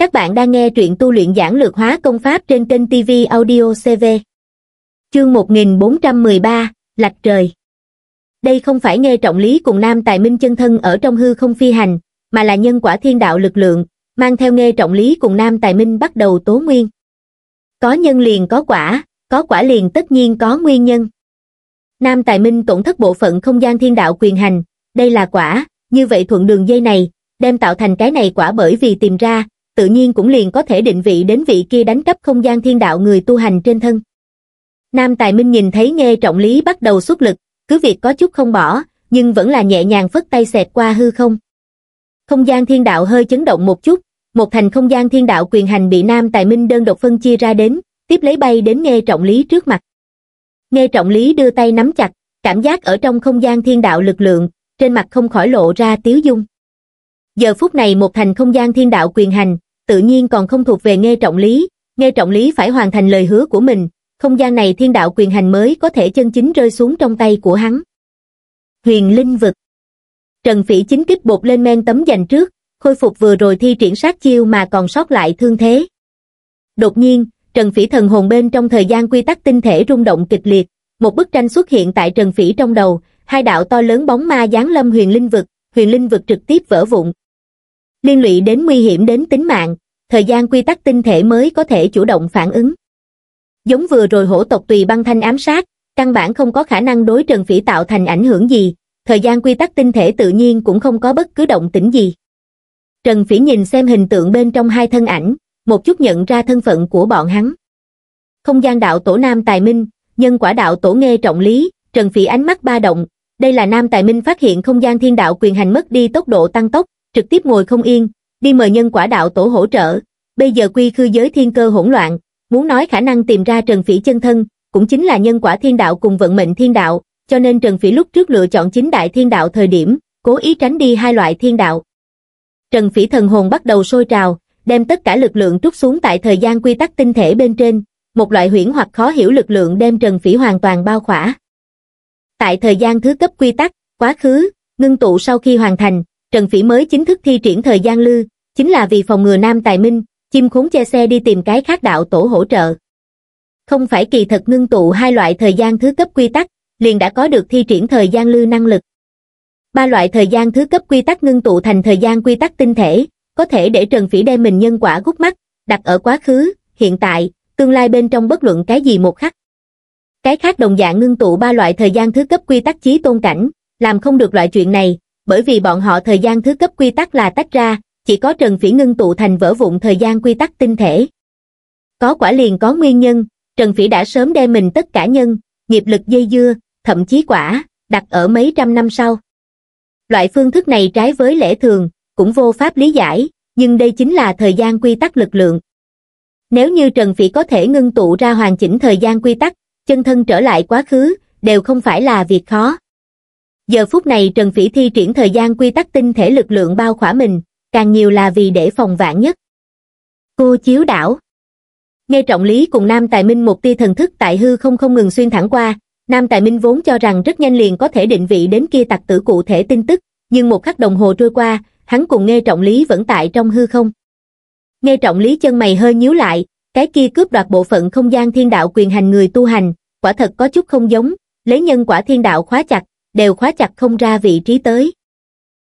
Các bạn đang nghe truyện tu luyện giảng lược hóa công pháp trên kênh TV Audio CV. Chương 1413, Lạch Trời Đây không phải nghe trọng lý cùng nam tài minh chân thân ở trong hư không phi hành, mà là nhân quả thiên đạo lực lượng, mang theo nghe trọng lý cùng nam tài minh bắt đầu tố nguyên. Có nhân liền có quả, có quả liền tất nhiên có nguyên nhân. Nam tài minh tổn thất bộ phận không gian thiên đạo quyền hành, đây là quả, như vậy thuận đường dây này, đem tạo thành cái này quả bởi vì tìm ra, tự nhiên cũng liền có thể định vị đến vị kia đánh cấp không gian thiên đạo người tu hành trên thân. Nam Tài Minh nhìn thấy nghe trọng lý bắt đầu xuất lực, cứ việc có chút không bỏ, nhưng vẫn là nhẹ nhàng phất tay xẹt qua hư không. Không gian thiên đạo hơi chấn động một chút, một thành không gian thiên đạo quyền hành bị Nam Tài Minh đơn độc phân chia ra đến, tiếp lấy bay đến nghe trọng lý trước mặt. Nghe trọng lý đưa tay nắm chặt, cảm giác ở trong không gian thiên đạo lực lượng, trên mặt không khỏi lộ ra tiếu dung. Giờ phút này một thành không gian thiên đạo quyền hành, tự nhiên còn không thuộc về nghe trọng lý, nghe trọng lý phải hoàn thành lời hứa của mình, không gian này thiên đạo quyền hành mới có thể chân chính rơi xuống trong tay của hắn. Huyền Linh Vực Trần Phỉ chính kích bột lên men tấm dành trước, khôi phục vừa rồi thi triển sát chiêu mà còn sót lại thương thế. Đột nhiên, Trần Phỉ thần hồn bên trong thời gian quy tắc tinh thể rung động kịch liệt, một bức tranh xuất hiện tại Trần Phỉ trong đầu, hai đạo to lớn bóng ma giáng lâm huyền linh vực, huyền linh vực trực tiếp vỡ vụn. Liên lụy đến nguy hiểm đến tính mạng, thời gian quy tắc tinh thể mới có thể chủ động phản ứng. Giống vừa rồi hổ tộc tùy băng thanh ám sát, căn bản không có khả năng đối Trần Phỉ tạo thành ảnh hưởng gì, thời gian quy tắc tinh thể tự nhiên cũng không có bất cứ động tĩnh gì. Trần Phỉ nhìn xem hình tượng bên trong hai thân ảnh, một chút nhận ra thân phận của bọn hắn. Không gian đạo tổ Nam Tài Minh, nhân quả đạo tổ Nghê Trọng Lý, Trần Phỉ ánh mắt ba động, đây là Nam Tài Minh phát hiện không gian thiên đạo quyền hành mất đi tốc độ tăng tốc, trực tiếp ngồi không yên, đi mời nhân quả đạo tổ hỗ trợ, bây giờ quy khư giới thiên cơ hỗn loạn, muốn nói khả năng tìm ra Trần Phỉ chân thân, cũng chính là nhân quả thiên đạo cùng vận mệnh thiên đạo, cho nên Trần Phỉ lúc trước lựa chọn chính đại thiên đạo thời điểm, cố ý tránh đi hai loại thiên đạo. Trần Phỉ thần hồn bắt đầu sôi trào, đem tất cả lực lượng trút xuống tại thời gian quy tắc tinh thể bên trên, một loại huyễn hoặc khó hiểu lực lượng đem Trần Phỉ hoàn toàn bao khỏa. Tại thời gian thứ cấp quy tắc, quá khứ, ngưng tụ sau khi hoàn thành, trần phỉ mới chính thức thi triển thời gian lư chính là vì phòng ngừa nam tài minh chim khốn che xe đi tìm cái khác đạo tổ hỗ trợ không phải kỳ thật ngưng tụ hai loại thời gian thứ cấp quy tắc liền đã có được thi triển thời gian lư năng lực ba loại thời gian thứ cấp quy tắc ngưng tụ thành thời gian quy tắc tinh thể có thể để trần phỉ đem mình nhân quả gút mắt đặt ở quá khứ hiện tại tương lai bên trong bất luận cái gì một khắc cái khác đồng dạng ngưng tụ ba loại thời gian thứ cấp quy tắc chí tôn cảnh làm không được loại chuyện này bởi vì bọn họ thời gian thứ cấp quy tắc là tách ra, chỉ có Trần Phỉ ngưng tụ thành vỡ vụn thời gian quy tắc tinh thể. Có quả liền có nguyên nhân, Trần Phỉ đã sớm đem mình tất cả nhân, nghiệp lực dây dưa, thậm chí quả, đặt ở mấy trăm năm sau. Loại phương thức này trái với lẽ thường, cũng vô pháp lý giải, nhưng đây chính là thời gian quy tắc lực lượng. Nếu như Trần Phỉ có thể ngưng tụ ra hoàn chỉnh thời gian quy tắc, chân thân trở lại quá khứ, đều không phải là việc khó giờ phút này trần phỉ thi triển thời gian quy tắc tinh thể lực lượng bao khỏa mình càng nhiều là vì để phòng vạn nhất cô chiếu đảo nghe trọng lý cùng nam tài minh một tia thần thức tại hư không không ngừng xuyên thẳng qua nam tài minh vốn cho rằng rất nhanh liền có thể định vị đến kia tặc tử cụ thể tin tức nhưng một khắc đồng hồ trôi qua hắn cùng nghe trọng lý vẫn tại trong hư không nghe trọng lý chân mày hơi nhíu lại cái kia cướp đoạt bộ phận không gian thiên đạo quyền hành người tu hành quả thật có chút không giống lấy nhân quả thiên đạo khóa chặt đều khóa chặt không ra vị trí tới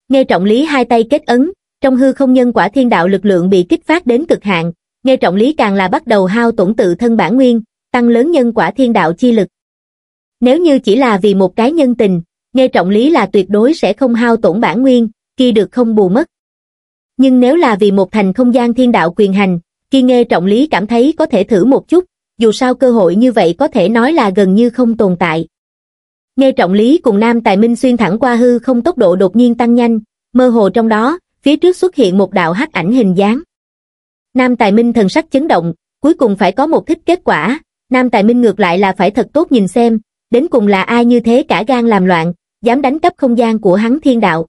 nghe trọng lý hai tay kết ấn trong hư không nhân quả thiên đạo lực lượng bị kích phát đến cực hạn nghe trọng lý càng là bắt đầu hao tổn tự thân bản nguyên tăng lớn nhân quả thiên đạo chi lực nếu như chỉ là vì một cái nhân tình nghe trọng lý là tuyệt đối sẽ không hao tổn bản nguyên khi được không bù mất nhưng nếu là vì một thành không gian thiên đạo quyền hành khi nghe trọng lý cảm thấy có thể thử một chút dù sao cơ hội như vậy có thể nói là gần như không tồn tại Nghe trọng lý cùng Nam Tài Minh xuyên thẳng qua hư không tốc độ đột nhiên tăng nhanh, mơ hồ trong đó, phía trước xuất hiện một đạo hắc ảnh hình dáng. Nam Tài Minh thần sắc chấn động, cuối cùng phải có một thích kết quả, Nam Tài Minh ngược lại là phải thật tốt nhìn xem, đến cùng là ai như thế cả gan làm loạn, dám đánh cắp không gian của hắn thiên đạo.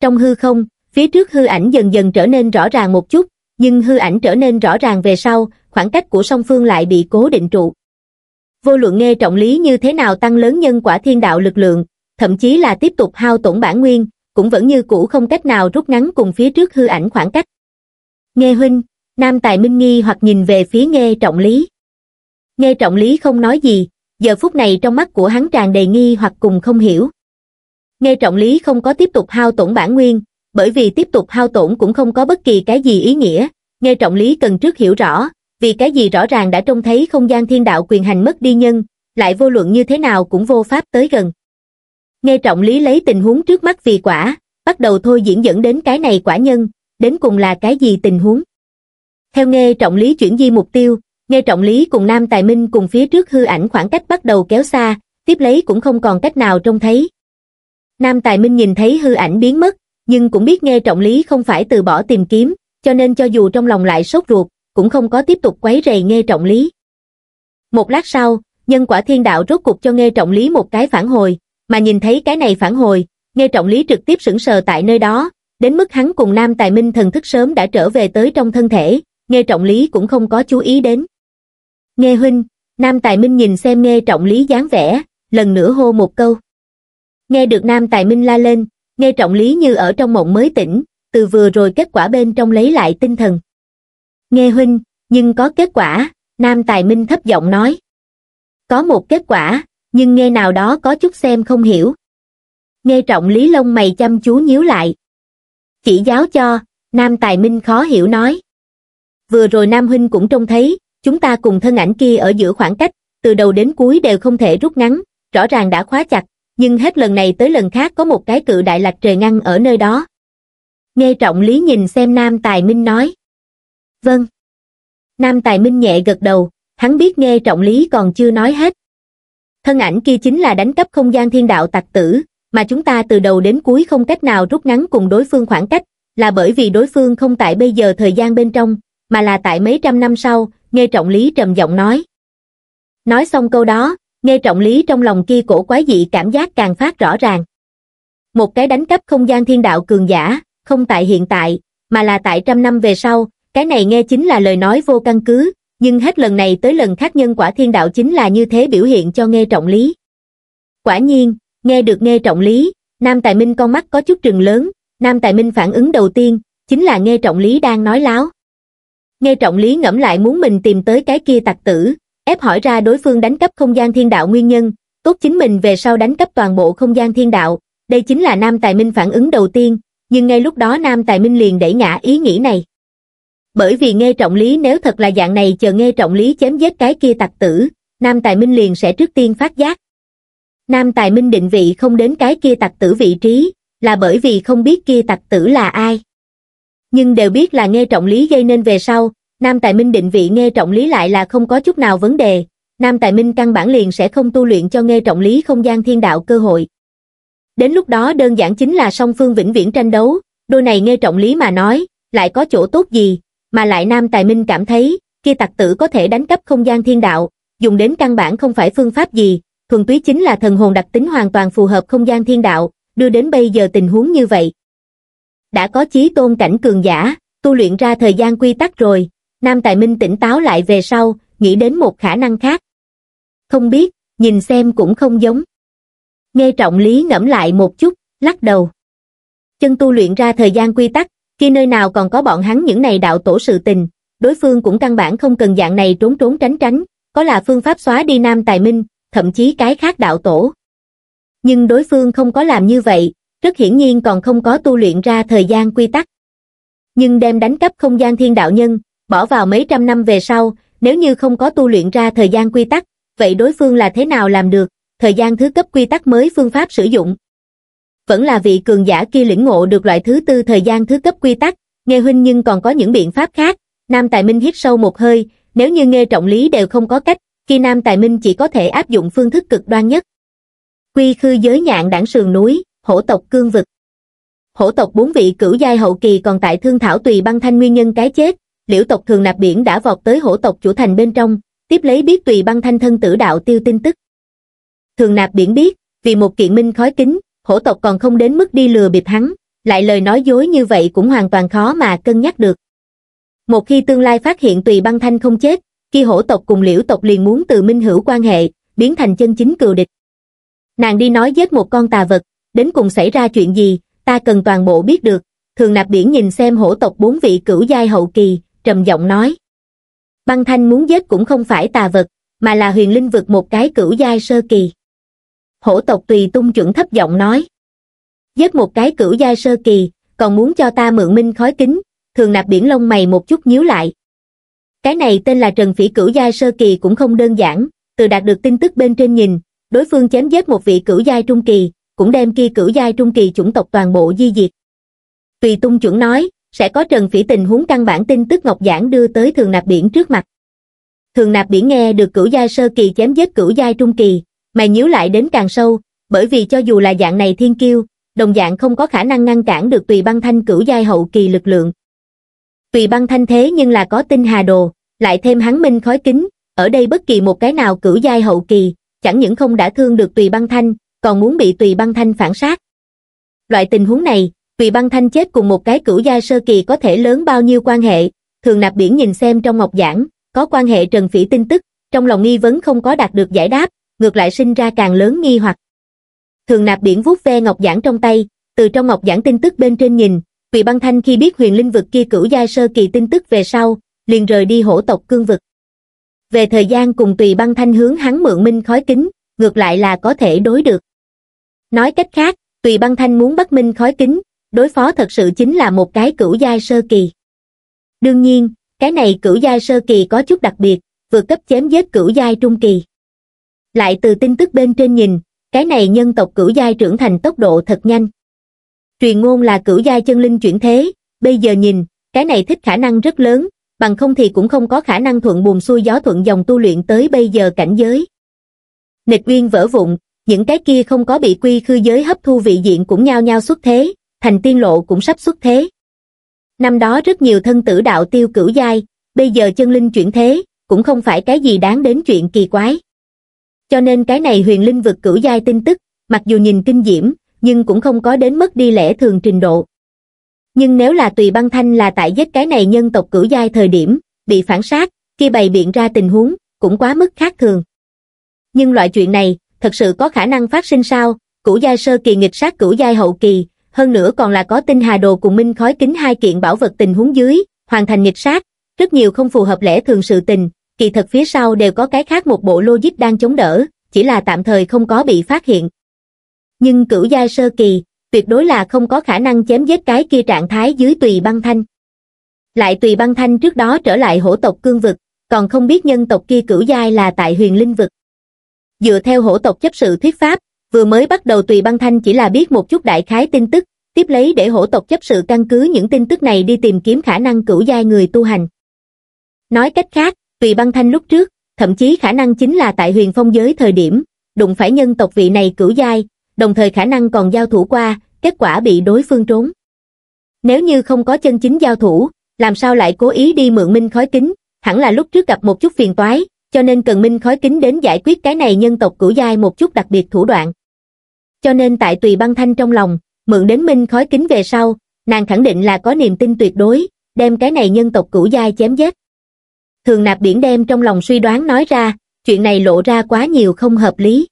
Trong hư không, phía trước hư ảnh dần dần trở nên rõ ràng một chút, nhưng hư ảnh trở nên rõ ràng về sau, khoảng cách của song phương lại bị cố định trụ vô luận nghe trọng lý như thế nào tăng lớn nhân quả thiên đạo lực lượng, thậm chí là tiếp tục hao tổn bản nguyên, cũng vẫn như cũ không cách nào rút ngắn cùng phía trước hư ảnh khoảng cách. Nghe huynh, nam tài minh nghi hoặc nhìn về phía nghe trọng lý. Nghe trọng lý không nói gì, giờ phút này trong mắt của hắn tràn đầy nghi hoặc cùng không hiểu. Nghe trọng lý không có tiếp tục hao tổn bản nguyên, bởi vì tiếp tục hao tổn cũng không có bất kỳ cái gì ý nghĩa, nghe trọng lý cần trước hiểu rõ, vì cái gì rõ ràng đã trông thấy không gian thiên đạo quyền hành mất đi nhân, lại vô luận như thế nào cũng vô pháp tới gần. Nghe trọng lý lấy tình huống trước mắt vì quả, bắt đầu thôi diễn dẫn đến cái này quả nhân, đến cùng là cái gì tình huống. Theo nghe trọng lý chuyển di mục tiêu, nghe trọng lý cùng Nam Tài Minh cùng phía trước hư ảnh khoảng cách bắt đầu kéo xa, tiếp lấy cũng không còn cách nào trông thấy. Nam Tài Minh nhìn thấy hư ảnh biến mất, nhưng cũng biết nghe trọng lý không phải từ bỏ tìm kiếm, cho nên cho dù trong lòng lại sốt ruột, cũng không có tiếp tục quấy rầy nghe trọng lý. Một lát sau, nhân quả thiên đạo rốt cục cho nghe trọng lý một cái phản hồi, mà nhìn thấy cái này phản hồi, nghe trọng lý trực tiếp sững sờ tại nơi đó, đến mức hắn cùng nam tài minh thần thức sớm đã trở về tới trong thân thể, nghe trọng lý cũng không có chú ý đến. Nghe huynh, nam tài minh nhìn xem nghe trọng lý dáng vẻ, lần nữa hô một câu. Nghe được nam tài minh la lên, nghe trọng lý như ở trong mộng mới tỉnh, từ vừa rồi kết quả bên trong lấy lại tinh thần nghe huynh nhưng có kết quả nam tài minh thấp giọng nói có một kết quả nhưng nghe nào đó có chút xem không hiểu nghe trọng lý lông mày chăm chú nhíu lại chỉ giáo cho nam tài minh khó hiểu nói vừa rồi nam huynh cũng trông thấy chúng ta cùng thân ảnh kia ở giữa khoảng cách từ đầu đến cuối đều không thể rút ngắn rõ ràng đã khóa chặt nhưng hết lần này tới lần khác có một cái cự đại lạch trời ngăn ở nơi đó nghe trọng lý nhìn xem nam tài minh nói vâng nam tài minh nhẹ gật đầu hắn biết nghe trọng lý còn chưa nói hết thân ảnh kia chính là đánh cấp không gian thiên đạo tặc tử mà chúng ta từ đầu đến cuối không cách nào rút ngắn cùng đối phương khoảng cách là bởi vì đối phương không tại bây giờ thời gian bên trong mà là tại mấy trăm năm sau nghe trọng lý trầm giọng nói nói xong câu đó nghe trọng lý trong lòng kia cổ quái dị cảm giác càng phát rõ ràng một cái đánh cấp không gian thiên đạo cường giả không tại hiện tại mà là tại trăm năm về sau cái này nghe chính là lời nói vô căn cứ nhưng hết lần này tới lần khác nhân quả thiên đạo chính là như thế biểu hiện cho nghe trọng lý quả nhiên nghe được nghe trọng lý nam tài minh con mắt có chút trừng lớn nam tài minh phản ứng đầu tiên chính là nghe trọng lý đang nói láo nghe trọng lý ngẫm lại muốn mình tìm tới cái kia tặc tử ép hỏi ra đối phương đánh cấp không gian thiên đạo nguyên nhân tốt chính mình về sau đánh cấp toàn bộ không gian thiên đạo đây chính là nam tài minh phản ứng đầu tiên nhưng ngay lúc đó nam tài minh liền đẩy ngã ý nghĩ này bởi vì nghe trọng lý nếu thật là dạng này chờ nghe trọng lý chém giết cái kia tặc tử, Nam Tài Minh liền sẽ trước tiên phát giác. Nam Tài Minh định vị không đến cái kia tặc tử vị trí, là bởi vì không biết kia tặc tử là ai. Nhưng đều biết là nghe trọng lý gây nên về sau, Nam Tài Minh định vị nghe trọng lý lại là không có chút nào vấn đề, Nam Tài Minh căn bản liền sẽ không tu luyện cho nghe trọng lý không gian thiên đạo cơ hội. Đến lúc đó đơn giản chính là song phương vĩnh viễn tranh đấu, đôi này nghe trọng lý mà nói, lại có chỗ tốt gì, mà lại Nam Tài Minh cảm thấy, kia tặc tử có thể đánh cấp không gian thiên đạo, dùng đến căn bản không phải phương pháp gì, thuần túy chính là thần hồn đặc tính hoàn toàn phù hợp không gian thiên đạo, đưa đến bây giờ tình huống như vậy. Đã có chí tôn cảnh cường giả, tu luyện ra thời gian quy tắc rồi, Nam Tài Minh tỉnh táo lại về sau, nghĩ đến một khả năng khác. Không biết, nhìn xem cũng không giống. Nghe trọng lý ngẫm lại một chút, lắc đầu. Chân tu luyện ra thời gian quy tắc, khi nơi nào còn có bọn hắn những này đạo tổ sự tình, đối phương cũng căn bản không cần dạng này trốn trốn tránh tránh, có là phương pháp xóa đi nam tài minh, thậm chí cái khác đạo tổ. Nhưng đối phương không có làm như vậy, rất hiển nhiên còn không có tu luyện ra thời gian quy tắc. Nhưng đem đánh cấp không gian thiên đạo nhân, bỏ vào mấy trăm năm về sau, nếu như không có tu luyện ra thời gian quy tắc, vậy đối phương là thế nào làm được, thời gian thứ cấp quy tắc mới phương pháp sử dụng, vẫn là vị cường giả kia lĩnh ngộ được loại thứ tư thời gian thứ cấp quy tắc, nghe huynh nhưng còn có những biện pháp khác. Nam Tài Minh hít sâu một hơi, nếu như nghe trọng lý đều không có cách, kia Nam Tài Minh chỉ có thể áp dụng phương thức cực đoan nhất. Quy khư giới nhạn đảng sườn núi, hổ tộc cương vực. Hổ tộc bốn vị cửu giai hậu kỳ còn tại thương thảo tùy băng thanh nguyên nhân cái chết, liễu tộc thường nạp biển đã vọt tới hổ tộc chủ thành bên trong, tiếp lấy biết tùy băng thanh thân tử đạo tiêu tin tức. Thường nạp biển biết, vì một kiện minh khói kính, hổ tộc còn không đến mức đi lừa bịp hắn, lại lời nói dối như vậy cũng hoàn toàn khó mà cân nhắc được. Một khi tương lai phát hiện Tùy Băng Thanh không chết, khi hổ tộc cùng liễu tộc liền muốn từ minh hữu quan hệ, biến thành chân chính cừu địch. Nàng đi nói giết một con tà vật, đến cùng xảy ra chuyện gì, ta cần toàn bộ biết được. Thường nạp biển nhìn xem hổ tộc bốn vị cửu giai hậu kỳ, trầm giọng nói. Băng Thanh muốn giết cũng không phải tà vật, mà là huyền linh vực một cái cửu giai sơ kỳ hổ tộc tùy tung chuẩn thấp giọng nói giết một cái cửu giai sơ kỳ còn muốn cho ta mượn minh khói kính thường nạp biển lông mày một chút nhíu lại cái này tên là trần phỉ cửu giai sơ kỳ cũng không đơn giản từ đạt được tin tức bên trên nhìn đối phương chém giết một vị cửu giai trung kỳ cũng đem kia cửu giai trung kỳ chủng tộc toàn bộ di diệt tùy tung chuẩn nói sẽ có trần phỉ tình huống căn bản tin tức ngọc giảng đưa tới thường nạp biển trước mặt thường nạp biển nghe được cửu giai sơ kỳ chém giết cửu giai trung kỳ mày nhíu lại đến càng sâu, bởi vì cho dù là dạng này thiên kiêu, đồng dạng không có khả năng ngăn cản được tùy băng thanh cửu giai hậu kỳ lực lượng. Tùy băng thanh thế nhưng là có tinh hà đồ, lại thêm hắn minh khói kính, ở đây bất kỳ một cái nào cửu giai hậu kỳ, chẳng những không đã thương được tùy băng thanh, còn muốn bị tùy băng thanh phản sát. Loại tình huống này, tùy băng thanh chết cùng một cái cửu giai sơ kỳ có thể lớn bao nhiêu quan hệ, thường nạp biển nhìn xem trong ngọc giảng, có quan hệ trần phỉ tin tức, trong lòng nghi vấn không có đạt được giải đáp, ngược lại sinh ra càng lớn nghi hoặc. Thường nạp biển vuốt ve ngọc giản trong tay, từ trong ngọc giản tin tức bên trên nhìn, Quỳ băng thanh khi biết huyền linh vực kia cửu giai sơ kỳ tin tức về sau, liền rời đi hổ tộc cương vực. Về thời gian cùng tùy băng thanh hướng hắn mượn minh khói kính, ngược lại là có thể đối được. Nói cách khác, tùy băng thanh muốn bắt minh khói kính, đối phó thật sự chính là một cái cửu giai sơ kỳ. Đương nhiên, cái này cửu giai sơ kỳ có chút đặc biệt, vừa cấp chém giết cửu giai trung kỳ lại từ tin tức bên trên nhìn cái này nhân tộc cửu giai trưởng thành tốc độ thật nhanh truyền ngôn là cửu giai chân linh chuyển thế bây giờ nhìn cái này thích khả năng rất lớn bằng không thì cũng không có khả năng thuận buồm xuôi gió thuận dòng tu luyện tới bây giờ cảnh giới nịch uyên vỡ vụn những cái kia không có bị quy khư giới hấp thu vị diện cũng nhao nhao xuất thế thành tiên lộ cũng sắp xuất thế năm đó rất nhiều thân tử đạo tiêu cửu giai bây giờ chân linh chuyển thế cũng không phải cái gì đáng đến chuyện kỳ quái cho nên cái này huyền linh vực cửu giai tin tức mặc dù nhìn kinh diễm nhưng cũng không có đến mất đi lẽ thường trình độ nhưng nếu là tùy băng thanh là tại giết cái này nhân tộc cửu giai thời điểm bị phản sát khi bày biện ra tình huống cũng quá mức khác thường nhưng loại chuyện này thật sự có khả năng phát sinh sao cửu giai sơ kỳ nghịch sát cửu giai hậu kỳ hơn nữa còn là có tinh hà đồ cùng minh khói kính hai kiện bảo vật tình huống dưới hoàn thành nghịch sát rất nhiều không phù hợp lẽ thường sự tình kỳ thật phía sau đều có cái khác một bộ logic đang chống đỡ, chỉ là tạm thời không có bị phát hiện. Nhưng cửu giai sơ kỳ, tuyệt đối là không có khả năng chém giết cái kia trạng thái dưới tùy băng thanh. Lại tùy băng thanh trước đó trở lại hổ tộc cương vực, còn không biết nhân tộc kia cửu giai là tại huyền linh vực. Dựa theo hổ tộc chấp sự thuyết pháp, vừa mới bắt đầu tùy băng thanh chỉ là biết một chút đại khái tin tức, tiếp lấy để hổ tộc chấp sự căn cứ những tin tức này đi tìm kiếm khả năng cửu giai người tu hành. Nói cách khác, Tùy băng thanh lúc trước, thậm chí khả năng chính là tại huyền phong giới thời điểm, đụng phải nhân tộc vị này cửu giai, đồng thời khả năng còn giao thủ qua, kết quả bị đối phương trốn. Nếu như không có chân chính giao thủ, làm sao lại cố ý đi mượn minh khói kính, hẳn là lúc trước gặp một chút phiền toái, cho nên cần minh khói kính đến giải quyết cái này nhân tộc cửu giai một chút đặc biệt thủ đoạn. Cho nên tại tùy băng thanh trong lòng, mượn đến minh khói kính về sau, nàng khẳng định là có niềm tin tuyệt đối, đem cái này nhân tộc cửu giai chém giết thường nạp biển đem trong lòng suy đoán nói ra, chuyện này lộ ra quá nhiều không hợp lý.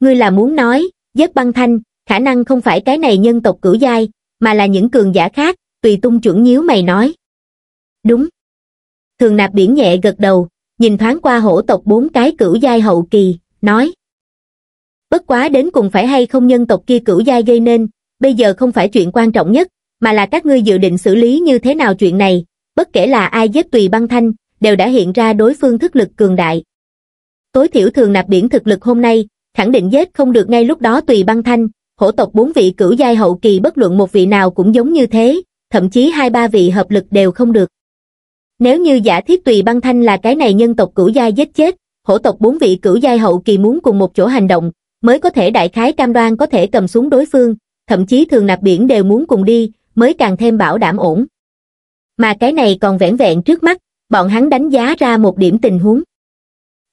Ngươi là muốn nói, giấc băng thanh, khả năng không phải cái này nhân tộc cửu giai, mà là những cường giả khác, tùy tung chuẩn nhíu mày nói. Đúng. Thường nạp biển nhẹ gật đầu, nhìn thoáng qua hổ tộc bốn cái cửu giai hậu kỳ, nói. Bất quá đến cùng phải hay không nhân tộc kia cửu giai gây nên, bây giờ không phải chuyện quan trọng nhất, mà là các ngươi dự định xử lý như thế nào chuyện này, bất kể là ai giết tùy băng thanh, đều đã hiện ra đối phương thức lực cường đại. Tối thiểu thường nạp biển thực lực hôm nay, khẳng định giết không được ngay lúc đó tùy băng thanh, hổ tộc bốn vị cửu giai hậu kỳ bất luận một vị nào cũng giống như thế, thậm chí hai ba vị hợp lực đều không được. Nếu như giả thiết tùy băng thanh là cái này nhân tộc cửu giai giết chết, hổ tộc bốn vị cửu giai hậu kỳ muốn cùng một chỗ hành động, mới có thể đại khái cam đoan có thể cầm xuống đối phương, thậm chí thường nạp biển đều muốn cùng đi, mới càng thêm bảo đảm ổn. Mà cái này còn vẻn vẹn trước mắt, bọn hắn đánh giá ra một điểm tình huống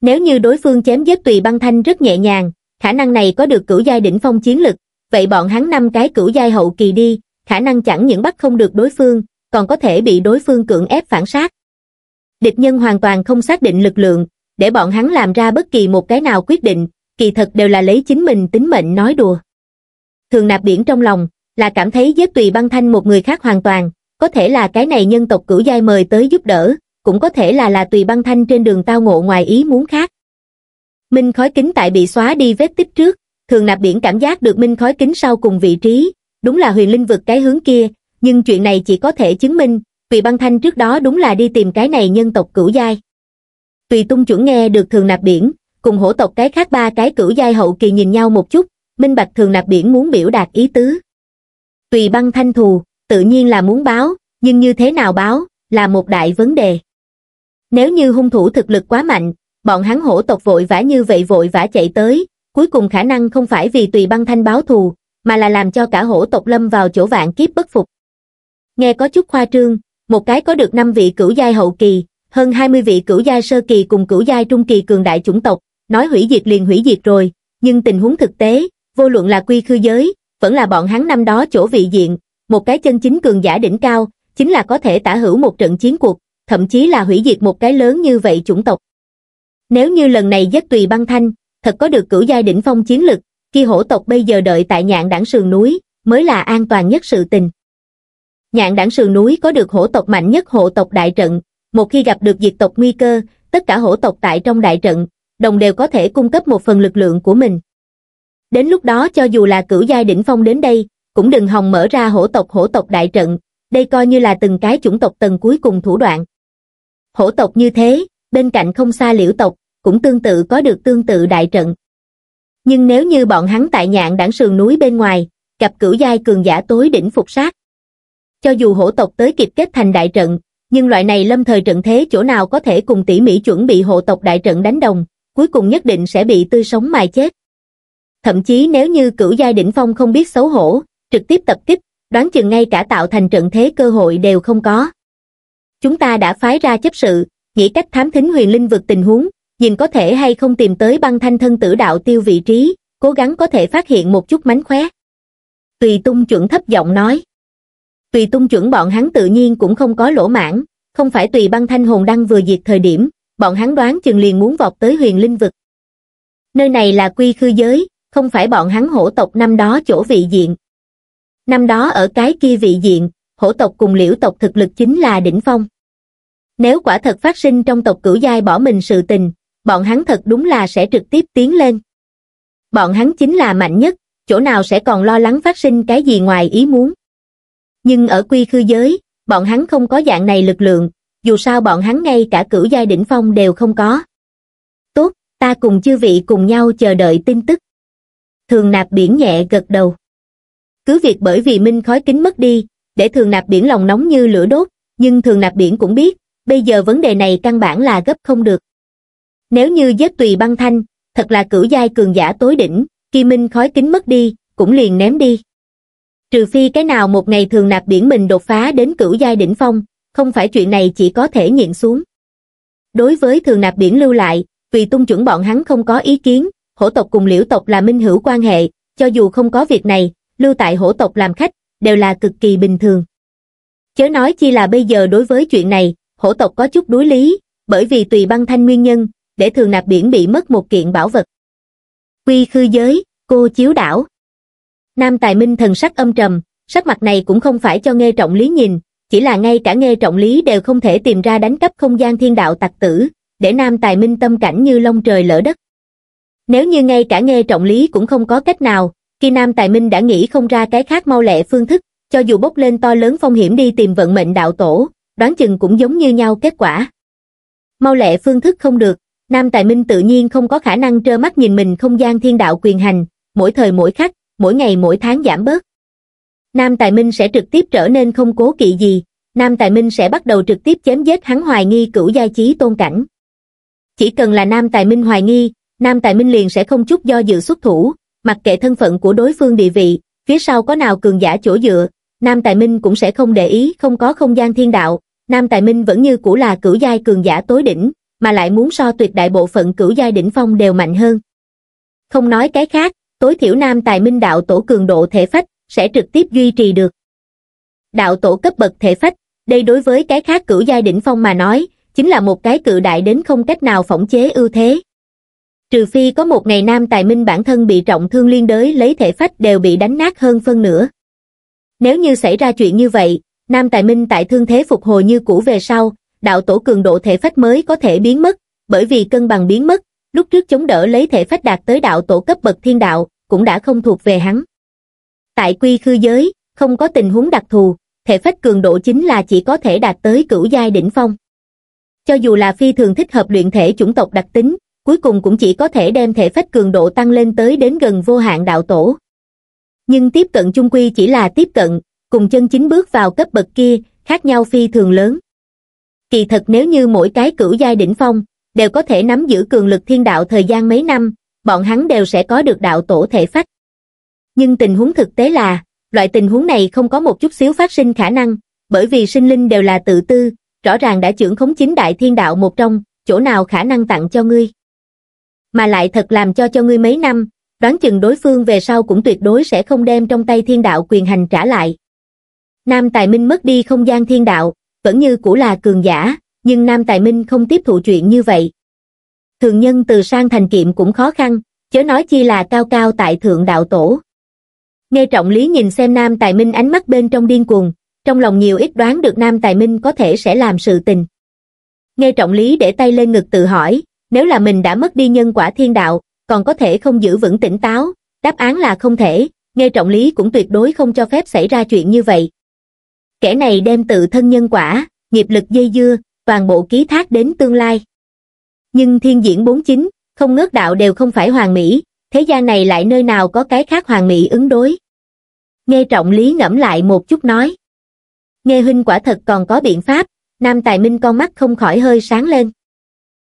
nếu như đối phương chém giết tùy băng thanh rất nhẹ nhàng khả năng này có được cửu giai đỉnh phong chiến lực vậy bọn hắn năm cái cửu giai hậu kỳ đi khả năng chẳng những bắt không được đối phương còn có thể bị đối phương cưỡng ép phản sát địch nhân hoàn toàn không xác định lực lượng để bọn hắn làm ra bất kỳ một cái nào quyết định kỳ thật đều là lấy chính mình tính mệnh nói đùa thường nạp biển trong lòng là cảm thấy giết tùy băng thanh một người khác hoàn toàn có thể là cái này nhân tộc cửu giai mời tới giúp đỡ cũng có thể là là tùy băng thanh trên đường tao ngộ ngoài ý muốn khác. Minh khói kính tại bị xóa đi vết tích trước, thường nạp biển cảm giác được minh khói kính sau cùng vị trí, đúng là huyền linh vực cái hướng kia, nhưng chuyện này chỉ có thể chứng minh, tùy băng thanh trước đó đúng là đi tìm cái này nhân tộc cửu giai. Tùy tung chuẩn nghe được thường nạp biển, cùng hổ tộc cái khác ba cái cửu giai hậu kỳ nhìn nhau một chút, minh bạch thường nạp biển muốn biểu đạt ý tứ. Tùy băng thanh thù, tự nhiên là muốn báo, nhưng như thế nào báo, là một đại vấn đề. Nếu như hung thủ thực lực quá mạnh, bọn hắn hổ tộc vội vã như vậy vội vã chạy tới, cuối cùng khả năng không phải vì tùy băng thanh báo thù, mà là làm cho cả hổ tộc lâm vào chỗ vạn kiếp bất phục. Nghe có chút khoa trương, một cái có được 5 vị cửu giai hậu kỳ, hơn 20 vị cửu giai sơ kỳ cùng cửu giai trung kỳ cường đại chủng tộc, nói hủy diệt liền hủy diệt rồi, nhưng tình huống thực tế, vô luận là quy khư giới, vẫn là bọn hắn năm đó chỗ vị diện, một cái chân chính cường giả đỉnh cao, chính là có thể tả hữu một trận chiến cuộc, thậm chí là hủy diệt một cái lớn như vậy chủng tộc. Nếu như lần này giấc tùy băng thanh, thật có được cửu giai đỉnh phong chiến lực, khi hổ tộc bây giờ đợi tại nhạn đảng sườn núi, mới là an toàn nhất sự tình. Nhạn đảng sườn núi có được hổ tộc mạnh nhất hộ tộc đại trận, một khi gặp được diệt tộc nguy cơ, tất cả hổ tộc tại trong đại trận, đồng đều có thể cung cấp một phần lực lượng của mình. Đến lúc đó cho dù là cửu giai đỉnh phong đến đây, cũng đừng hòng mở ra hổ tộc hổ tộc đại trận, đây coi như là từng cái chủng tộc tầng cuối cùng thủ đoạn hổ tộc như thế, bên cạnh không xa liễu tộc, cũng tương tự có được tương tự đại trận. Nhưng nếu như bọn hắn tại nhạn đảng sườn núi bên ngoài, gặp cửu giai cường giả tối đỉnh phục sát. Cho dù hổ tộc tới kịp kết thành đại trận, nhưng loại này lâm thời trận thế chỗ nào có thể cùng tỉ mỉ chuẩn bị hộ tộc đại trận đánh đồng, cuối cùng nhất định sẽ bị tươi sống mài chết. Thậm chí nếu như cửu giai đỉnh phong không biết xấu hổ, trực tiếp tập kích, đoán chừng ngay cả tạo thành trận thế cơ hội đều không có chúng ta đã phái ra chấp sự, nghĩ cách thám thính huyền linh vực tình huống, nhìn có thể hay không tìm tới băng thanh thân tử đạo tiêu vị trí, cố gắng có thể phát hiện một chút mánh khóe. Tùy tung chuẩn thấp giọng nói. Tùy tung chuẩn bọn hắn tự nhiên cũng không có lỗ mãn, không phải tùy băng thanh hồn đăng vừa diệt thời điểm, bọn hắn đoán chừng liền muốn vọt tới huyền linh vực. Nơi này là quy khư giới, không phải bọn hắn hổ tộc năm đó chỗ vị diện. Năm đó ở cái kia vị diện, hổ tộc cùng liễu tộc thực lực chính là đỉnh phong. Nếu quả thật phát sinh trong tộc cửu giai bỏ mình sự tình, bọn hắn thật đúng là sẽ trực tiếp tiến lên. Bọn hắn chính là mạnh nhất, chỗ nào sẽ còn lo lắng phát sinh cái gì ngoài ý muốn. Nhưng ở quy khư giới, bọn hắn không có dạng này lực lượng, dù sao bọn hắn ngay cả cửu giai đỉnh phong đều không có. Tốt, ta cùng chư vị cùng nhau chờ đợi tin tức. Thường nạp biển nhẹ gật đầu. Cứ việc bởi vì minh khói kính mất đi, để thường nạp biển lòng nóng như lửa đốt, nhưng thường nạp biển cũng biết, bây giờ vấn đề này căn bản là gấp không được. Nếu như giết tùy băng thanh, thật là cửu giai cường giả tối đỉnh, Kim Minh khói kính mất đi, cũng liền ném đi. Trừ phi cái nào một ngày thường nạp biển mình đột phá đến cửu giai đỉnh phong, không phải chuyện này chỉ có thể nhịn xuống. Đối với thường nạp biển lưu lại, vì tung chuẩn bọn hắn không có ý kiến, hổ tộc cùng liễu tộc là minh hữu quan hệ, cho dù không có việc này, lưu tại hổ tộc làm khách, đều là cực kỳ bình thường. Chớ nói chi là bây giờ đối với chuyện này, hổ tộc có chút đối lý, bởi vì tùy băng thanh nguyên nhân, để thường nạp biển bị mất một kiện bảo vật. Quy khư giới, cô chiếu đảo. Nam Tài Minh thần sắc âm trầm, sắc mặt này cũng không phải cho nghe trọng lý nhìn, chỉ là ngay cả nghe trọng lý đều không thể tìm ra đánh cắp không gian thiên đạo tặc tử, để Nam Tài Minh tâm cảnh như lông trời lỡ đất. Nếu như ngay cả nghe trọng lý cũng không có cách nào, khi Nam Tài Minh đã nghĩ không ra cái khác mau lẹ phương thức, cho dù bốc lên to lớn phong hiểm đi tìm vận mệnh đạo tổ, đoán chừng cũng giống như nhau kết quả. Mau lẹ phương thức không được, Nam Tài Minh tự nhiên không có khả năng trơ mắt nhìn mình không gian thiên đạo quyền hành, mỗi thời mỗi khắc, mỗi ngày mỗi tháng giảm bớt. Nam Tài Minh sẽ trực tiếp trở nên không cố kỵ gì, Nam Tài Minh sẽ bắt đầu trực tiếp chém giết hắn hoài nghi cửu giai trí tôn cảnh. Chỉ cần là Nam Tài Minh hoài nghi, Nam Tài Minh liền sẽ không chút do dự xuất thủ, mặc kệ thân phận của đối phương địa vị, phía sau có nào cường giả chỗ dựa, Nam Tài Minh cũng sẽ không để ý không có không gian thiên đạo, Nam Tài Minh vẫn như cũ là cửu giai cường giả tối đỉnh, mà lại muốn so tuyệt đại bộ phận cửu giai đỉnh phong đều mạnh hơn. Không nói cái khác, tối thiểu Nam Tài Minh đạo tổ cường độ thể phách sẽ trực tiếp duy trì được. Đạo tổ cấp bậc thể phách, đây đối với cái khác cửu giai đỉnh phong mà nói, chính là một cái cự đại đến không cách nào phỏng chế ưu thế. Trừ phi có một ngày Nam Tài Minh bản thân bị trọng thương liên đới lấy thể phách đều bị đánh nát hơn phân nửa. Nếu như xảy ra chuyện như vậy, Nam Tài Minh tại thương thế phục hồi như cũ về sau, đạo tổ cường độ thể phách mới có thể biến mất, bởi vì cân bằng biến mất, lúc trước chống đỡ lấy thể phách đạt tới đạo tổ cấp bậc thiên đạo, cũng đã không thuộc về hắn. Tại quy khư giới, không có tình huống đặc thù, thể phách cường độ chính là chỉ có thể đạt tới cửu giai đỉnh phong. Cho dù là phi thường thích hợp luyện thể chủng tộc đặc tính, cuối cùng cũng chỉ có thể đem thể phách cường độ tăng lên tới đến gần vô hạn đạo tổ. Nhưng tiếp cận chung quy chỉ là tiếp cận, cùng chân chính bước vào cấp bậc kia khác nhau phi thường lớn kỳ thật nếu như mỗi cái cửu giai đỉnh phong đều có thể nắm giữ cường lực thiên đạo thời gian mấy năm bọn hắn đều sẽ có được đạo tổ thể phách nhưng tình huống thực tế là loại tình huống này không có một chút xíu phát sinh khả năng bởi vì sinh linh đều là tự tư rõ ràng đã trưởng khống chính đại thiên đạo một trong chỗ nào khả năng tặng cho ngươi mà lại thật làm cho cho ngươi mấy năm đoán chừng đối phương về sau cũng tuyệt đối sẽ không đem trong tay thiên đạo quyền hành trả lại nam tài minh mất đi không gian thiên đạo vẫn như cũ là cường giả nhưng nam tài minh không tiếp thụ chuyện như vậy thường nhân từ sang thành kiệm cũng khó khăn chớ nói chi là cao cao tại thượng đạo tổ nghe trọng lý nhìn xem nam tài minh ánh mắt bên trong điên cuồng trong lòng nhiều ít đoán được nam tài minh có thể sẽ làm sự tình nghe trọng lý để tay lên ngực tự hỏi nếu là mình đã mất đi nhân quả thiên đạo còn có thể không giữ vững tỉnh táo đáp án là không thể nghe trọng lý cũng tuyệt đối không cho phép xảy ra chuyện như vậy kẻ này đem tự thân nhân quả, nghiệp lực dây dưa, toàn bộ ký thác đến tương lai. Nhưng thiên diễn chính không ngớt đạo đều không phải hoàng mỹ, thế gian này lại nơi nào có cái khác hoàng mỹ ứng đối. Nghe trọng lý ngẫm lại một chút nói. Nghe huynh quả thật còn có biện pháp, nam tài minh con mắt không khỏi hơi sáng lên.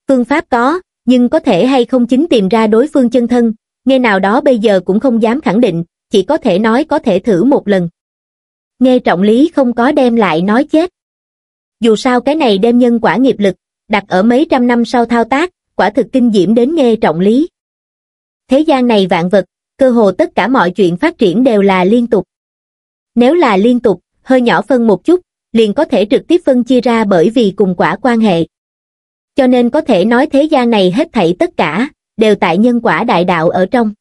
Phương pháp có, nhưng có thể hay không chính tìm ra đối phương chân thân, nghe nào đó bây giờ cũng không dám khẳng định, chỉ có thể nói có thể thử một lần nghe trọng lý không có đem lại nói chết. Dù sao cái này đem nhân quả nghiệp lực, đặt ở mấy trăm năm sau thao tác, quả thực kinh diễm đến nghe trọng lý. Thế gian này vạn vật, cơ hồ tất cả mọi chuyện phát triển đều là liên tục. Nếu là liên tục, hơi nhỏ phân một chút, liền có thể trực tiếp phân chia ra bởi vì cùng quả quan hệ. Cho nên có thể nói thế gian này hết thảy tất cả, đều tại nhân quả đại đạo ở trong.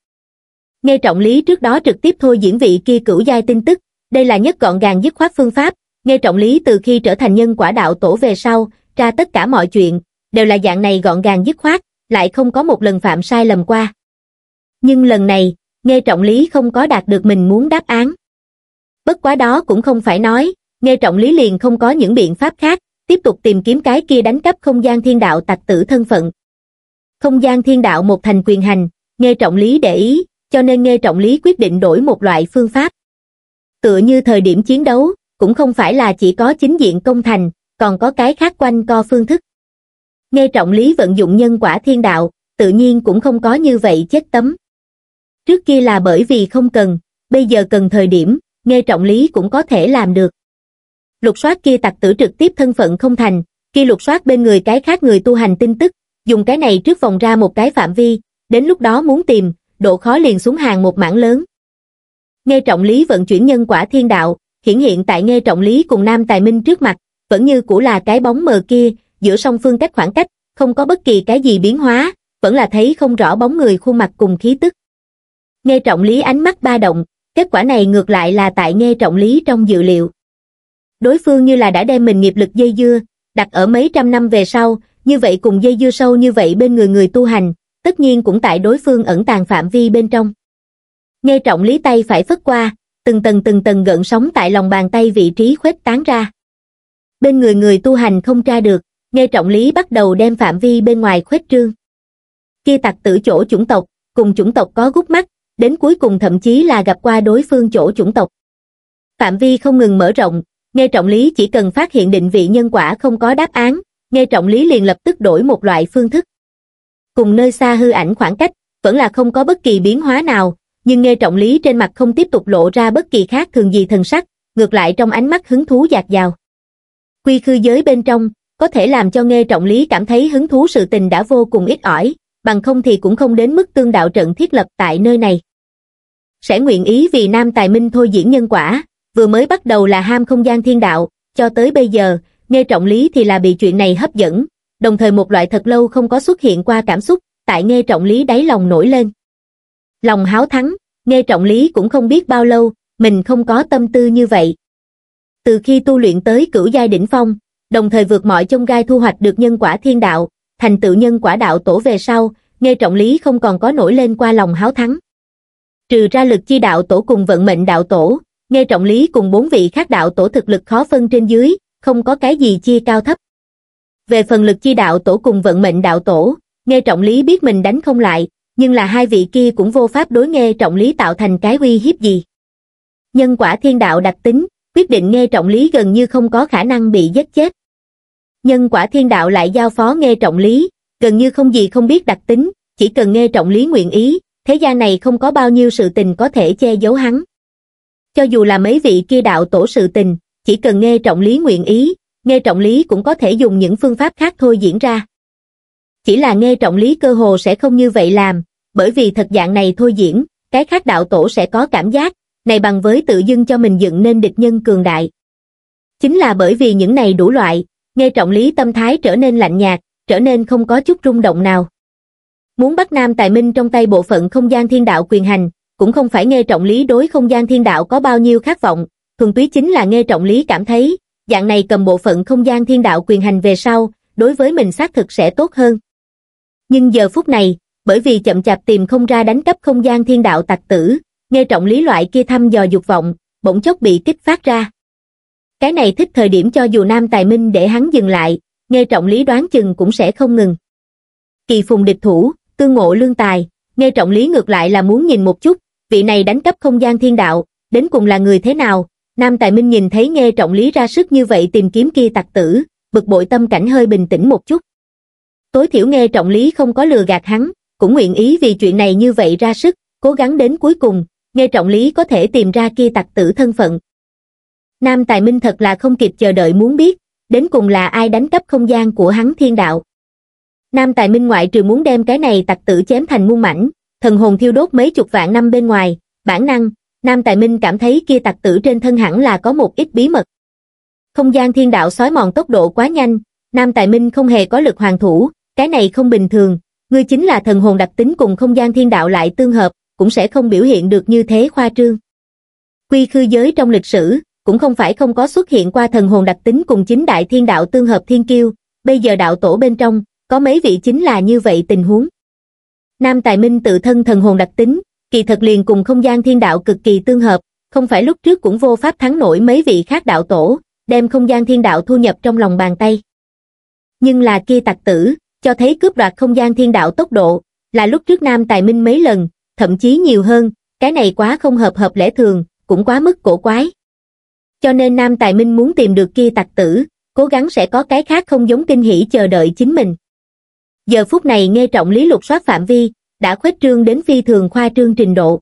Nghe trọng lý trước đó trực tiếp thôi diễn vị kia cửu giai tin tức, đây là nhất gọn gàng dứt khoát phương pháp, nghe trọng lý từ khi trở thành nhân quả đạo tổ về sau, ra tất cả mọi chuyện, đều là dạng này gọn gàng dứt khoát, lại không có một lần phạm sai lầm qua. Nhưng lần này, nghe trọng lý không có đạt được mình muốn đáp án. Bất quá đó cũng không phải nói, nghe trọng lý liền không có những biện pháp khác, tiếp tục tìm kiếm cái kia đánh cắp không gian thiên đạo tạch tử thân phận. Không gian thiên đạo một thành quyền hành, nghe trọng lý để ý, cho nên nghe trọng lý quyết định đổi một loại phương pháp tựa như thời điểm chiến đấu, cũng không phải là chỉ có chính diện công thành, còn có cái khác quanh co phương thức. Nghe trọng lý vận dụng nhân quả thiên đạo, tự nhiên cũng không có như vậy chết tấm. Trước kia là bởi vì không cần, bây giờ cần thời điểm, nghe trọng lý cũng có thể làm được. Lục soát kia tặc tử trực tiếp thân phận không thành, kia lục soát bên người cái khác người tu hành tin tức, dùng cái này trước vòng ra một cái phạm vi, đến lúc đó muốn tìm, độ khó liền xuống hàng một mảng lớn nghe trọng lý vận chuyển nhân quả thiên đạo, hiển hiện tại nghe trọng lý cùng Nam Tài Minh trước mặt, vẫn như cũ là cái bóng mờ kia, giữa song phương cách khoảng cách, không có bất kỳ cái gì biến hóa, vẫn là thấy không rõ bóng người khuôn mặt cùng khí tức. Nghe trọng lý ánh mắt ba động, kết quả này ngược lại là tại nghe trọng lý trong dự liệu. Đối phương như là đã đem mình nghiệp lực dây dưa, đặt ở mấy trăm năm về sau, như vậy cùng dây dưa sâu như vậy bên người người tu hành, tất nhiên cũng tại đối phương ẩn tàng phạm vi bên trong nghe trọng lý tay phải phất qua từng tầng từng tầng gợn sóng tại lòng bàn tay vị trí khuếch tán ra bên người người tu hành không tra được nghe trọng lý bắt đầu đem phạm vi bên ngoài khuếch trương kia tặc tử chỗ chủng tộc cùng chủng tộc có gút mắt đến cuối cùng thậm chí là gặp qua đối phương chỗ chủng tộc phạm vi không ngừng mở rộng nghe trọng lý chỉ cần phát hiện định vị nhân quả không có đáp án nghe trọng lý liền lập tức đổi một loại phương thức cùng nơi xa hư ảnh khoảng cách vẫn là không có bất kỳ biến hóa nào nhưng nghe trọng lý trên mặt không tiếp tục lộ ra bất kỳ khác thường gì thần sắc, ngược lại trong ánh mắt hứng thú dạt dào. Quy khư giới bên trong, có thể làm cho nghe trọng lý cảm thấy hứng thú sự tình đã vô cùng ít ỏi, bằng không thì cũng không đến mức tương đạo trận thiết lập tại nơi này. Sẽ nguyện ý vì nam tài minh thôi diễn nhân quả, vừa mới bắt đầu là ham không gian thiên đạo, cho tới bây giờ, nghe trọng lý thì là bị chuyện này hấp dẫn, đồng thời một loại thật lâu không có xuất hiện qua cảm xúc, tại nghe trọng lý đáy lòng nổi lên lòng háo thắng nghe trọng lý cũng không biết bao lâu mình không có tâm tư như vậy từ khi tu luyện tới cửu giai đỉnh phong đồng thời vượt mọi chông gai thu hoạch được nhân quả thiên đạo thành tựu nhân quả đạo tổ về sau nghe trọng lý không còn có nổi lên qua lòng háo thắng trừ ra lực chi đạo tổ cùng vận mệnh đạo tổ nghe trọng lý cùng bốn vị khác đạo tổ thực lực khó phân trên dưới không có cái gì chia cao thấp về phần lực chi đạo tổ cùng vận mệnh đạo tổ nghe trọng lý biết mình đánh không lại nhưng là hai vị kia cũng vô pháp đối nghe trọng lý tạo thành cái uy hiếp gì. Nhân quả thiên đạo đặc tính, quyết định nghe trọng lý gần như không có khả năng bị giết chết. Nhân quả thiên đạo lại giao phó nghe trọng lý, gần như không gì không biết đặc tính, chỉ cần nghe trọng lý nguyện ý, thế gian này không có bao nhiêu sự tình có thể che giấu hắn. Cho dù là mấy vị kia đạo tổ sự tình, chỉ cần nghe trọng lý nguyện ý, nghe trọng lý cũng có thể dùng những phương pháp khác thôi diễn ra. Chỉ là nghe trọng lý cơ hồ sẽ không như vậy làm, bởi vì thật dạng này thôi diễn, cái khác đạo tổ sẽ có cảm giác, này bằng với tự dưng cho mình dựng nên địch nhân cường đại. Chính là bởi vì những này đủ loại, nghe trọng lý tâm thái trở nên lạnh nhạt, trở nên không có chút rung động nào. Muốn bắt Nam Tài Minh trong tay bộ phận không gian thiên đạo quyền hành, cũng không phải nghe trọng lý đối không gian thiên đạo có bao nhiêu khát vọng, thuần túy chính là nghe trọng lý cảm thấy, dạng này cầm bộ phận không gian thiên đạo quyền hành về sau, đối với mình xác thực sẽ tốt hơn nhưng giờ phút này bởi vì chậm chạp tìm không ra đánh cấp không gian thiên đạo tặc tử nghe trọng lý loại kia thăm dò dục vọng bỗng chốc bị kích phát ra cái này thích thời điểm cho dù nam tài minh để hắn dừng lại nghe trọng lý đoán chừng cũng sẽ không ngừng kỳ phùng địch thủ tư ngộ lương tài nghe trọng lý ngược lại là muốn nhìn một chút vị này đánh cấp không gian thiên đạo đến cùng là người thế nào nam tài minh nhìn thấy nghe trọng lý ra sức như vậy tìm kiếm kia tặc tử bực bội tâm cảnh hơi bình tĩnh một chút tối thiểu nghe trọng lý không có lừa gạt hắn, cũng nguyện ý vì chuyện này như vậy ra sức, cố gắng đến cuối cùng, nghe trọng lý có thể tìm ra kia tặc tử thân phận. Nam Tài Minh thật là không kịp chờ đợi muốn biết, đến cùng là ai đánh cắp không gian của hắn thiên đạo. Nam Tài Minh ngoại trừ muốn đem cái này tặc tử chém thành muôn mảnh, thần hồn thiêu đốt mấy chục vạn năm bên ngoài, bản năng, Nam Tài Minh cảm thấy kia tặc tử trên thân hẳn là có một ít bí mật. Không gian thiên đạo xói mòn tốc độ quá nhanh, Nam Tài Minh không hề có lực hoàn thủ, cái này không bình thường, ngươi chính là thần hồn đặc tính cùng không gian thiên đạo lại tương hợp, cũng sẽ không biểu hiện được như thế khoa trương. Quy khư giới trong lịch sử, cũng không phải không có xuất hiện qua thần hồn đặc tính cùng chính đại thiên đạo tương hợp thiên kiêu, bây giờ đạo tổ bên trong, có mấy vị chính là như vậy tình huống. Nam Tài Minh tự thân thần hồn đặc tính, kỳ thật liền cùng không gian thiên đạo cực kỳ tương hợp, không phải lúc trước cũng vô pháp thắng nổi mấy vị khác đạo tổ, đem không gian thiên đạo thu nhập trong lòng bàn tay. Nhưng là kia tặc tử, cho thấy cướp đoạt không gian thiên đạo tốc độ, là lúc trước Nam Tài Minh mấy lần, thậm chí nhiều hơn, cái này quá không hợp hợp lẽ thường, cũng quá mức cổ quái. Cho nên Nam Tài Minh muốn tìm được kia tặc tử, cố gắng sẽ có cái khác không giống kinh hỉ chờ đợi chính mình. Giờ phút này nghe trọng lý lục soát phạm vi, đã khuếch trương đến phi thường khoa trương trình độ.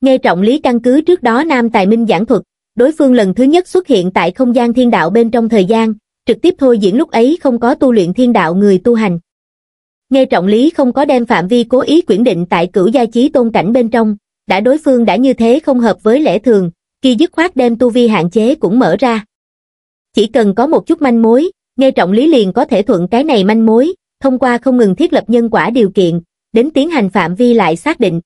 Nghe trọng lý căn cứ trước đó Nam Tài Minh giảng thuật, đối phương lần thứ nhất xuất hiện tại không gian thiên đạo bên trong thời gian, trực tiếp thôi diễn lúc ấy không có tu luyện thiên đạo người tu hành. Nghe trọng lý không có đem phạm vi cố ý quyển định tại cửu gia chí tôn cảnh bên trong, đã đối phương đã như thế không hợp với lẽ thường, kỳ dứt khoát đem tu vi hạn chế cũng mở ra. Chỉ cần có một chút manh mối, nghe trọng lý liền có thể thuận cái này manh mối, thông qua không ngừng thiết lập nhân quả điều kiện, đến tiến hành phạm vi lại xác định.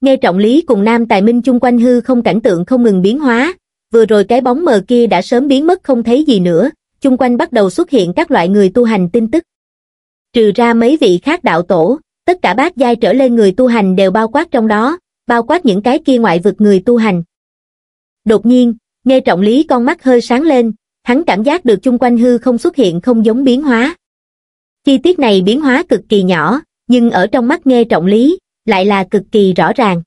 Nghe trọng lý cùng nam tài minh chung quanh hư không cảnh tượng không ngừng biến hóa, vừa rồi cái bóng mờ kia đã sớm biến mất không thấy gì nữa, chung quanh bắt đầu xuất hiện các loại người tu hành tin tức. Trừ ra mấy vị khác đạo tổ, tất cả bác giai trở lên người tu hành đều bao quát trong đó, bao quát những cái kia ngoại vực người tu hành. Đột nhiên, nghe trọng lý con mắt hơi sáng lên, hắn cảm giác được chung quanh hư không xuất hiện không giống biến hóa. Chi tiết này biến hóa cực kỳ nhỏ, nhưng ở trong mắt nghe trọng lý, lại là cực kỳ rõ ràng.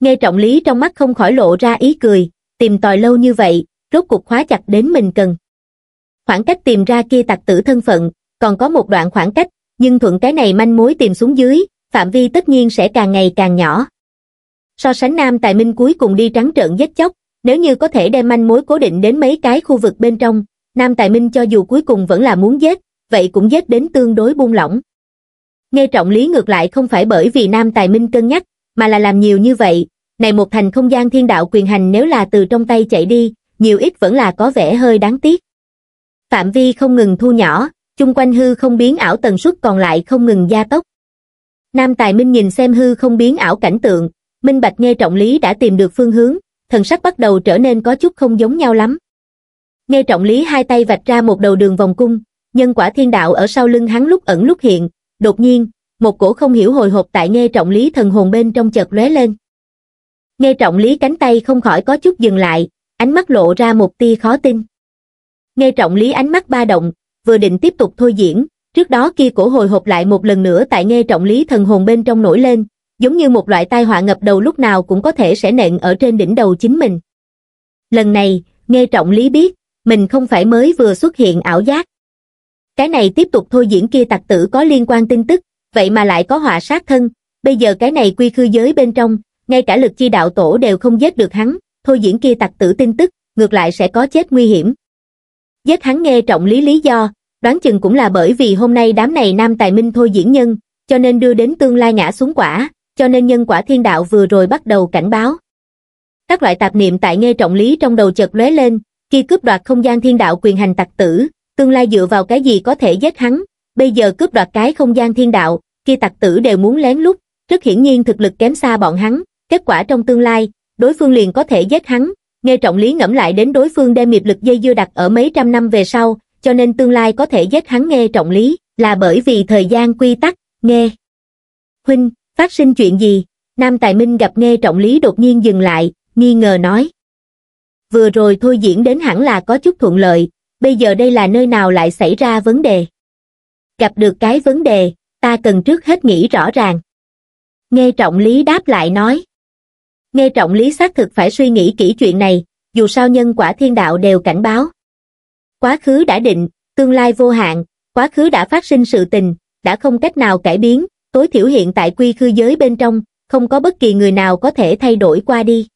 Nghe trọng lý trong mắt không khỏi lộ ra ý cười, tìm tòi lâu như vậy, rốt cuộc khóa chặt đến mình cần khoảng cách tìm ra kia tặc tử thân phận còn có một đoạn khoảng cách nhưng thuận cái này manh mối tìm xuống dưới phạm vi tất nhiên sẽ càng ngày càng nhỏ so sánh nam tài minh cuối cùng đi trắng trợn giết chóc nếu như có thể đem manh mối cố định đến mấy cái khu vực bên trong nam tài minh cho dù cuối cùng vẫn là muốn giết vậy cũng giết đến tương đối buông lỏng nghe trọng lý ngược lại không phải bởi vì nam tài minh cân nhắc mà là làm nhiều như vậy này một thành không gian thiên đạo quyền hành nếu là từ trong tay chạy đi nhiều ít vẫn là có vẻ hơi đáng tiếc phạm vi không ngừng thu nhỏ, chung quanh hư không biến ảo tần suất còn lại không ngừng gia tốc. Nam Tài Minh nhìn xem hư không biến ảo cảnh tượng, Minh Bạch Nghe Trọng Lý đã tìm được phương hướng, thần sắc bắt đầu trở nên có chút không giống nhau lắm. Nghe Trọng Lý hai tay vạch ra một đầu đường vòng cung, nhân quả thiên đạo ở sau lưng hắn lúc ẩn lúc hiện, đột nhiên, một cổ không hiểu hồi hộp tại Nghe Trọng Lý thần hồn bên trong chợt lóe lên. Nghe Trọng Lý cánh tay không khỏi có chút dừng lại, ánh mắt lộ ra một tia khó tin. Nghe trọng lý ánh mắt ba động, vừa định tiếp tục thôi diễn, trước đó kia cổ hồi hộp lại một lần nữa tại nghe trọng lý thần hồn bên trong nổi lên, giống như một loại tai họa ngập đầu lúc nào cũng có thể sẽ nện ở trên đỉnh đầu chính mình. Lần này, nghe trọng lý biết, mình không phải mới vừa xuất hiện ảo giác. Cái này tiếp tục thôi diễn kia tặc tử có liên quan tin tức, vậy mà lại có họa sát thân, bây giờ cái này quy khư giới bên trong, ngay cả lực chi đạo tổ đều không giết được hắn, thôi diễn kia tặc tử tin tức, ngược lại sẽ có chết nguy hiểm. Giết hắn nghe trọng lý lý do, đoán chừng cũng là bởi vì hôm nay đám này nam tài minh thôi diễn nhân, cho nên đưa đến tương lai ngã xuống quả, cho nên nhân quả thiên đạo vừa rồi bắt đầu cảnh báo. Các loại tạp niệm tại nghe trọng lý trong đầu chợt lóe lên, khi cướp đoạt không gian thiên đạo quyền hành tặc tử, tương lai dựa vào cái gì có thể giết hắn, bây giờ cướp đoạt cái không gian thiên đạo, kia tặc tử đều muốn lén lút, rất hiển nhiên thực lực kém xa bọn hắn, kết quả trong tương lai, đối phương liền có thể giết hắn, Nghe trọng lý ngẫm lại đến đối phương đem miệp lực dây dưa đặt ở mấy trăm năm về sau, cho nên tương lai có thể giết hắn nghe trọng lý, là bởi vì thời gian quy tắc, nghe. Huynh, phát sinh chuyện gì? Nam Tài Minh gặp nghe trọng lý đột nhiên dừng lại, nghi ngờ nói. Vừa rồi thôi diễn đến hẳn là có chút thuận lợi, bây giờ đây là nơi nào lại xảy ra vấn đề. Gặp được cái vấn đề, ta cần trước hết nghĩ rõ ràng. Nghe trọng lý đáp lại nói. Nghe trọng lý xác thực phải suy nghĩ kỹ chuyện này, dù sao nhân quả thiên đạo đều cảnh báo. Quá khứ đã định, tương lai vô hạn, quá khứ đã phát sinh sự tình, đã không cách nào cải biến, tối thiểu hiện tại quy khư giới bên trong, không có bất kỳ người nào có thể thay đổi qua đi.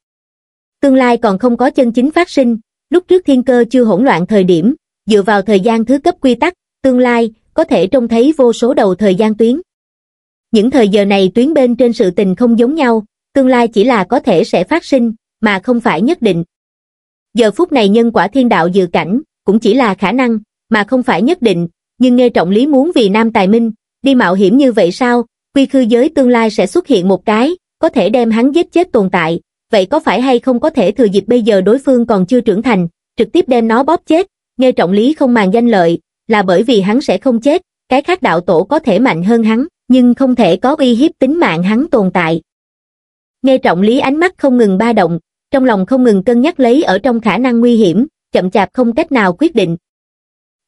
Tương lai còn không có chân chính phát sinh, lúc trước thiên cơ chưa hỗn loạn thời điểm, dựa vào thời gian thứ cấp quy tắc, tương lai có thể trông thấy vô số đầu thời gian tuyến. Những thời giờ này tuyến bên trên sự tình không giống nhau, tương lai chỉ là có thể sẽ phát sinh, mà không phải nhất định. Giờ phút này nhân quả thiên đạo dự cảnh, cũng chỉ là khả năng, mà không phải nhất định, nhưng nghe trọng lý muốn vì nam tài minh, đi mạo hiểm như vậy sao, quy khư giới tương lai sẽ xuất hiện một cái, có thể đem hắn giết chết tồn tại, vậy có phải hay không có thể thừa dịp bây giờ đối phương còn chưa trưởng thành, trực tiếp đem nó bóp chết, nghe trọng lý không màng danh lợi, là bởi vì hắn sẽ không chết, cái khác đạo tổ có thể mạnh hơn hắn, nhưng không thể có uy hiếp tính mạng hắn tồn tại nghe trọng lý ánh mắt không ngừng ba động trong lòng không ngừng cân nhắc lấy ở trong khả năng nguy hiểm chậm chạp không cách nào quyết định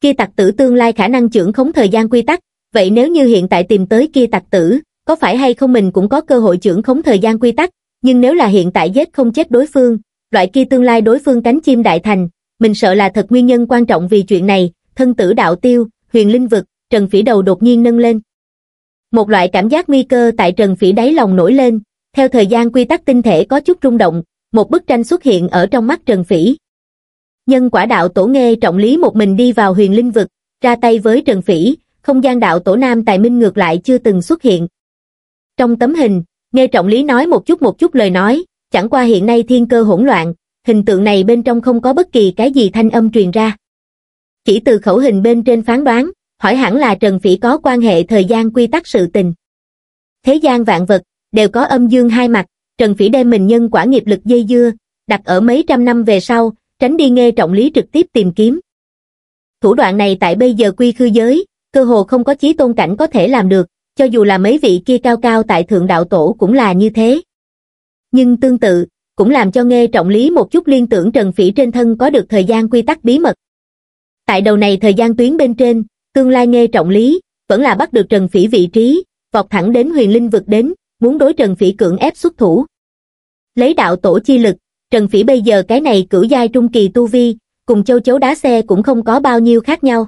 kia tặc tử tương lai khả năng trưởng khống thời gian quy tắc vậy nếu như hiện tại tìm tới kia tặc tử có phải hay không mình cũng có cơ hội trưởng khống thời gian quy tắc nhưng nếu là hiện tại giết không chết đối phương loại kia tương lai đối phương cánh chim đại thành mình sợ là thật nguyên nhân quan trọng vì chuyện này thân tử đạo tiêu huyền linh vực trần phỉ đầu đột nhiên nâng lên một loại cảm giác nguy cơ tại trần phỉ đáy lòng nổi lên theo thời gian quy tắc tinh thể có chút rung động, một bức tranh xuất hiện ở trong mắt Trần Phỉ. Nhân quả đạo tổ nghe trọng lý một mình đi vào huyền linh vực, ra tay với Trần Phỉ, không gian đạo tổ nam tài minh ngược lại chưa từng xuất hiện. Trong tấm hình, nghe trọng lý nói một chút một chút lời nói, chẳng qua hiện nay thiên cơ hỗn loạn, hình tượng này bên trong không có bất kỳ cái gì thanh âm truyền ra. Chỉ từ khẩu hình bên trên phán đoán, hỏi hẳn là Trần Phỉ có quan hệ thời gian quy tắc sự tình. Thế gian vạn vật, đều có âm dương hai mặt, Trần Phỉ đem mình nhân quả nghiệp lực dây dưa, đặt ở mấy trăm năm về sau, tránh đi nghe trọng lý trực tiếp tìm kiếm. Thủ đoạn này tại bây giờ quy khư giới, cơ hồ không có chí tôn cảnh có thể làm được, cho dù là mấy vị kia cao cao tại thượng đạo tổ cũng là như thế. Nhưng tương tự, cũng làm cho nghe trọng lý một chút liên tưởng Trần Phỉ trên thân có được thời gian quy tắc bí mật. Tại đầu này thời gian tuyến bên trên, tương lai nghe trọng lý, vẫn là bắt được Trần Phỉ vị trí, vọt thẳng đến huyền linh vực đến, muốn đối Trần Phỉ cưỡng ép xuất thủ. Lấy đạo tổ chi lực, Trần Phỉ bây giờ cái này cử giai trung kỳ tu vi, cùng châu chấu đá xe cũng không có bao nhiêu khác nhau.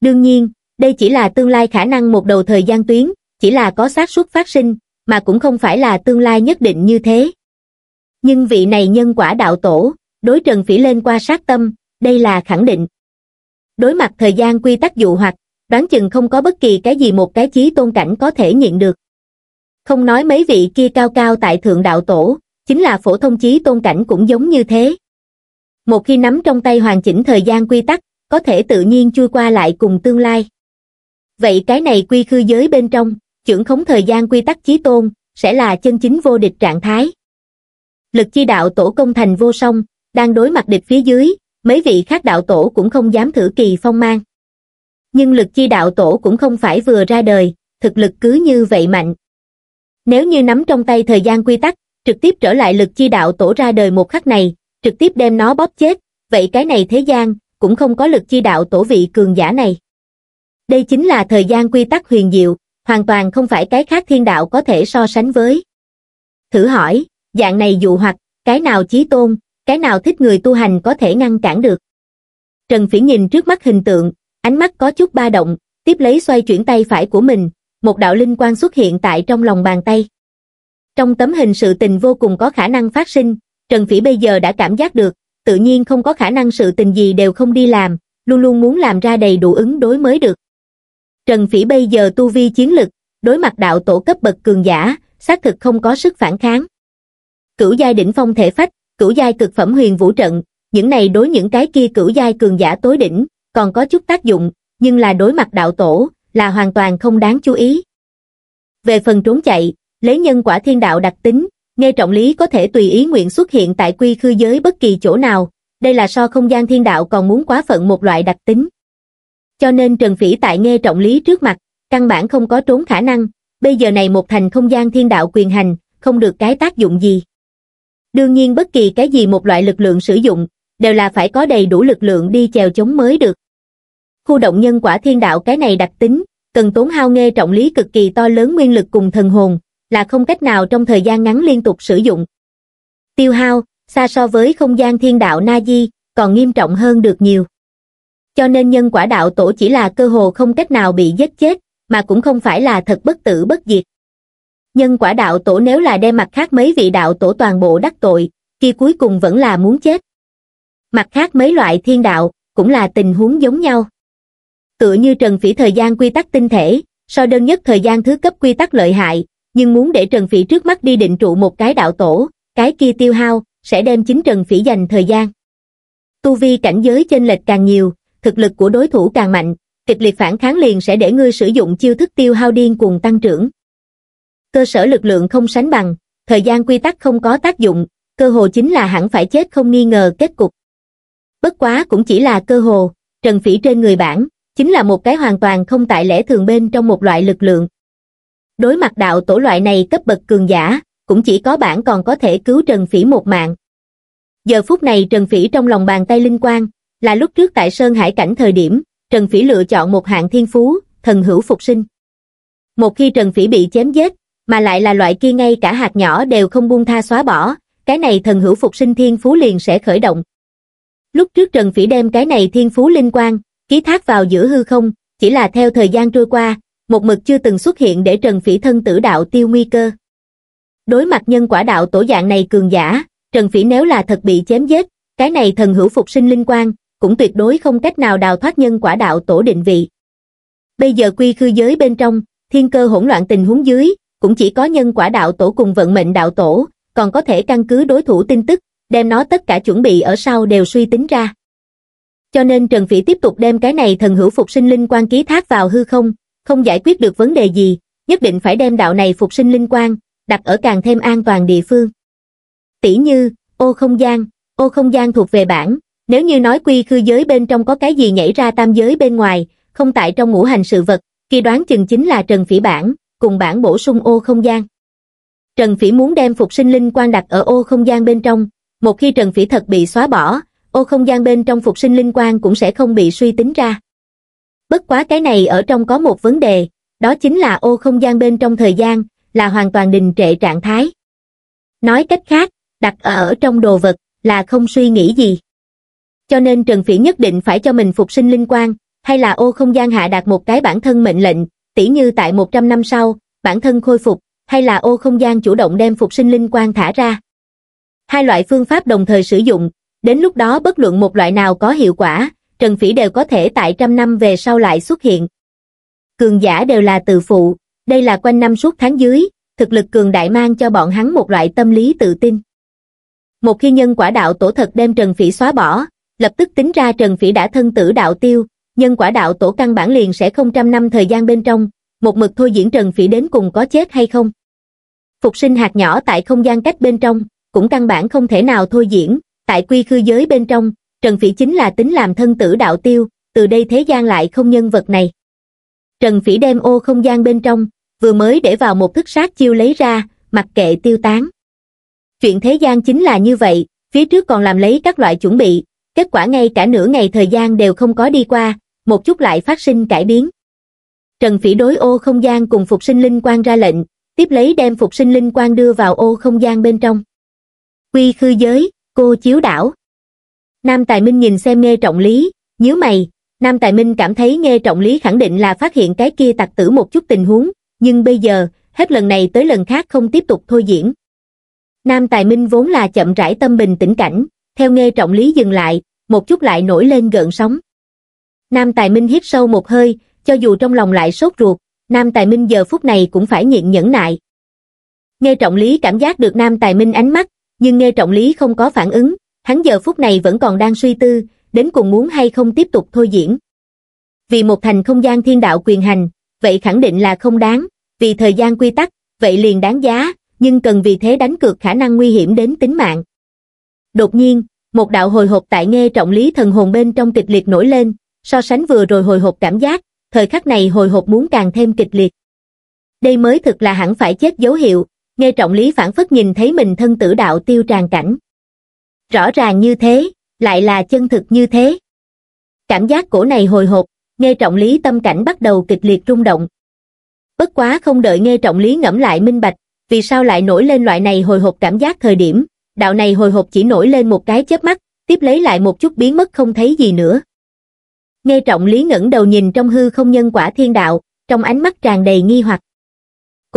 Đương nhiên, đây chỉ là tương lai khả năng một đầu thời gian tuyến, chỉ là có xác suất phát sinh, mà cũng không phải là tương lai nhất định như thế. Nhưng vị này nhân quả đạo tổ, đối Trần Phỉ lên qua sát tâm, đây là khẳng định. Đối mặt thời gian quy tắc dụ hoặc, đoán chừng không có bất kỳ cái gì một cái chí tôn cảnh có thể nhịn được. Không nói mấy vị kia cao cao tại thượng đạo tổ, chính là phổ thông chí tôn cảnh cũng giống như thế. Một khi nắm trong tay hoàn chỉnh thời gian quy tắc, có thể tự nhiên chui qua lại cùng tương lai. Vậy cái này quy khư giới bên trong, trưởng khống thời gian quy tắc chí tôn, sẽ là chân chính vô địch trạng thái. Lực chi đạo tổ công thành vô song, đang đối mặt địch phía dưới, mấy vị khác đạo tổ cũng không dám thử kỳ phong mang. Nhưng lực chi đạo tổ cũng không phải vừa ra đời, thực lực cứ như vậy mạnh, nếu như nắm trong tay thời gian quy tắc trực tiếp trở lại lực chi đạo tổ ra đời một khắc này trực tiếp đem nó bóp chết vậy cái này thế gian cũng không có lực chi đạo tổ vị cường giả này đây chính là thời gian quy tắc huyền diệu hoàn toàn không phải cái khác thiên đạo có thể so sánh với thử hỏi dạng này dụ hoặc cái nào chí tôn cái nào thích người tu hành có thể ngăn cản được trần phỉ nhìn trước mắt hình tượng ánh mắt có chút ba động tiếp lấy xoay chuyển tay phải của mình một đạo linh quang xuất hiện tại trong lòng bàn tay. Trong tấm hình sự tình vô cùng có khả năng phát sinh, Trần Phỉ bây giờ đã cảm giác được, tự nhiên không có khả năng sự tình gì đều không đi làm, luôn luôn muốn làm ra đầy đủ ứng đối mới được. Trần Phỉ bây giờ tu vi chiến lực, đối mặt đạo tổ cấp bậc cường giả, xác thực không có sức phản kháng. Cửu giai đỉnh phong thể phách, cửu giai cực phẩm huyền vũ trận, những này đối những cái kia cửu giai cường giả tối đỉnh, còn có chút tác dụng, nhưng là đối mặt đạo tổ, là hoàn toàn không đáng chú ý. Về phần trốn chạy, lấy nhân quả thiên đạo đặc tính, nghe trọng lý có thể tùy ý nguyện xuất hiện tại quy khư giới bất kỳ chỗ nào, đây là so không gian thiên đạo còn muốn quá phận một loại đặc tính. Cho nên Trần Phỉ tại nghe trọng lý trước mặt, căn bản không có trốn khả năng, bây giờ này một thành không gian thiên đạo quyền hành, không được cái tác dụng gì. Đương nhiên bất kỳ cái gì một loại lực lượng sử dụng, đều là phải có đầy đủ lực lượng đi chèo chống mới được khu động nhân quả thiên đạo cái này đặc tính, cần tốn hao nghe trọng lý cực kỳ to lớn nguyên lực cùng thần hồn, là không cách nào trong thời gian ngắn liên tục sử dụng. Tiêu hao, xa so với không gian thiên đạo Na Di, còn nghiêm trọng hơn được nhiều. Cho nên nhân quả đạo tổ chỉ là cơ hồ không cách nào bị giết chết, mà cũng không phải là thật bất tử bất diệt. Nhân quả đạo tổ nếu là đem mặt khác mấy vị đạo tổ toàn bộ đắc tội, kia cuối cùng vẫn là muốn chết. Mặt khác mấy loại thiên đạo, cũng là tình huống giống nhau tựa như Trần Phỉ thời gian quy tắc tinh thể, so đơn nhất thời gian thứ cấp quy tắc lợi hại, nhưng muốn để Trần Phỉ trước mắt đi định trụ một cái đạo tổ, cái kia tiêu hao, sẽ đem chính Trần Phỉ dành thời gian. Tu vi cảnh giới chênh lệch càng nhiều, thực lực của đối thủ càng mạnh, kịch liệt phản kháng liền sẽ để ngươi sử dụng chiêu thức tiêu hao điên cuồng tăng trưởng. Cơ sở lực lượng không sánh bằng, thời gian quy tắc không có tác dụng, cơ hồ chính là hẳn phải chết không nghi ngờ kết cục. Bất quá cũng chỉ là cơ hồ, Trần Phỉ trên người bản, chính là một cái hoàn toàn không tại lẽ thường bên trong một loại lực lượng. Đối mặt đạo tổ loại này cấp bậc cường giả, cũng chỉ có bản còn có thể cứu Trần Phỉ một mạng. Giờ phút này Trần Phỉ trong lòng bàn tay linh quang, là lúc trước tại Sơn Hải Cảnh thời điểm, Trần Phỉ lựa chọn một hạng thiên phú, thần hữu phục sinh. Một khi Trần Phỉ bị chém giết, mà lại là loại kia ngay cả hạt nhỏ đều không buông tha xóa bỏ, cái này thần hữu phục sinh thiên phú liền sẽ khởi động. Lúc trước Trần Phỉ đem cái này thiên phú linh quang, ký thác vào giữa hư không, chỉ là theo thời gian trôi qua, một mực chưa từng xuất hiện để Trần Phỉ thân tử đạo tiêu nguy cơ. Đối mặt nhân quả đạo tổ dạng này cường giả, Trần Phỉ nếu là thật bị chém giết, cái này thần hữu phục sinh linh quan, cũng tuyệt đối không cách nào đào thoát nhân quả đạo tổ định vị. Bây giờ quy khư giới bên trong, thiên cơ hỗn loạn tình huống dưới, cũng chỉ có nhân quả đạo tổ cùng vận mệnh đạo tổ, còn có thể căn cứ đối thủ tin tức, đem nó tất cả chuẩn bị ở sau đều suy tính ra cho nên Trần Phỉ tiếp tục đem cái này thần hữu phục sinh linh quan ký thác vào hư không, không giải quyết được vấn đề gì, nhất định phải đem đạo này phục sinh linh quan, đặt ở càng thêm an toàn địa phương. Tỷ như, ô không gian, ô không gian thuộc về bản, nếu như nói quy khư giới bên trong có cái gì nhảy ra tam giới bên ngoài, không tại trong ngũ hành sự vật, kỳ đoán chừng chính là Trần Phỉ bản, cùng bản bổ sung ô không gian. Trần Phỉ muốn đem phục sinh linh quan đặt ở ô không gian bên trong, một khi Trần Phỉ thật bị xóa bỏ, ô không gian bên trong phục sinh linh quan cũng sẽ không bị suy tính ra. Bất quá cái này ở trong có một vấn đề, đó chính là ô không gian bên trong thời gian, là hoàn toàn đình trệ trạng thái. Nói cách khác, đặt ở trong đồ vật là không suy nghĩ gì. Cho nên Trần Phỉ nhất định phải cho mình phục sinh linh quan, hay là ô không gian hạ đạt một cái bản thân mệnh lệnh, tỉ như tại 100 năm sau, bản thân khôi phục, hay là ô không gian chủ động đem phục sinh linh quan thả ra. Hai loại phương pháp đồng thời sử dụng, Đến lúc đó bất luận một loại nào có hiệu quả, Trần Phỉ đều có thể tại trăm năm về sau lại xuất hiện. Cường giả đều là tự phụ, đây là quanh năm suốt tháng dưới, thực lực cường đại mang cho bọn hắn một loại tâm lý tự tin. Một khi nhân quả đạo tổ thật đem Trần Phỉ xóa bỏ, lập tức tính ra Trần Phỉ đã thân tử đạo tiêu, nhân quả đạo tổ căn bản liền sẽ không trăm năm thời gian bên trong, một mực thôi diễn Trần Phỉ đến cùng có chết hay không. Phục sinh hạt nhỏ tại không gian cách bên trong, cũng căn bản không thể nào thôi diễn, tại quy khư giới bên trong trần phỉ chính là tính làm thân tử đạo tiêu từ đây thế gian lại không nhân vật này trần phỉ đem ô không gian bên trong vừa mới để vào một thức sát chiêu lấy ra mặc kệ tiêu tán chuyện thế gian chính là như vậy phía trước còn làm lấy các loại chuẩn bị kết quả ngay cả nửa ngày thời gian đều không có đi qua một chút lại phát sinh cải biến trần phỉ đối ô không gian cùng phục sinh linh quan ra lệnh tiếp lấy đem phục sinh linh quan đưa vào ô không gian bên trong quy khư giới cô chiếu đảo. Nam Tài Minh nhìn xem nghe trọng lý, nhớ mày, Nam Tài Minh cảm thấy nghe trọng lý khẳng định là phát hiện cái kia tặc tử một chút tình huống, nhưng bây giờ, hết lần này tới lần khác không tiếp tục thôi diễn. Nam Tài Minh vốn là chậm rãi tâm bình tĩnh cảnh, theo nghe trọng lý dừng lại, một chút lại nổi lên gợn sóng. Nam Tài Minh hít sâu một hơi, cho dù trong lòng lại sốt ruột, Nam Tài Minh giờ phút này cũng phải nhịn nhẫn nại. Nghe trọng lý cảm giác được Nam Tài Minh ánh mắt, nhưng nghe trọng lý không có phản ứng, hắn giờ phút này vẫn còn đang suy tư, đến cùng muốn hay không tiếp tục thôi diễn. Vì một thành không gian thiên đạo quyền hành, vậy khẳng định là không đáng, vì thời gian quy tắc, vậy liền đáng giá, nhưng cần vì thế đánh cược khả năng nguy hiểm đến tính mạng. Đột nhiên, một đạo hồi hộp tại nghe trọng lý thần hồn bên trong kịch liệt nổi lên, so sánh vừa rồi hồi hộp cảm giác, thời khắc này hồi hộp muốn càng thêm kịch liệt. Đây mới thực là hẳn phải chết dấu hiệu, nghe trọng lý phản phất nhìn thấy mình thân tử đạo tiêu tràn cảnh. Rõ ràng như thế, lại là chân thực như thế. Cảm giác cổ này hồi hộp, nghe trọng lý tâm cảnh bắt đầu kịch liệt rung động. Bất quá không đợi nghe trọng lý ngẫm lại minh bạch, vì sao lại nổi lên loại này hồi hộp cảm giác thời điểm, đạo này hồi hộp chỉ nổi lên một cái chớp mắt, tiếp lấy lại một chút biến mất không thấy gì nữa. Nghe trọng lý ngẩng đầu nhìn trong hư không nhân quả thiên đạo, trong ánh mắt tràn đầy nghi hoặc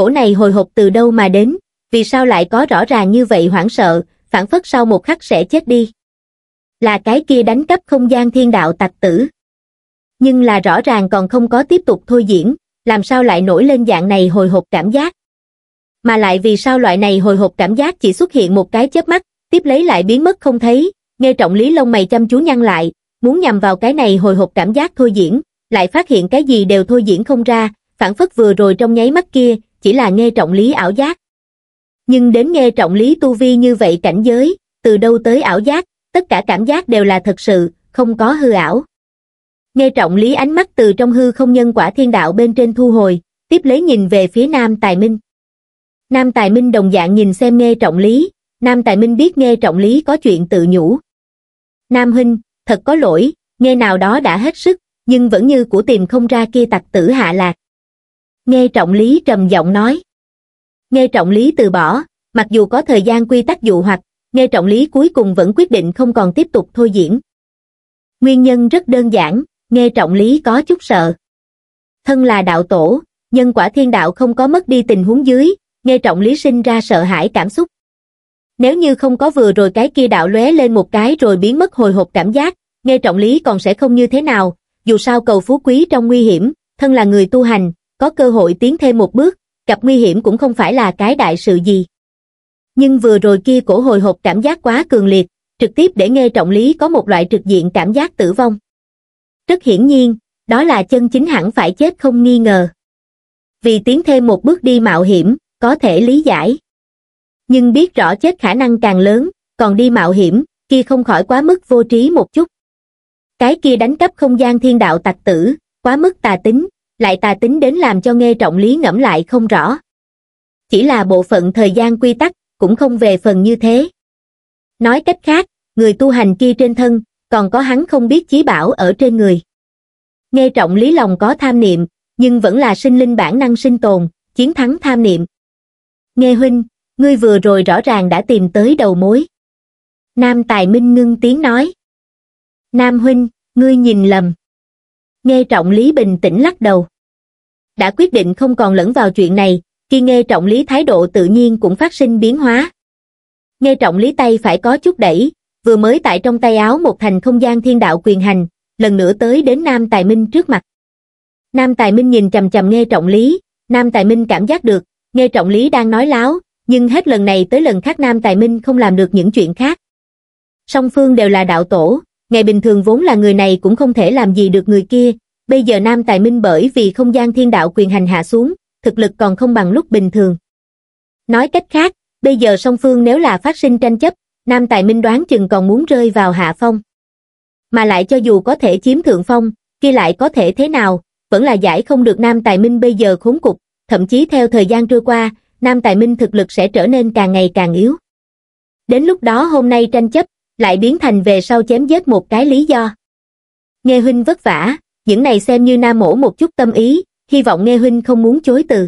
cổ này hồi hộp từ đâu mà đến, vì sao lại có rõ ràng như vậy hoảng sợ, phản phất sau một khắc sẽ chết đi. Là cái kia đánh cắp không gian thiên đạo tặc tử. Nhưng là rõ ràng còn không có tiếp tục thôi diễn, làm sao lại nổi lên dạng này hồi hộp cảm giác. Mà lại vì sao loại này hồi hộp cảm giác chỉ xuất hiện một cái chớp mắt, tiếp lấy lại biến mất không thấy, nghe trọng lý lông mày chăm chú nhăn lại, muốn nhằm vào cái này hồi hộp cảm giác thôi diễn, lại phát hiện cái gì đều thôi diễn không ra, phản phất vừa rồi trong nháy mắt kia, chỉ là nghe trọng lý ảo giác. Nhưng đến nghe trọng lý tu vi như vậy cảnh giới, từ đâu tới ảo giác, tất cả cảm giác đều là thật sự, không có hư ảo. Nghe trọng lý ánh mắt từ trong hư không nhân quả thiên đạo bên trên thu hồi, tiếp lấy nhìn về phía Nam Tài Minh. Nam Tài Minh đồng dạng nhìn xem nghe trọng lý, Nam Tài Minh biết nghe trọng lý có chuyện tự nhủ. Nam Huynh, thật có lỗi, nghe nào đó đã hết sức, nhưng vẫn như của tìm không ra kia tặc tử hạ lạc. Nghe Trọng Lý trầm giọng nói. Nghe Trọng Lý từ bỏ, mặc dù có thời gian quy tắc dụ hoặc, Nghe Trọng Lý cuối cùng vẫn quyết định không còn tiếp tục thôi diễn. Nguyên nhân rất đơn giản, Nghe Trọng Lý có chút sợ. Thân là đạo tổ, nhân quả thiên đạo không có mất đi tình huống dưới, Nghe Trọng Lý sinh ra sợ hãi cảm xúc. Nếu như không có vừa rồi cái kia đạo lóe lên một cái rồi biến mất hồi hộp cảm giác, Nghe Trọng Lý còn sẽ không như thế nào, dù sao cầu phú quý trong nguy hiểm, thân là người tu hành, có cơ hội tiến thêm một bước, gặp nguy hiểm cũng không phải là cái đại sự gì. Nhưng vừa rồi kia cổ hồi hộp cảm giác quá cường liệt, trực tiếp để nghe trọng lý có một loại trực diện cảm giác tử vong. Rất hiển nhiên, đó là chân chính hẳn phải chết không nghi ngờ. Vì tiến thêm một bước đi mạo hiểm, có thể lý giải. Nhưng biết rõ chết khả năng càng lớn, còn đi mạo hiểm, kia không khỏi quá mức vô trí một chút. Cái kia đánh cắp không gian thiên đạo tặc tử, quá mức tà tính, lại tà tính đến làm cho nghe trọng lý ngẫm lại không rõ. Chỉ là bộ phận thời gian quy tắc, cũng không về phần như thế. Nói cách khác, người tu hành kia trên thân, còn có hắn không biết chí bảo ở trên người. Nghe trọng lý lòng có tham niệm, nhưng vẫn là sinh linh bản năng sinh tồn, chiến thắng tham niệm. Nghe huynh, ngươi vừa rồi rõ ràng đã tìm tới đầu mối. Nam Tài Minh ngưng tiếng nói. Nam huynh, ngươi nhìn lầm. Nghe Trọng Lý bình tĩnh lắc đầu. Đã quyết định không còn lẫn vào chuyện này, khi Nghe Trọng Lý thái độ tự nhiên cũng phát sinh biến hóa. Nghe Trọng Lý tay phải có chút đẩy, vừa mới tại trong tay áo một thành không gian thiên đạo quyền hành, lần nữa tới đến Nam Tài Minh trước mặt. Nam Tài Minh nhìn chầm chầm Nghe Trọng Lý, Nam Tài Minh cảm giác được, Nghe Trọng Lý đang nói láo, nhưng hết lần này tới lần khác Nam Tài Minh không làm được những chuyện khác. Song phương đều là đạo tổ, ngày bình thường vốn là người này cũng không thể làm gì được người kia, bây giờ Nam Tài Minh bởi vì không gian thiên đạo quyền hành hạ xuống, thực lực còn không bằng lúc bình thường. Nói cách khác, bây giờ song phương nếu là phát sinh tranh chấp, Nam Tài Minh đoán chừng còn muốn rơi vào hạ phong. Mà lại cho dù có thể chiếm thượng phong, kia lại có thể thế nào, vẫn là giải không được Nam Tài Minh bây giờ khốn cục, thậm chí theo thời gian trôi qua, Nam Tài Minh thực lực sẽ trở nên càng ngày càng yếu. Đến lúc đó hôm nay tranh chấp, lại biến thành về sau chém giết một cái lý do. Nghe huynh vất vả, những này xem như nam mổ một chút tâm ý, hy vọng nghe huynh không muốn chối từ.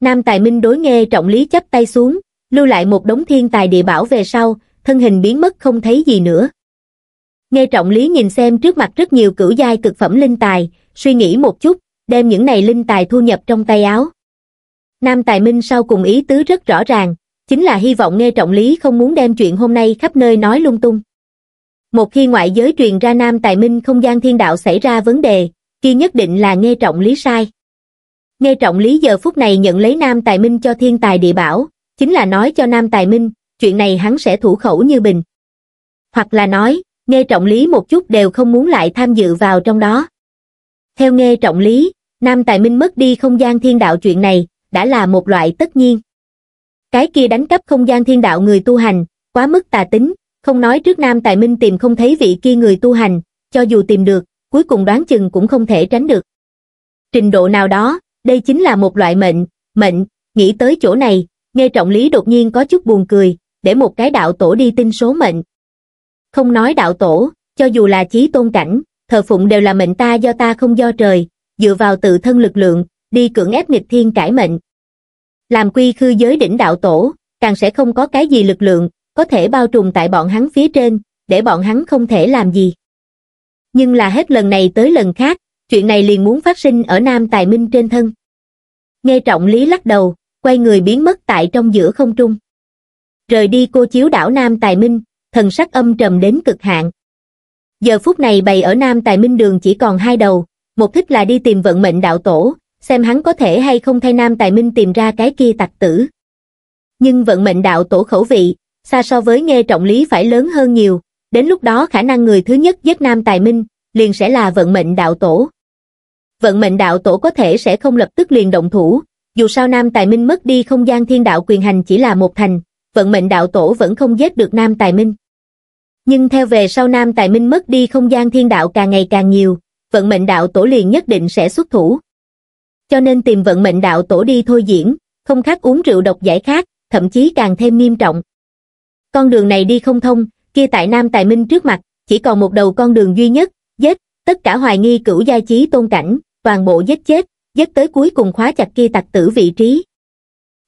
Nam Tài Minh đối nghe trọng lý chấp tay xuống, lưu lại một đống thiên tài địa bảo về sau, thân hình biến mất không thấy gì nữa. Nghe trọng lý nhìn xem trước mặt rất nhiều cửu giai cực phẩm linh tài, suy nghĩ một chút, đem những này linh tài thu nhập trong tay áo. Nam Tài Minh sau cùng ý tứ rất rõ ràng, chính là hy vọng nghe trọng lý không muốn đem chuyện hôm nay khắp nơi nói lung tung. Một khi ngoại giới truyền ra nam tài minh không gian thiên đạo xảy ra vấn đề, kia nhất định là nghe trọng lý sai. Nghe trọng lý giờ phút này nhận lấy nam tài minh cho thiên tài địa bảo, chính là nói cho nam tài minh, chuyện này hắn sẽ thủ khẩu như bình. Hoặc là nói, nghe trọng lý một chút đều không muốn lại tham dự vào trong đó. Theo nghe trọng lý, nam tài minh mất đi không gian thiên đạo chuyện này, đã là một loại tất nhiên cái kia đánh cắp không gian thiên đạo người tu hành quá mức tà tính không nói trước nam tài minh tìm không thấy vị kia người tu hành cho dù tìm được cuối cùng đoán chừng cũng không thể tránh được trình độ nào đó đây chính là một loại mệnh mệnh nghĩ tới chỗ này nghe trọng lý đột nhiên có chút buồn cười để một cái đạo tổ đi tin số mệnh không nói đạo tổ cho dù là chí tôn cảnh thờ phụng đều là mệnh ta do ta không do trời dựa vào tự thân lực lượng đi cưỡng ép nghịch thiên cải mệnh làm quy khư giới đỉnh đạo tổ, càng sẽ không có cái gì lực lượng, có thể bao trùm tại bọn hắn phía trên, để bọn hắn không thể làm gì. Nhưng là hết lần này tới lần khác, chuyện này liền muốn phát sinh ở Nam Tài Minh trên thân. Nghe trọng lý lắc đầu, quay người biến mất tại trong giữa không trung. Rời đi cô chiếu đảo Nam Tài Minh, thần sắc âm trầm đến cực hạn. Giờ phút này bày ở Nam Tài Minh đường chỉ còn hai đầu, một thích là đi tìm vận mệnh đạo tổ, xem hắn có thể hay không thay Nam Tài Minh tìm ra cái kia tặc tử. Nhưng vận mệnh đạo tổ khẩu vị, xa so với nghe trọng lý phải lớn hơn nhiều, đến lúc đó khả năng người thứ nhất giết Nam Tài Minh, liền sẽ là vận mệnh đạo tổ. Vận mệnh đạo tổ có thể sẽ không lập tức liền động thủ, dù sao Nam Tài Minh mất đi không gian thiên đạo quyền hành chỉ là một thành, vận mệnh đạo tổ vẫn không giết được Nam Tài Minh. Nhưng theo về sau Nam Tài Minh mất đi không gian thiên đạo càng ngày càng nhiều, vận mệnh đạo tổ liền nhất định sẽ xuất thủ cho nên tìm vận mệnh đạo tổ đi thôi diễn, không khác uống rượu độc giải khác, thậm chí càng thêm nghiêm trọng. Con đường này đi không thông, kia tại Nam Tài Minh trước mặt, chỉ còn một đầu con đường duy nhất, giết, tất cả hoài nghi cửu gia trí tôn cảnh, toàn bộ giết chết, giết tới cuối cùng khóa chặt kia tặc tử vị trí.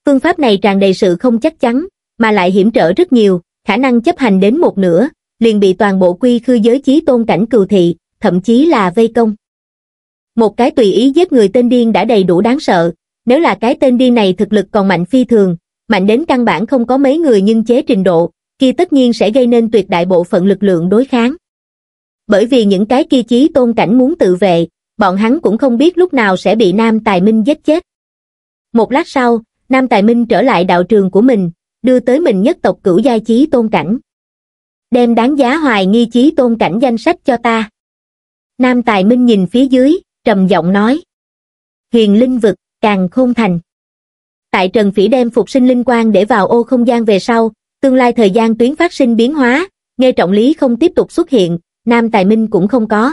Phương pháp này tràn đầy sự không chắc chắn, mà lại hiểm trở rất nhiều, khả năng chấp hành đến một nửa, liền bị toàn bộ quy khư giới trí tôn cảnh cừu thị, thậm chí là vây công. Một cái tùy ý giết người tên điên đã đầy đủ đáng sợ, nếu là cái tên điên này thực lực còn mạnh phi thường, mạnh đến căn bản không có mấy người nhưng chế trình độ, kia tất nhiên sẽ gây nên tuyệt đại bộ phận lực lượng đối kháng. Bởi vì những cái kia chí tôn cảnh muốn tự vệ, bọn hắn cũng không biết lúc nào sẽ bị Nam Tài Minh giết chết. Một lát sau, Nam Tài Minh trở lại đạo trường của mình, đưa tới mình nhất tộc cửu giai chí tôn cảnh. Đem đáng giá hoài nghi chí tôn cảnh danh sách cho ta. Nam Tài Minh nhìn phía dưới, trầm giọng nói. Huyền linh vực, càng không thành. Tại Trần Phỉ đem phục sinh linh quan để vào ô không gian về sau, tương lai thời gian tuyến phát sinh biến hóa, nghe trọng lý không tiếp tục xuất hiện, nam tài minh cũng không có.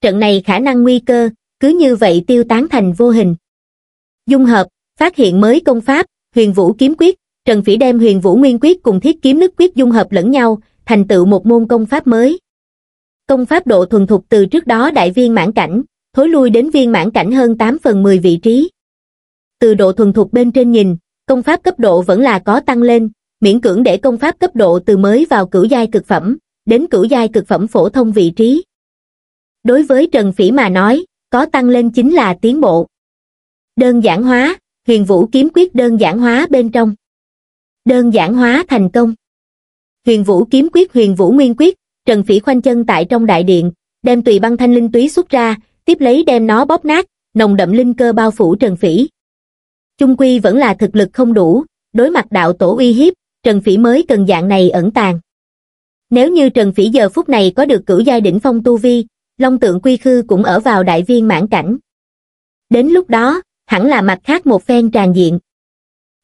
Trận này khả năng nguy cơ, cứ như vậy tiêu tán thành vô hình. Dung hợp, phát hiện mới công pháp, huyền vũ kiếm quyết, Trần Phỉ đem huyền vũ nguyên quyết cùng thiết kiếm nước quyết dung hợp lẫn nhau, thành tựu một môn công pháp mới. Công pháp độ thuần thục từ trước đó đại viên mãn cảnh, thối lui đến viên mãn cảnh hơn 8 phần 10 vị trí. Từ độ thuần thục bên trên nhìn, công pháp cấp độ vẫn là có tăng lên, miễn cưỡng để công pháp cấp độ từ mới vào cửu giai cực phẩm, đến cửu giai cực phẩm phổ thông vị trí. Đối với Trần Phỉ mà nói, có tăng lên chính là tiến bộ. Đơn giản hóa, huyền vũ kiếm quyết đơn giản hóa bên trong. Đơn giản hóa thành công. Huyền vũ kiếm quyết huyền vũ nguyên quyết, Trần Phỉ khoanh chân tại trong đại điện, đem tùy băng thanh linh túy xuất ra, tiếp lấy đem nó bóp nát, nồng đậm linh cơ bao phủ Trần Phỉ. Trung quy vẫn là thực lực không đủ, đối mặt đạo tổ uy hiếp, Trần Phỉ mới cần dạng này ẩn tàng. Nếu như Trần Phỉ giờ phút này có được cửu giai đỉnh phong tu vi, Long tượng quy khư cũng ở vào đại viên mãn cảnh. Đến lúc đó, hẳn là mặt khác một phen tràn diện.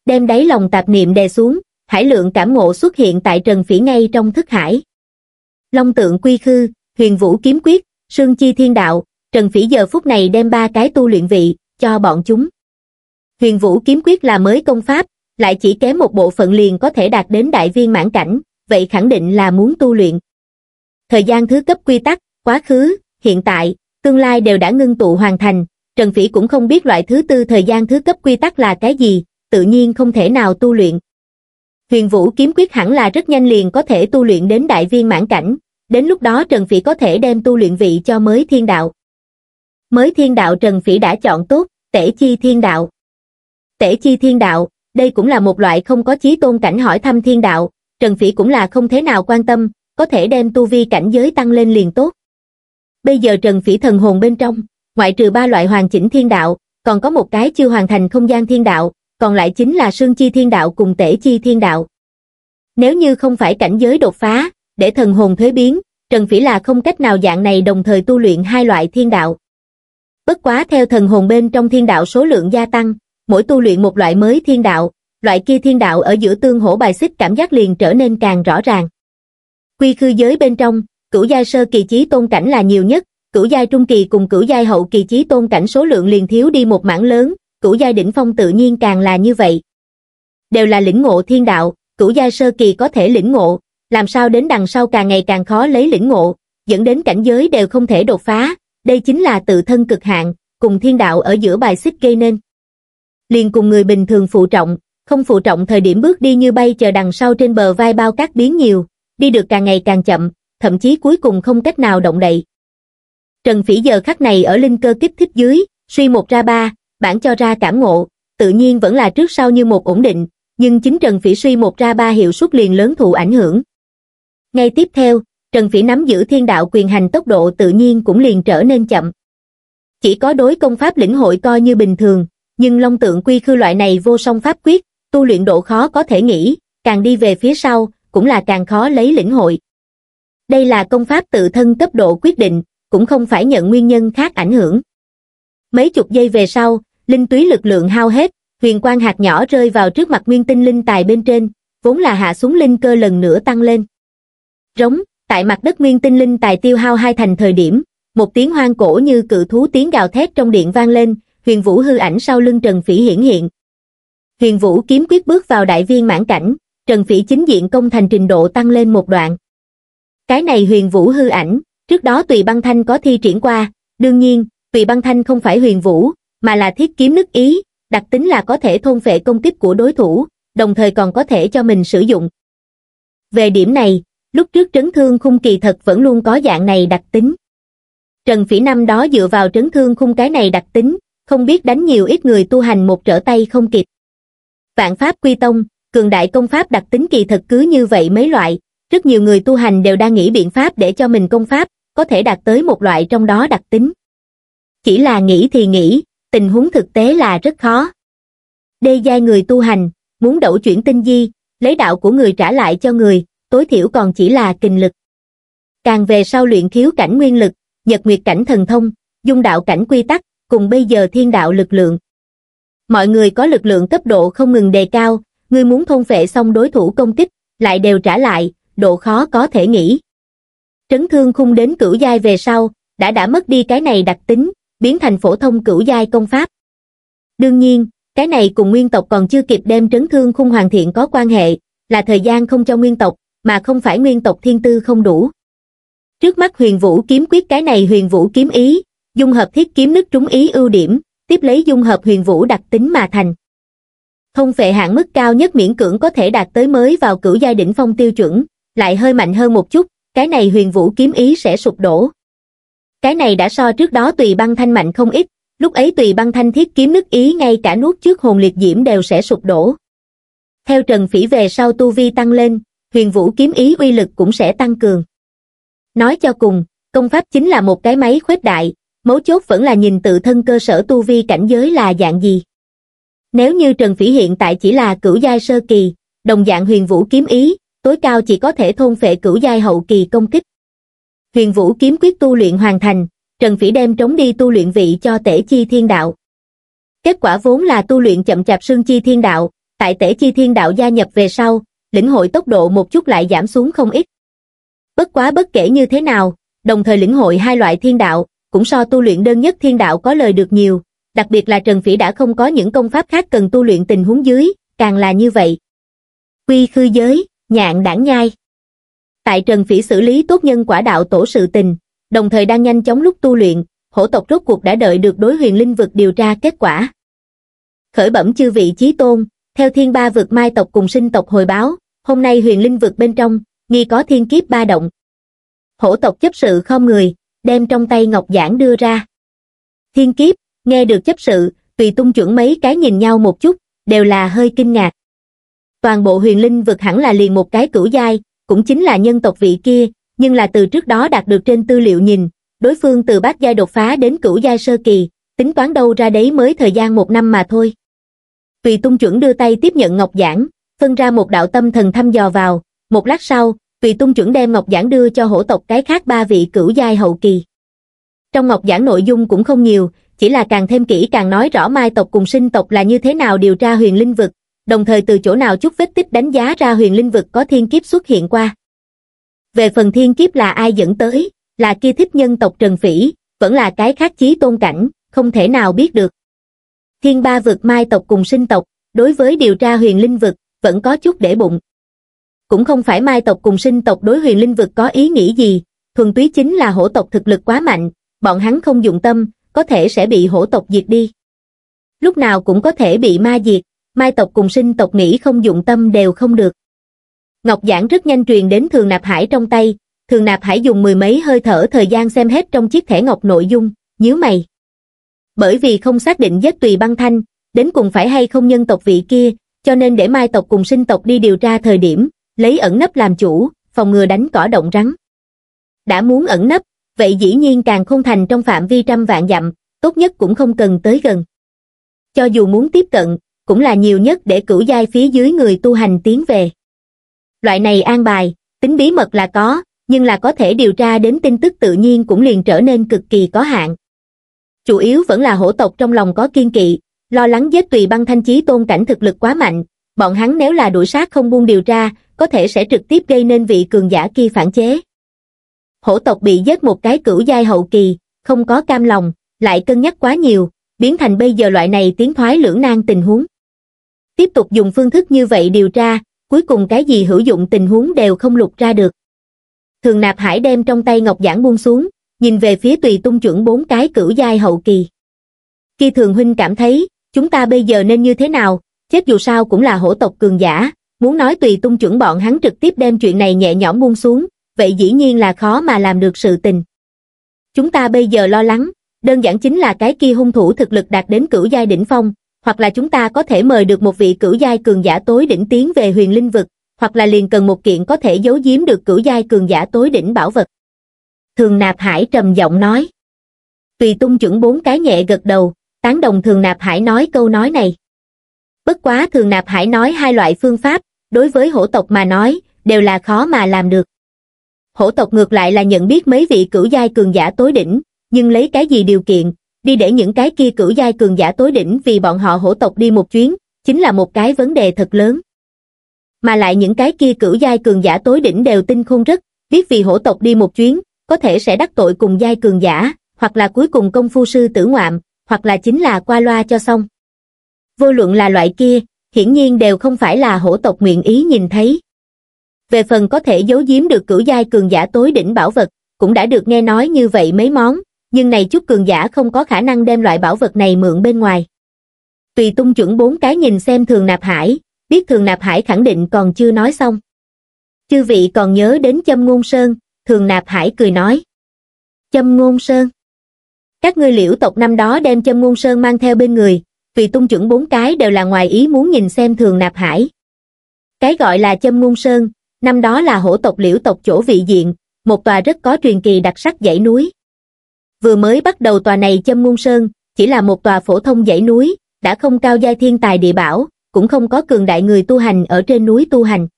Đem đáy lòng tạp niệm đè xuống, hải lượng cảm ngộ xuất hiện tại Trần Phỉ ngay trong thức hải. Long tượng quy khư, huyền vũ kiếm quyết, sương chi thiên đạo, Trần Phỉ giờ phút này đem ba cái tu luyện vị, cho bọn chúng. Huyền Vũ kiếm quyết là mới công pháp, lại chỉ kém một bộ phận liền có thể đạt đến đại viên mãn cảnh, vậy khẳng định là muốn tu luyện. Thời gian thứ cấp quy tắc, quá khứ, hiện tại, tương lai đều đã ngưng tụ hoàn thành, Trần Phỉ cũng không biết loại thứ tư thời gian thứ cấp quy tắc là cái gì, tự nhiên không thể nào tu luyện. Huyền Vũ kiếm quyết hẳn là rất nhanh liền có thể tu luyện đến đại viên mãn cảnh, đến lúc đó Trần Phỉ có thể đem tu luyện vị cho mới thiên đạo mới thiên đạo Trần Phỉ đã chọn tốt, tể chi thiên đạo. Tể chi thiên đạo, đây cũng là một loại không có chí tôn cảnh hỏi thăm thiên đạo, Trần Phỉ cũng là không thế nào quan tâm, có thể đem tu vi cảnh giới tăng lên liền tốt. Bây giờ Trần Phỉ thần hồn bên trong, ngoại trừ ba loại hoàn chỉnh thiên đạo, còn có một cái chưa hoàn thành không gian thiên đạo, còn lại chính là sương chi thiên đạo cùng tể chi thiên đạo. Nếu như không phải cảnh giới đột phá, để thần hồn thuế biến, Trần Phỉ là không cách nào dạng này đồng thời tu luyện hai loại thiên đạo. Bất quá theo thần hồn bên trong thiên đạo số lượng gia tăng, mỗi tu luyện một loại mới thiên đạo, loại kia thiên đạo ở giữa tương hỗ bài xích cảm giác liền trở nên càng rõ ràng. Quy khư giới bên trong, cửu giai sơ kỳ chí tôn cảnh là nhiều nhất, cửu giai trung kỳ cùng cửu giai hậu kỳ chí tôn cảnh số lượng liền thiếu đi một mảng lớn, cửu giai đỉnh phong tự nhiên càng là như vậy. Đều là lĩnh ngộ thiên đạo, cửu giai sơ kỳ có thể lĩnh ngộ, làm sao đến đằng sau càng ngày càng khó lấy lĩnh ngộ, dẫn đến cảnh giới đều không thể đột phá, đây chính là tự thân cực hạn, cùng thiên đạo ở giữa bài xích gây nên. Liền cùng người bình thường phụ trọng, không phụ trọng thời điểm bước đi như bay chờ đằng sau trên bờ vai bao cát biến nhiều, đi được càng ngày càng chậm, thậm chí cuối cùng không cách nào động đậy. Trần Phỉ giờ khắc này ở linh cơ kích thích dưới, suy một ra ba, bản cho ra cảm ngộ, tự nhiên vẫn là trước sau như một ổn định, nhưng chính Trần Phỉ suy một ra ba hiệu suất liền lớn thụ ảnh hưởng. Ngay tiếp theo, trần phỉ nắm giữ thiên đạo quyền hành tốc độ tự nhiên cũng liền trở nên chậm chỉ có đối công pháp lĩnh hội coi như bình thường nhưng long tượng quy khư loại này vô song pháp quyết tu luyện độ khó có thể nghĩ càng đi về phía sau cũng là càng khó lấy lĩnh hội đây là công pháp tự thân cấp độ quyết định cũng không phải nhận nguyên nhân khác ảnh hưởng mấy chục giây về sau linh túy lực lượng hao hết huyền quang hạt nhỏ rơi vào trước mặt nguyên tinh linh tài bên trên vốn là hạ xuống linh cơ lần nữa tăng lên rống tại mặt đất nguyên tinh linh tài tiêu hao hai thành thời điểm một tiếng hoang cổ như cự thú tiếng gào thét trong điện vang lên huyền vũ hư ảnh sau lưng trần phỉ hiển hiện huyền vũ kiếm quyết bước vào đại viên mãn cảnh trần phỉ chính diện công thành trình độ tăng lên một đoạn cái này huyền vũ hư ảnh trước đó tùy băng thanh có thi triển qua đương nhiên tùy băng thanh không phải huyền vũ mà là thiết kiếm nước ý đặc tính là có thể thôn phệ công kích của đối thủ đồng thời còn có thể cho mình sử dụng về điểm này lúc trước trấn thương khung kỳ thật vẫn luôn có dạng này đặc tính. Trần Phỉ năm đó dựa vào trấn thương khung cái này đặc tính, không biết đánh nhiều ít người tu hành một trở tay không kịp. Vạn Pháp Quy Tông, cường đại công pháp đặc tính kỳ thật cứ như vậy mấy loại, rất nhiều người tu hành đều đang nghĩ biện pháp để cho mình công pháp, có thể đạt tới một loại trong đó đặc tính. Chỉ là nghĩ thì nghĩ, tình huống thực tế là rất khó. Đê giai người tu hành, muốn đậu chuyển tinh di, lấy đạo của người trả lại cho người, tối thiểu còn chỉ là kình lực. Càng về sau luyện khiếu cảnh nguyên lực, nhật nguyệt cảnh thần thông, dung đạo cảnh quy tắc, cùng bây giờ thiên đạo lực lượng. Mọi người có lực lượng cấp độ không ngừng đề cao, người muốn thôn vệ xong đối thủ công kích, lại đều trả lại, độ khó có thể nghĩ. Trấn thương khung đến cửu giai về sau, đã đã mất đi cái này đặc tính, biến thành phổ thông cửu giai công pháp. Đương nhiên, cái này cùng nguyên tộc còn chưa kịp đem trấn thương khung hoàn thiện có quan hệ, là thời gian không cho nguyên tộc mà không phải nguyên tộc thiên tư không đủ. Trước mắt huyền vũ kiếm quyết cái này huyền vũ kiếm ý, dung hợp thiết kiếm nứt trúng ý ưu điểm, tiếp lấy dung hợp huyền vũ đặc tính mà thành. Thông phệ hạng mức cao nhất miễn cưỡng có thể đạt tới mới vào cửu giai đỉnh phong tiêu chuẩn, lại hơi mạnh hơn một chút, cái này huyền vũ kiếm ý sẽ sụp đổ. Cái này đã so trước đó tùy băng thanh mạnh không ít, lúc ấy tùy băng thanh thiết kiếm nứt ý ngay cả nuốt trước hồn liệt diễm đều sẽ sụp đổ. Theo Trần Phỉ về sau tu vi tăng lên, huyền vũ kiếm ý uy lực cũng sẽ tăng cường. Nói cho cùng, công pháp chính là một cái máy khuếch đại, mấu chốt vẫn là nhìn tự thân cơ sở tu vi cảnh giới là dạng gì. Nếu như Trần Phỉ hiện tại chỉ là cửu giai sơ kỳ, đồng dạng huyền vũ kiếm ý, tối cao chỉ có thể thôn phệ cửu giai hậu kỳ công kích. Huyền vũ kiếm quyết tu luyện hoàn thành, Trần Phỉ đem trống đi tu luyện vị cho tể chi thiên đạo. Kết quả vốn là tu luyện chậm chạp sương chi thiên đạo, tại tể chi thiên đạo gia nhập về sau, lĩnh hội tốc độ một chút lại giảm xuống không ít. Bất quá bất kể như thế nào, đồng thời lĩnh hội hai loại thiên đạo, cũng so tu luyện đơn nhất thiên đạo có lời được nhiều, đặc biệt là Trần Phỉ đã không có những công pháp khác cần tu luyện tình huống dưới, càng là như vậy. Quy khư giới, nhạn đảng nhai. Tại Trần Phỉ xử lý tốt nhân quả đạo tổ sự tình, đồng thời đang nhanh chóng lúc tu luyện, hổ tộc rốt cuộc đã đợi được đối huyền linh vực điều tra kết quả. Khởi bẩm chư vị chí tôn, theo thiên ba vực mai tộc cùng sinh tộc hồi báo, hôm nay huyền linh vực bên trong nghi có thiên kiếp ba động hổ tộc chấp sự không người đem trong tay ngọc giản đưa ra thiên kiếp nghe được chấp sự tùy tung chuẩn mấy cái nhìn nhau một chút đều là hơi kinh ngạc toàn bộ huyền linh vực hẳn là liền một cái cửu giai cũng chính là nhân tộc vị kia nhưng là từ trước đó đạt được trên tư liệu nhìn đối phương từ bát giai đột phá đến cửu giai sơ kỳ tính toán đâu ra đấy mới thời gian một năm mà thôi tùy tung chuẩn đưa tay tiếp nhận ngọc giản phân ra một đạo tâm thần thăm dò vào, một lát sau, Tùy Tung chuẩn đem Ngọc Giản đưa cho hổ tộc cái khác ba vị cửu giai hậu kỳ. Trong Ngọc Giản nội dung cũng không nhiều, chỉ là càng thêm kỹ càng nói rõ mai tộc cùng sinh tộc là như thế nào điều tra huyền linh vực, đồng thời từ chỗ nào chút vết tích đánh giá ra huyền linh vực có thiên kiếp xuất hiện qua. Về phần thiên kiếp là ai dẫn tới, là kia thích nhân tộc Trần Phỉ, vẫn là cái khác chí tôn cảnh, không thể nào biết được. Thiên ba vực mai tộc cùng sinh tộc, đối với điều tra huyền linh vực, vẫn có chút để bụng. Cũng không phải mai tộc cùng sinh tộc đối huyền linh vực có ý nghĩ gì, thuần túy chính là hổ tộc thực lực quá mạnh, bọn hắn không dụng tâm, có thể sẽ bị hổ tộc diệt đi. Lúc nào cũng có thể bị ma diệt, mai tộc cùng sinh tộc nghĩ không dụng tâm đều không được. Ngọc giản rất nhanh truyền đến Thường Nạp Hải trong tay, Thường Nạp Hải dùng mười mấy hơi thở thời gian xem hết trong chiếc thẻ ngọc nội dung, nhíu mày. Bởi vì không xác định giết tùy băng thanh, đến cùng phải hay không nhân tộc vị kia, cho nên để mai tộc cùng sinh tộc đi điều tra thời điểm, lấy ẩn nấp làm chủ, phòng ngừa đánh cỏ động rắn. Đã muốn ẩn nấp, vậy dĩ nhiên càng không thành trong phạm vi trăm vạn dặm, tốt nhất cũng không cần tới gần. Cho dù muốn tiếp cận, cũng là nhiều nhất để cửu giai phía dưới người tu hành tiến về. Loại này an bài, tính bí mật là có, nhưng là có thể điều tra đến tin tức tự nhiên cũng liền trở nên cực kỳ có hạn. Chủ yếu vẫn là hổ tộc trong lòng có kiên kỵ, lo lắng giết tùy băng thanh chí tôn cảnh thực lực quá mạnh bọn hắn nếu là đuổi sát không buông điều tra có thể sẽ trực tiếp gây nên vị cường giả kia phản chế hổ tộc bị giết một cái cửu giai hậu kỳ không có cam lòng lại cân nhắc quá nhiều biến thành bây giờ loại này tiến thoái lưỡng nan tình huống tiếp tục dùng phương thức như vậy điều tra cuối cùng cái gì hữu dụng tình huống đều không lục ra được thường nạp hải đem trong tay ngọc giản buông xuống nhìn về phía tùy tung chuẩn bốn cái cửu giai hậu kỳ khi thường huynh cảm thấy chúng ta bây giờ nên như thế nào, chết dù sao cũng là hổ tộc cường giả, muốn nói tùy tung chuẩn bọn hắn trực tiếp đem chuyện này nhẹ nhõm buông xuống, vậy dĩ nhiên là khó mà làm được sự tình. Chúng ta bây giờ lo lắng, đơn giản chính là cái kia hung thủ thực lực đạt đến cửu giai đỉnh phong, hoặc là chúng ta có thể mời được một vị cửu giai cường giả tối đỉnh tiến về huyền linh vực, hoặc là liền cần một kiện có thể giấu giếm được cửu giai cường giả tối đỉnh bảo vật. Thường Nạp Hải trầm giọng nói. Tùy tung chuẩn bốn cái nhẹ gật đầu, tán đồng thường nạp hải nói câu nói này bất quá thường nạp hải nói hai loại phương pháp đối với hổ tộc mà nói đều là khó mà làm được hổ tộc ngược lại là nhận biết mấy vị cửu giai cường giả tối đỉnh nhưng lấy cái gì điều kiện đi để những cái kia cửu giai cường giả tối đỉnh vì bọn họ hổ tộc đi một chuyến chính là một cái vấn đề thật lớn mà lại những cái kia cửu giai cường giả tối đỉnh đều tinh khôn rất biết vì hổ tộc đi một chuyến có thể sẽ đắc tội cùng giai cường giả hoặc là cuối cùng công phu sư tử ngoạm hoặc là chính là qua loa cho xong. Vô luận là loại kia, hiển nhiên đều không phải là hổ tộc nguyện ý nhìn thấy. Về phần có thể giấu giếm được cửu giai cường giả tối đỉnh bảo vật, cũng đã được nghe nói như vậy mấy món, nhưng này chút cường giả không có khả năng đem loại bảo vật này mượn bên ngoài. Tùy tung chuẩn bốn cái nhìn xem thường nạp hải, biết thường nạp hải khẳng định còn chưa nói xong. Chư vị còn nhớ đến châm ngôn sơn, thường nạp hải cười nói. Châm ngôn sơn các ngươi liễu tộc năm đó đem châm ngôn sơn mang theo bên người vì tung chuẩn bốn cái đều là ngoài ý muốn nhìn xem thường nạp hải cái gọi là châm ngôn sơn năm đó là hổ tộc liễu tộc chỗ vị diện một tòa rất có truyền kỳ đặc sắc dãy núi vừa mới bắt đầu tòa này châm ngôn sơn chỉ là một tòa phổ thông dãy núi đã không cao giai thiên tài địa bảo cũng không có cường đại người tu hành ở trên núi tu hành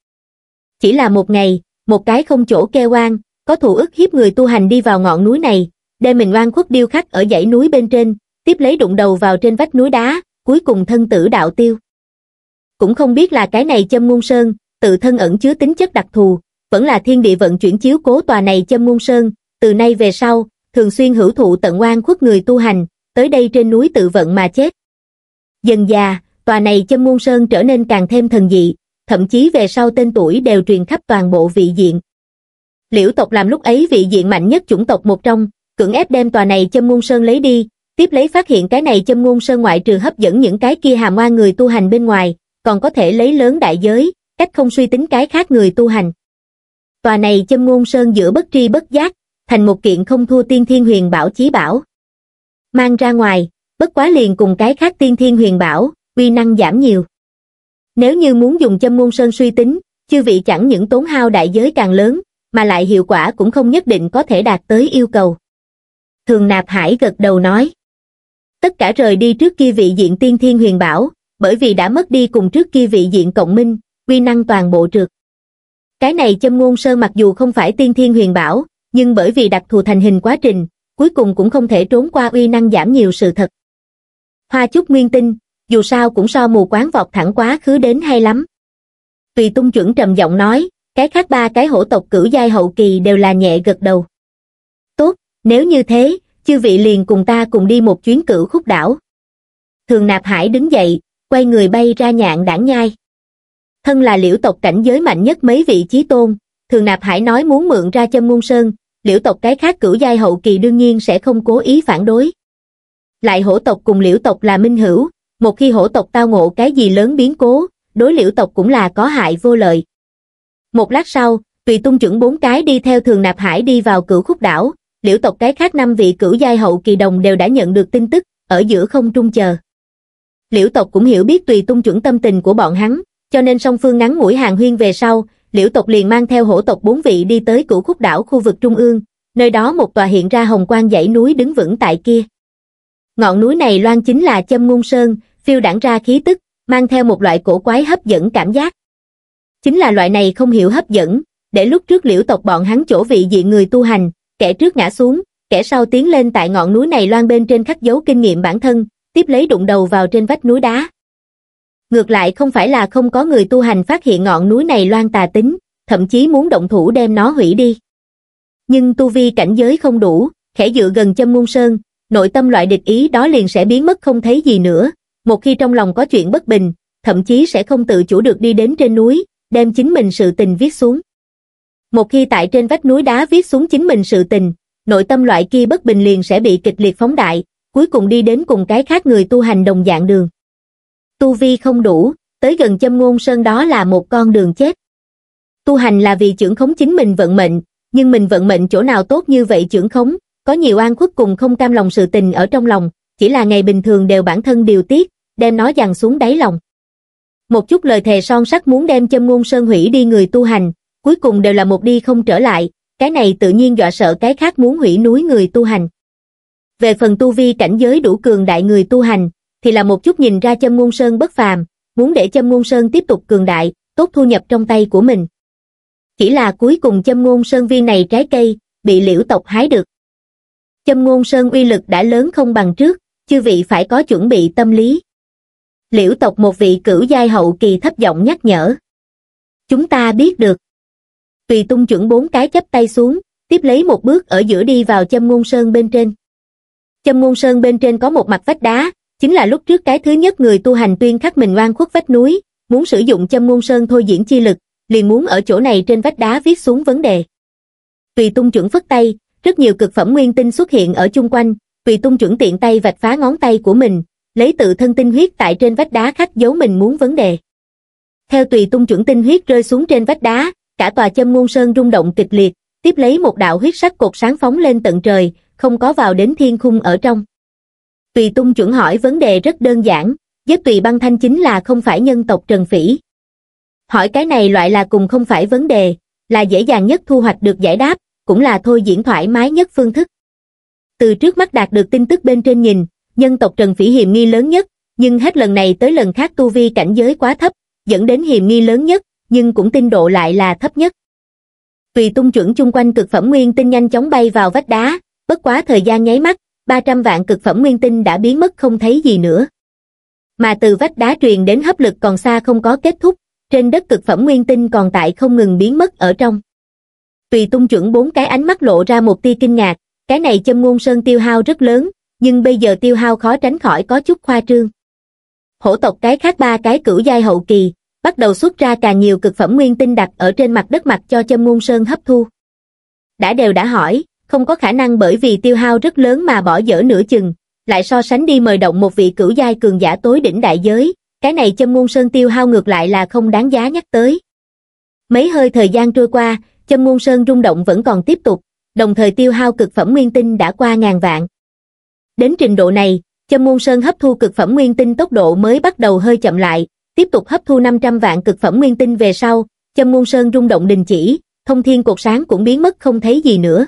chỉ là một ngày một cái không chỗ kêu oan có thủ ức hiếp người tu hành đi vào ngọn núi này Đê mình ngoan khuất điêu khắc ở dãy núi bên trên, tiếp lấy đụng đầu vào trên vách núi đá, cuối cùng thân tử đạo tiêu. Cũng không biết là cái này châm ngôn sơn, tự thân ẩn chứa tính chất đặc thù, vẫn là thiên địa vận chuyển chiếu cố tòa này châm ngôn sơn, từ nay về sau, thường xuyên hữu thụ tận oan khuất người tu hành, tới đây trên núi tự vận mà chết. Dần già, tòa này châm ngôn sơn trở nên càng thêm thần dị, thậm chí về sau tên tuổi đều truyền khắp toàn bộ vị diện. Liễu tộc làm lúc ấy vị diện mạnh nhất chủng tộc một trong, cưỡng ép đem tòa này châm ngôn sơn lấy đi, tiếp lấy phát hiện cái này châm ngôn sơn ngoại trừ hấp dẫn những cái kia hàm oa người tu hành bên ngoài, còn có thể lấy lớn đại giới, cách không suy tính cái khác người tu hành. Tòa này châm ngôn sơn giữa bất tri bất giác, thành một kiện không thua tiên thiên huyền bảo chí bảo. Mang ra ngoài, bất quá liền cùng cái khác tiên thiên huyền bảo, uy năng giảm nhiều. Nếu như muốn dùng châm ngôn sơn suy tính, chư vị chẳng những tốn hao đại giới càng lớn, mà lại hiệu quả cũng không nhất định có thể đạt tới yêu cầu thường nạp hải gật đầu nói tất cả rời đi trước kia vị diện tiên thiên huyền bảo bởi vì đã mất đi cùng trước kia vị diện cộng minh quy năng toàn bộ trượt cái này châm ngôn sơ mặc dù không phải tiên thiên huyền bảo nhưng bởi vì đặc thù thành hình quá trình cuối cùng cũng không thể trốn qua uy năng giảm nhiều sự thật hoa chúc nguyên tinh dù sao cũng so mù quán vọt thẳng quá khứ đến hay lắm tùy tung chuẩn trầm giọng nói cái khác ba cái hổ tộc cử giai hậu kỳ đều là nhẹ gật đầu nếu như thế, chư vị liền cùng ta cùng đi một chuyến cửu khúc đảo. Thường Nạp Hải đứng dậy, quay người bay ra nhạn đảng nhai. Thân là liễu tộc cảnh giới mạnh nhất mấy vị chí tôn, Thường Nạp Hải nói muốn mượn ra châm ngôn sơn, liễu tộc cái khác cửu giai hậu kỳ đương nhiên sẽ không cố ý phản đối. Lại hổ tộc cùng liễu tộc là minh hữu, một khi hổ tộc tao ngộ cái gì lớn biến cố, đối liễu tộc cũng là có hại vô lợi. Một lát sau, Tùy Tung chuẩn bốn cái đi theo Thường Nạp Hải đi vào cửu khúc đảo, liễu tộc cái khác năm vị cửu giai hậu kỳ đồng đều đã nhận được tin tức, ở giữa không trung chờ. Liễu tộc cũng hiểu biết tùy tung chuẩn tâm tình của bọn hắn, cho nên song phương ngắn mũi hàng huyên về sau, liễu tộc liền mang theo hổ tộc bốn vị đi tới cửu khúc đảo khu vực trung ương, nơi đó một tòa hiện ra hồng quang dãy núi đứng vững tại kia. Ngọn núi này loan chính là châm ngung sơn, phiêu đảng ra khí tức, mang theo một loại cổ quái hấp dẫn cảm giác. Chính là loại này không hiểu hấp dẫn, để lúc trước liễu tộc bọn hắn chỗ vị dị người tu hành, kẻ trước ngã xuống, kẻ sau tiến lên tại ngọn núi này loan bên trên khắc dấu kinh nghiệm bản thân, tiếp lấy đụng đầu vào trên vách núi đá. Ngược lại không phải là không có người tu hành phát hiện ngọn núi này loan tà tính, thậm chí muốn động thủ đem nó hủy đi. Nhưng tu vi cảnh giới không đủ, khẽ dựa gần châm môn sơn, nội tâm loại địch ý đó liền sẽ biến mất không thấy gì nữa, một khi trong lòng có chuyện bất bình, thậm chí sẽ không tự chủ được đi đến trên núi, đem chính mình sự tình viết xuống một khi tại trên vách núi đá viết xuống chính mình sự tình, nội tâm loại kia bất bình liền sẽ bị kịch liệt phóng đại, cuối cùng đi đến cùng cái khác người tu hành đồng dạng đường. Tu vi không đủ, tới gần châm ngôn sơn đó là một con đường chết. Tu hành là vì trưởng khống chính mình vận mệnh, nhưng mình vận mệnh chỗ nào tốt như vậy trưởng khống, có nhiều an khuất cùng không cam lòng sự tình ở trong lòng, chỉ là ngày bình thường đều bản thân điều tiết, đem nó dằn xuống đáy lòng. Một chút lời thề son sắt muốn đem châm ngôn sơn hủy đi người tu hành, cuối cùng đều là một đi không trở lại, cái này tự nhiên dọa sợ cái khác muốn hủy núi người tu hành. Về phần tu vi cảnh giới đủ cường đại người tu hành, thì là một chút nhìn ra châm ngôn sơn bất phàm, muốn để châm ngôn sơn tiếp tục cường đại, tốt thu nhập trong tay của mình. Chỉ là cuối cùng châm ngôn sơn viên này trái cây, bị liễu tộc hái được. Châm ngôn sơn uy lực đã lớn không bằng trước, chư vị phải có chuẩn bị tâm lý. Liễu tộc một vị cửu giai hậu kỳ thấp giọng nhắc nhở. Chúng ta biết được. Tùy Tung chuẩn bốn cái chấp tay xuống, tiếp lấy một bước ở giữa đi vào châm ngôn sơn bên trên. Châm ngôn sơn bên trên có một mặt vách đá, chính là lúc trước cái thứ nhất người tu hành tuyên khắc mình oan khuất vách núi, muốn sử dụng châm ngôn sơn thôi diễn chi lực, liền muốn ở chỗ này trên vách đá viết xuống vấn đề. Tùy Tung chuẩn phất tay, rất nhiều cực phẩm nguyên tinh xuất hiện ở chung quanh, Tùy Tung chuẩn tiện tay vạch phá ngón tay của mình, lấy tự thân tinh huyết tại trên vách đá khắc dấu mình muốn vấn đề. Theo Tùy Tung chuẩn tinh huyết rơi xuống trên vách đá, cả tòa châm ngôn sơn rung động kịch liệt, tiếp lấy một đạo huyết sắc cột sáng phóng lên tận trời, không có vào đến thiên khung ở trong. Tùy Tung chuẩn hỏi vấn đề rất đơn giản, giết Tùy băng thanh chính là không phải nhân tộc Trần Phỉ. Hỏi cái này loại là cùng không phải vấn đề, là dễ dàng nhất thu hoạch được giải đáp, cũng là thôi diễn thoải mái nhất phương thức. Từ trước mắt đạt được tin tức bên trên nhìn, nhân tộc Trần Phỉ hiểm nghi lớn nhất, nhưng hết lần này tới lần khác tu vi cảnh giới quá thấp, dẫn đến hiểm nghi lớn nhất, nhưng cũng tinh độ lại là thấp nhất tùy tung chuẩn chung quanh cực phẩm nguyên tinh nhanh chóng bay vào vách đá bất quá thời gian nháy mắt ba trăm vạn cực phẩm nguyên tinh đã biến mất không thấy gì nữa mà từ vách đá truyền đến hấp lực còn xa không có kết thúc trên đất cực phẩm nguyên tinh còn tại không ngừng biến mất ở trong tùy tung chuẩn bốn cái ánh mắt lộ ra một tia kinh ngạc cái này châm ngôn sơn tiêu hao rất lớn nhưng bây giờ tiêu hao khó tránh khỏi có chút khoa trương hổ tộc cái khác ba cái cửu giai hậu kỳ bắt đầu xuất ra càng nhiều cực phẩm nguyên tinh đặt ở trên mặt đất mặt cho châm ngôn sơn hấp thu đã đều đã hỏi không có khả năng bởi vì tiêu hao rất lớn mà bỏ dở nửa chừng lại so sánh đi mời động một vị cửu giai cường giả tối đỉnh đại giới cái này châm ngôn sơn tiêu hao ngược lại là không đáng giá nhắc tới mấy hơi thời gian trôi qua châm ngôn sơn rung động vẫn còn tiếp tục đồng thời tiêu hao cực phẩm nguyên tinh đã qua ngàn vạn đến trình độ này châm ngôn sơn hấp thu cực phẩm nguyên tinh tốc độ mới bắt đầu hơi chậm lại tiếp tục hấp thu 500 vạn cực phẩm nguyên tinh về sau, châm môn sơn rung động đình chỉ, thông thiên cột sáng cũng biến mất không thấy gì nữa.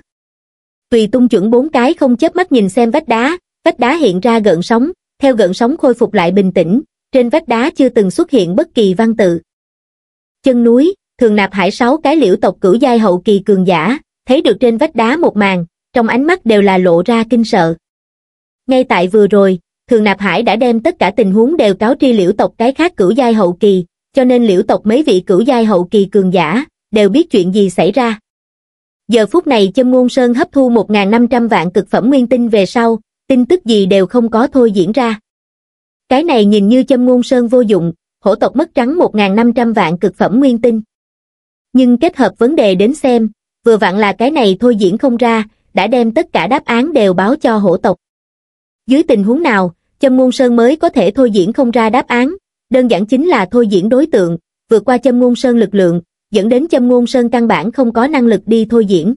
Tùy tung chuẩn bốn cái không chớp mắt nhìn xem vách đá, vách đá hiện ra gợn sóng, theo gợn sóng khôi phục lại bình tĩnh, trên vách đá chưa từng xuất hiện bất kỳ văn tự. Chân núi, thường nạp hải sáu cái liễu tộc cửu giai hậu kỳ cường giả, thấy được trên vách đá một màn, trong ánh mắt đều là lộ ra kinh sợ. Ngay tại vừa rồi, thường nạp hải đã đem tất cả tình huống đều cáo tri liễu tộc cái khác cửu giai hậu kỳ cho nên liễu tộc mấy vị cửu giai hậu kỳ cường giả đều biết chuyện gì xảy ra giờ phút này châm ngôn sơn hấp thu 1.500 vạn cực phẩm nguyên tinh về sau tin tức gì đều không có thôi diễn ra cái này nhìn như châm ngôn sơn vô dụng hổ tộc mất trắng 1.500 vạn cực phẩm nguyên tinh nhưng kết hợp vấn đề đến xem vừa vặn là cái này thôi diễn không ra đã đem tất cả đáp án đều báo cho hổ tộc dưới tình huống nào, châm ngôn sơn mới có thể thôi diễn không ra đáp án, đơn giản chính là thôi diễn đối tượng, vượt qua châm ngôn sơn lực lượng, dẫn đến châm ngôn sơn căn bản không có năng lực đi thôi diễn.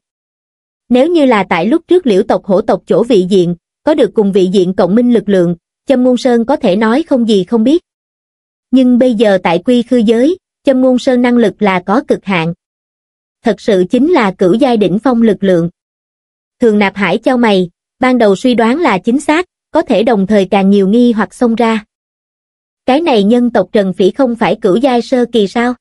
Nếu như là tại lúc trước liễu tộc hổ tộc chỗ vị diện, có được cùng vị diện cộng minh lực lượng, châm ngôn sơn có thể nói không gì không biết. Nhưng bây giờ tại quy khư giới, châm ngôn sơn năng lực là có cực hạn. Thật sự chính là cửu giai đỉnh phong lực lượng. Thường nạp hải cho mày, ban đầu suy đoán là chính xác, có thể đồng thời càng nhiều nghi hoặc xông ra. Cái này nhân tộc Trần Phỉ không phải cửu giai sơ kỳ sao?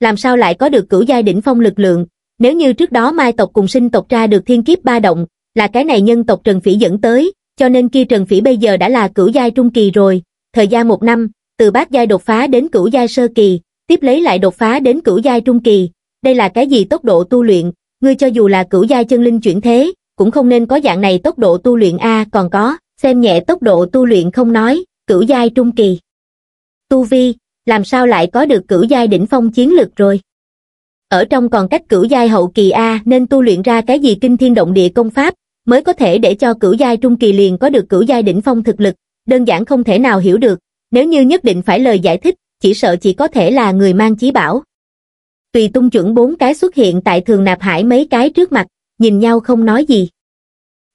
Làm sao lại có được cửu giai đỉnh phong lực lượng, nếu như trước đó mai tộc cùng sinh tộc ra được thiên kiếp ba động, là cái này nhân tộc Trần Phỉ dẫn tới, cho nên kia Trần Phỉ bây giờ đã là cửu giai trung kỳ rồi, thời gian một năm, từ bát giai đột phá đến cửu giai sơ kỳ, tiếp lấy lại đột phá đến cửu giai trung kỳ, đây là cái gì tốc độ tu luyện, ngươi cho dù là cửu giai chân linh chuyển thế, cũng không nên có dạng này tốc độ tu luyện A còn có xem nhẹ tốc độ tu luyện không nói, cửu giai trung kỳ. Tu vi, làm sao lại có được cửu giai đỉnh phong chiến lực rồi? Ở trong còn cách cửu giai hậu kỳ A nên tu luyện ra cái gì kinh thiên động địa công pháp, mới có thể để cho cửu giai trung kỳ liền có được cửu giai đỉnh phong thực lực, đơn giản không thể nào hiểu được, nếu như nhất định phải lời giải thích, chỉ sợ chỉ có thể là người mang chí bảo. Tùy tung chuẩn bốn cái xuất hiện tại thường nạp hải mấy cái trước mặt, nhìn nhau không nói gì.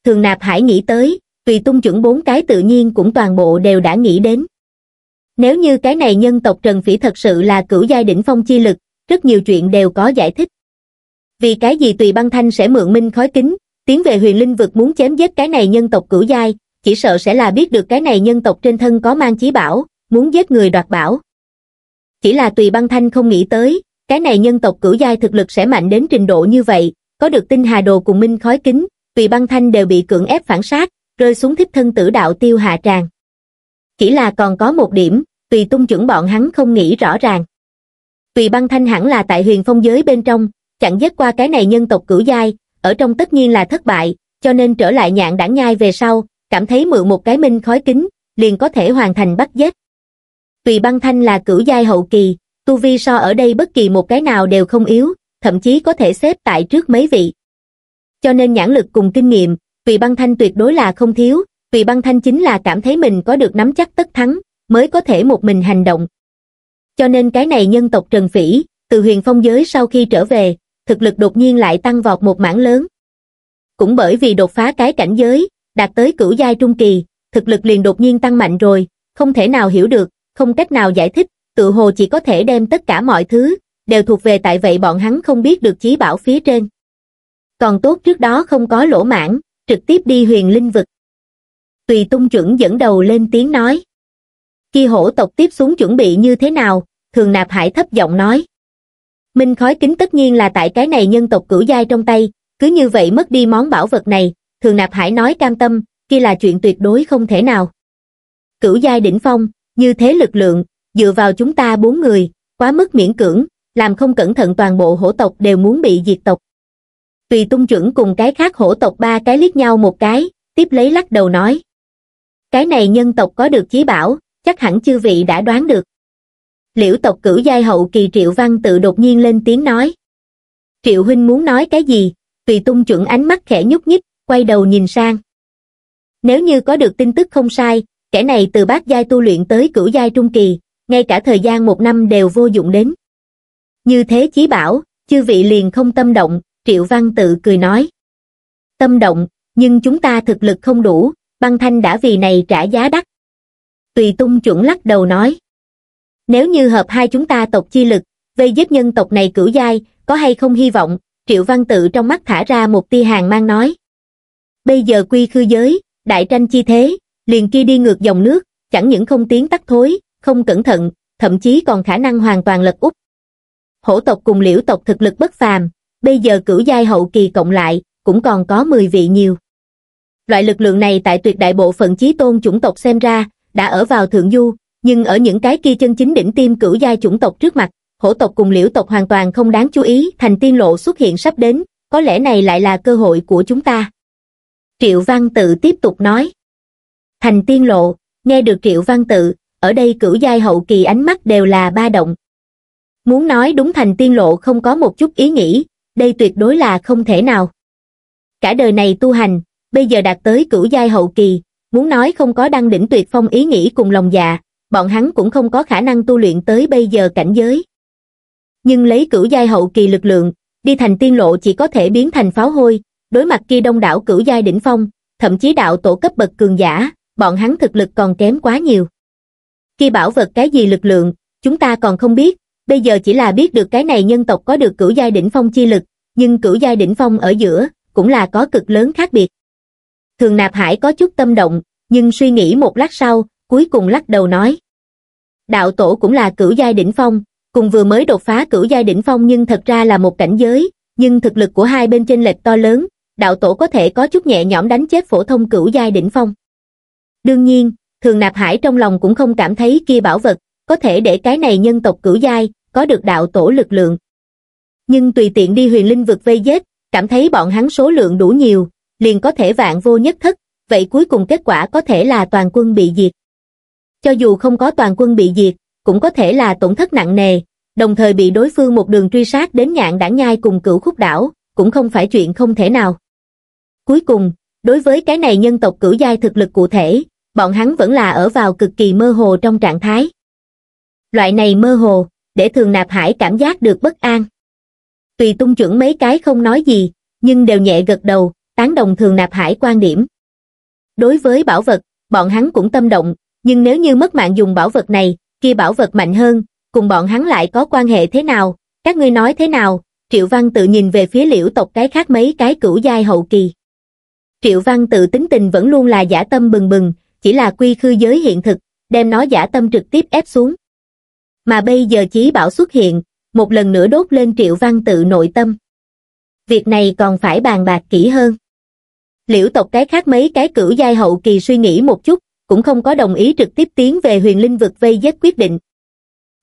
Thường nạp hải nghĩ tới, tùy tung chuẩn bốn cái tự nhiên cũng toàn bộ đều đã nghĩ đến. Nếu như cái này nhân tộc Trần Phỉ thật sự là cửu giai đỉnh phong chi lực, rất nhiều chuyện đều có giải thích. Vì cái gì tùy băng thanh sẽ mượn minh khói kính, tiến về huyền linh vực muốn chém giết cái này nhân tộc cửu giai, chỉ sợ sẽ là biết được cái này nhân tộc trên thân có mang chí bảo, muốn giết người đoạt bảo. Chỉ là tùy băng thanh không nghĩ tới, cái này nhân tộc cửu giai thực lực sẽ mạnh đến trình độ như vậy, có được tinh hà đồ cùng minh khói kính, tùy băng thanh đều bị cưỡng ép phản sát, rơi xuống thiếp thân tử đạo tiêu hạ tràng. Chỉ là còn có một điểm, tùy tung chuẩn bọn hắn không nghĩ rõ ràng. Tùy băng thanh hẳn là tại huyền phong giới bên trong, chẳng dứt qua cái này nhân tộc cửu giai, ở trong tất nhiên là thất bại, cho nên trở lại nhạn đảng nhai về sau, cảm thấy mượn một cái minh khói kính, liền có thể hoàn thành bắt giết. Tùy băng thanh là cửu giai hậu kỳ, tu vi so ở đây bất kỳ một cái nào đều không yếu, thậm chí có thể xếp tại trước mấy vị. Cho nên nhãn lực cùng kinh nghiệm, vì băng thanh tuyệt đối là không thiếu, vì băng thanh chính là cảm thấy mình có được nắm chắc tất thắng, mới có thể một mình hành động. Cho nên cái này nhân tộc Trần Phỉ, từ huyền phong giới sau khi trở về, thực lực đột nhiên lại tăng vọt một mảng lớn. Cũng bởi vì đột phá cái cảnh giới, đạt tới cửu giai trung kỳ, thực lực liền đột nhiên tăng mạnh rồi, không thể nào hiểu được, không cách nào giải thích, tự hồ chỉ có thể đem tất cả mọi thứ, đều thuộc về tại vậy bọn hắn không biết được chí bảo phía trên. Còn tốt trước đó không có lỗ mãn, trực tiếp đi huyền linh vực. Tùy tung chuẩn dẫn đầu lên tiếng nói. Khi hổ tộc tiếp xuống chuẩn bị như thế nào, thường nạp hải thấp giọng nói. Minh khói kính tất nhiên là tại cái này nhân tộc cửu giai trong tay, cứ như vậy mất đi món bảo vật này, thường nạp hải nói cam tâm, kia là chuyện tuyệt đối không thể nào. Cửu giai đỉnh phong, như thế lực lượng, dựa vào chúng ta bốn người, quá mức miễn cưỡng, làm không cẩn thận toàn bộ hổ tộc đều muốn bị diệt tộc tùy tung chuẩn cùng cái khác hổ tộc ba cái liếc nhau một cái tiếp lấy lắc đầu nói cái này nhân tộc có được chí bảo chắc hẳn chư vị đã đoán được liễu tộc cửu giai hậu kỳ triệu văn tự đột nhiên lên tiếng nói triệu huynh muốn nói cái gì tùy tung chuẩn ánh mắt khẽ nhúc nhích quay đầu nhìn sang nếu như có được tin tức không sai kẻ này từ bát giai tu luyện tới cửu giai trung kỳ ngay cả thời gian một năm đều vô dụng đến như thế chí bảo chư vị liền không tâm động Triệu Văn tự cười nói. Tâm động, nhưng chúng ta thực lực không đủ, băng thanh đã vì này trả giá đắt. Tùy Tung chuẩn lắc đầu nói. Nếu như hợp hai chúng ta tộc chi lực, vây giết nhân tộc này cửu dai, có hay không hy vọng, Triệu Văn tự trong mắt thả ra một tia hàng mang nói. Bây giờ quy khư giới, đại tranh chi thế, liền kia đi ngược dòng nước, chẳng những không tiến tắt thối, không cẩn thận, thậm chí còn khả năng hoàn toàn lật úp. Hổ tộc cùng liễu tộc thực lực bất phàm, bây giờ cửu giai hậu kỳ cộng lại, cũng còn có 10 vị nhiều. Loại lực lượng này tại tuyệt đại bộ phận chí tôn chủng tộc xem ra, đã ở vào thượng du, nhưng ở những cái kia chân chính đỉnh tim cửu giai chủng tộc trước mặt, hổ tộc cùng liễu tộc hoàn toàn không đáng chú ý, thành tiên lộ xuất hiện sắp đến, có lẽ này lại là cơ hội của chúng ta. Triệu Văn Tự tiếp tục nói. Thành tiên lộ, nghe được Triệu Văn Tự, ở đây cửu giai hậu kỳ ánh mắt đều là ba động. Muốn nói đúng thành tiên lộ không có một chút ý nghĩ, đây tuyệt đối là không thể nào. Cả đời này tu hành, bây giờ đạt tới cửu giai hậu kỳ, muốn nói không có đăng đỉnh tuyệt phong ý nghĩ cùng lòng dạ, bọn hắn cũng không có khả năng tu luyện tới bây giờ cảnh giới. Nhưng lấy cửu giai hậu kỳ lực lượng, đi thành tiên lộ chỉ có thể biến thành pháo hôi, đối mặt kia đông đảo cửu giai đỉnh phong, thậm chí đạo tổ cấp bậc cường giả, bọn hắn thực lực còn kém quá nhiều. Khi bảo vật cái gì lực lượng, chúng ta còn không biết, bây giờ chỉ là biết được cái này nhân tộc có được cửu giai đỉnh phong chi lực, nhưng cửu giai đỉnh phong ở giữa, cũng là có cực lớn khác biệt. Thường Nạp Hải có chút tâm động, nhưng suy nghĩ một lát sau, cuối cùng lắc đầu nói. Đạo tổ cũng là cửu giai đỉnh phong, cùng vừa mới đột phá cửu giai đỉnh phong nhưng thật ra là một cảnh giới, nhưng thực lực của hai bên chênh lệch to lớn, đạo tổ có thể có chút nhẹ nhõm đánh chết phổ thông cửu giai đỉnh phong. Đương nhiên, Thường Nạp Hải trong lòng cũng không cảm thấy kia bảo vật, có thể để cái này nhân tộc cửu giai, có được đạo tổ lực lượng. Nhưng tùy tiện đi huyền linh vực vây giết, cảm thấy bọn hắn số lượng đủ nhiều, liền có thể vạn vô nhất thất, vậy cuối cùng kết quả có thể là toàn quân bị diệt. Cho dù không có toàn quân bị diệt, cũng có thể là tổn thất nặng nề, đồng thời bị đối phương một đường truy sát đến nhạn đảng nhai cùng cửu khúc đảo, cũng không phải chuyện không thể nào. Cuối cùng, đối với cái này nhân tộc cửu giai thực lực cụ thể, bọn hắn vẫn là ở vào cực kỳ mơ hồ trong trạng thái. Loại này mơ hồ, để thường nạp hải cảm giác được bất an tùy tung chuẩn mấy cái không nói gì nhưng đều nhẹ gật đầu tán đồng thường nạp hải quan điểm đối với bảo vật bọn hắn cũng tâm động nhưng nếu như mất mạng dùng bảo vật này kia bảo vật mạnh hơn cùng bọn hắn lại có quan hệ thế nào các ngươi nói thế nào triệu văn tự nhìn về phía liễu tộc cái khác mấy cái cửu giai hậu kỳ triệu văn tự tính tình vẫn luôn là giả tâm bừng bừng chỉ là quy khư giới hiện thực đem nó giả tâm trực tiếp ép xuống mà bây giờ Chí Bảo xuất hiện, một lần nữa đốt lên Triệu Văn tự nội tâm. Việc này còn phải bàn bạc kỹ hơn. Liễu tộc cái khác mấy cái cửu giai hậu kỳ suy nghĩ một chút, cũng không có đồng ý trực tiếp tiến về huyền linh vực vây giết quyết định.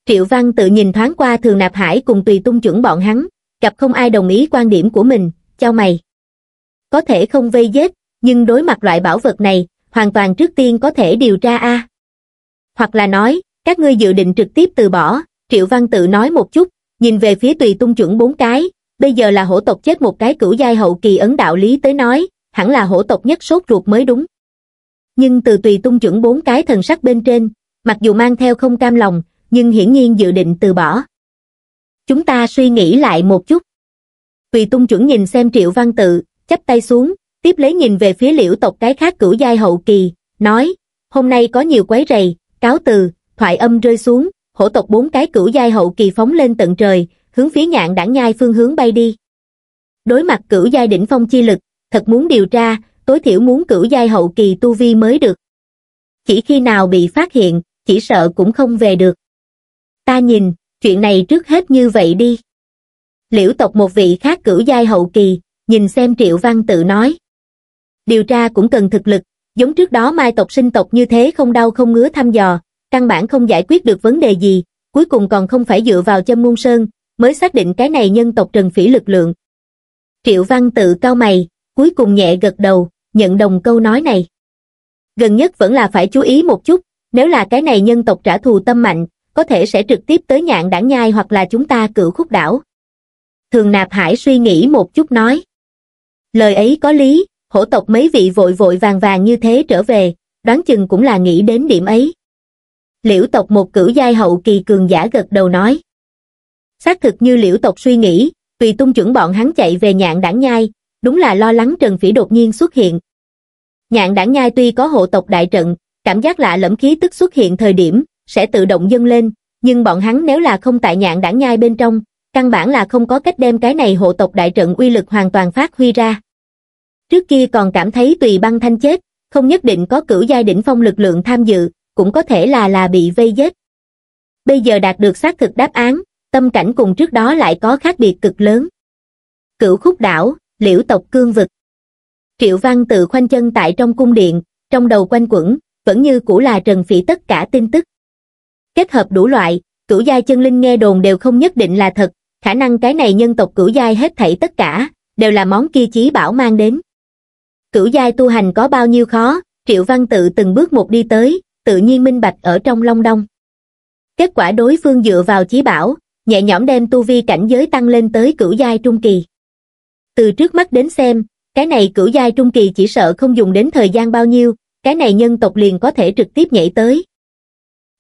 Triệu Văn tự nhìn thoáng qua Thường Nạp Hải cùng tùy tung chuẩn bọn hắn, gặp không ai đồng ý quan điểm của mình, cho mày. Có thể không vây giết, nhưng đối mặt loại bảo vật này, hoàn toàn trước tiên có thể điều tra a. Hoặc là nói, các ngươi dự định trực tiếp từ bỏ triệu văn tự nói một chút nhìn về phía tùy tung chuẩn bốn cái bây giờ là hổ tộc chết một cái cửu giai hậu kỳ ấn đạo lý tới nói hẳn là hổ tộc nhất sốt ruột mới đúng nhưng từ tùy tung chuẩn bốn cái thần sắc bên trên mặc dù mang theo không cam lòng nhưng hiển nhiên dự định từ bỏ chúng ta suy nghĩ lại một chút tùy tung chuẩn nhìn xem triệu văn tự chắp tay xuống tiếp lấy nhìn về phía liễu tộc cái khác cửu giai hậu kỳ nói hôm nay có nhiều quấy rầy cáo từ thoại âm rơi xuống, hổ tộc bốn cái cửu giai hậu kỳ phóng lên tận trời, hướng phía nhạn đảng nhai phương hướng bay đi. Đối mặt cửu giai đỉnh phong chi lực, thật muốn điều tra, tối thiểu muốn cửu giai hậu kỳ tu vi mới được. Chỉ khi nào bị phát hiện, chỉ sợ cũng không về được. Ta nhìn, chuyện này trước hết như vậy đi. Liễu tộc một vị khác cửu giai hậu kỳ, nhìn xem Triệu Văn tự nói. Điều tra cũng cần thực lực, giống trước đó mai tộc sinh tộc như thế không đau không ngứa thăm dò, căn bản không giải quyết được vấn đề gì, cuối cùng còn không phải dựa vào châm ngôn sơn, mới xác định cái này nhân tộc Trần Phỉ lực lượng. Triệu Văn tự cao mày, cuối cùng nhẹ gật đầu, nhận đồng câu nói này. Gần nhất vẫn là phải chú ý một chút, nếu là cái này nhân tộc trả thù tâm mạnh, có thể sẽ trực tiếp tới nhạn đảng nhai hoặc là chúng ta cử khúc đảo. Thường Nạp Hải suy nghĩ một chút nói. Lời ấy có lý, hổ tộc mấy vị vội vội vàng vàng như thế trở về, đoán chừng cũng là nghĩ đến điểm ấy liễu tộc một cửu giai hậu kỳ cường giả gật đầu nói. Xác thực như liễu tộc suy nghĩ, tùy tung chuẩn bọn hắn chạy về nhạn đảng nhai, đúng là lo lắng Trần Phỉ đột nhiên xuất hiện. Nhạn đảng nhai tuy có hộ tộc đại trận, cảm giác lạ lẫm khí tức xuất hiện thời điểm, sẽ tự động dâng lên, nhưng bọn hắn nếu là không tại nhạn đảng nhai bên trong, căn bản là không có cách đem cái này hộ tộc đại trận uy lực hoàn toàn phát huy ra. Trước kia còn cảm thấy tùy băng thanh chết, không nhất định có cửu giai đỉnh phong lực lượng tham dự, cũng có thể là là bị vây giết. Bây giờ đạt được xác thực đáp án, tâm cảnh cùng trước đó lại có khác biệt cực lớn. Cửu khúc đảo, liễu tộc cương vực. Triệu Văn tự khoanh chân tại trong cung điện, trong đầu quanh quẩn, vẫn như cũ là trần phỉ tất cả tin tức. Kết hợp đủ loại, cửu giai chân linh nghe đồn đều không nhất định là thật, khả năng cái này nhân tộc cửu giai hết thảy tất cả, đều là món kia chí bảo mang đến. Cửu giai tu hành có bao nhiêu khó, Triệu Văn tự từng bước một đi tới, tự nhiên minh bạch ở trong Long Đong. Kết quả đối phương dựa vào chí bảo, nhẹ nhõm đem tu vi cảnh giới tăng lên tới cửu giai trung kỳ. Từ trước mắt đến xem, cái này cửu giai trung kỳ chỉ sợ không dùng đến thời gian bao nhiêu, cái này nhân tộc liền có thể trực tiếp nhảy tới.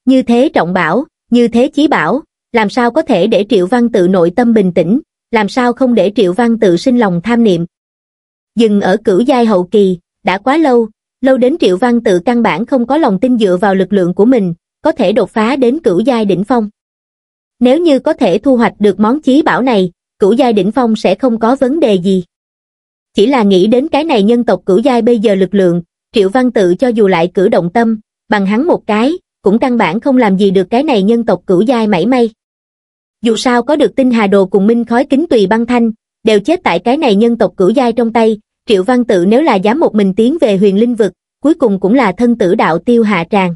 Như thế trọng bảo, như thế chí bảo, làm sao có thể để Triệu Văn tự nội tâm bình tĩnh, làm sao không để Triệu Văn tự sinh lòng tham niệm. Dừng ở cửu giai hậu kỳ, đã quá lâu, lâu đến Triệu Văn tự căn bản không có lòng tin dựa vào lực lượng của mình, có thể đột phá đến cửu giai đỉnh phong. Nếu như có thể thu hoạch được món chí bảo này, cửu giai đỉnh phong sẽ không có vấn đề gì. Chỉ là nghĩ đến cái này nhân tộc cửu giai bây giờ lực lượng, Triệu Văn tự cho dù lại cử động tâm, bằng hắn một cái, cũng căn bản không làm gì được cái này nhân tộc cửu giai mảy may. Dù sao có được tinh hà đồ cùng minh khói kính tùy băng thanh, đều chết tại cái này nhân tộc cửu giai trong tay, Triệu Văn Tự nếu là dám một mình tiến về huyền linh vực, cuối cùng cũng là thân tử đạo tiêu hạ tràng.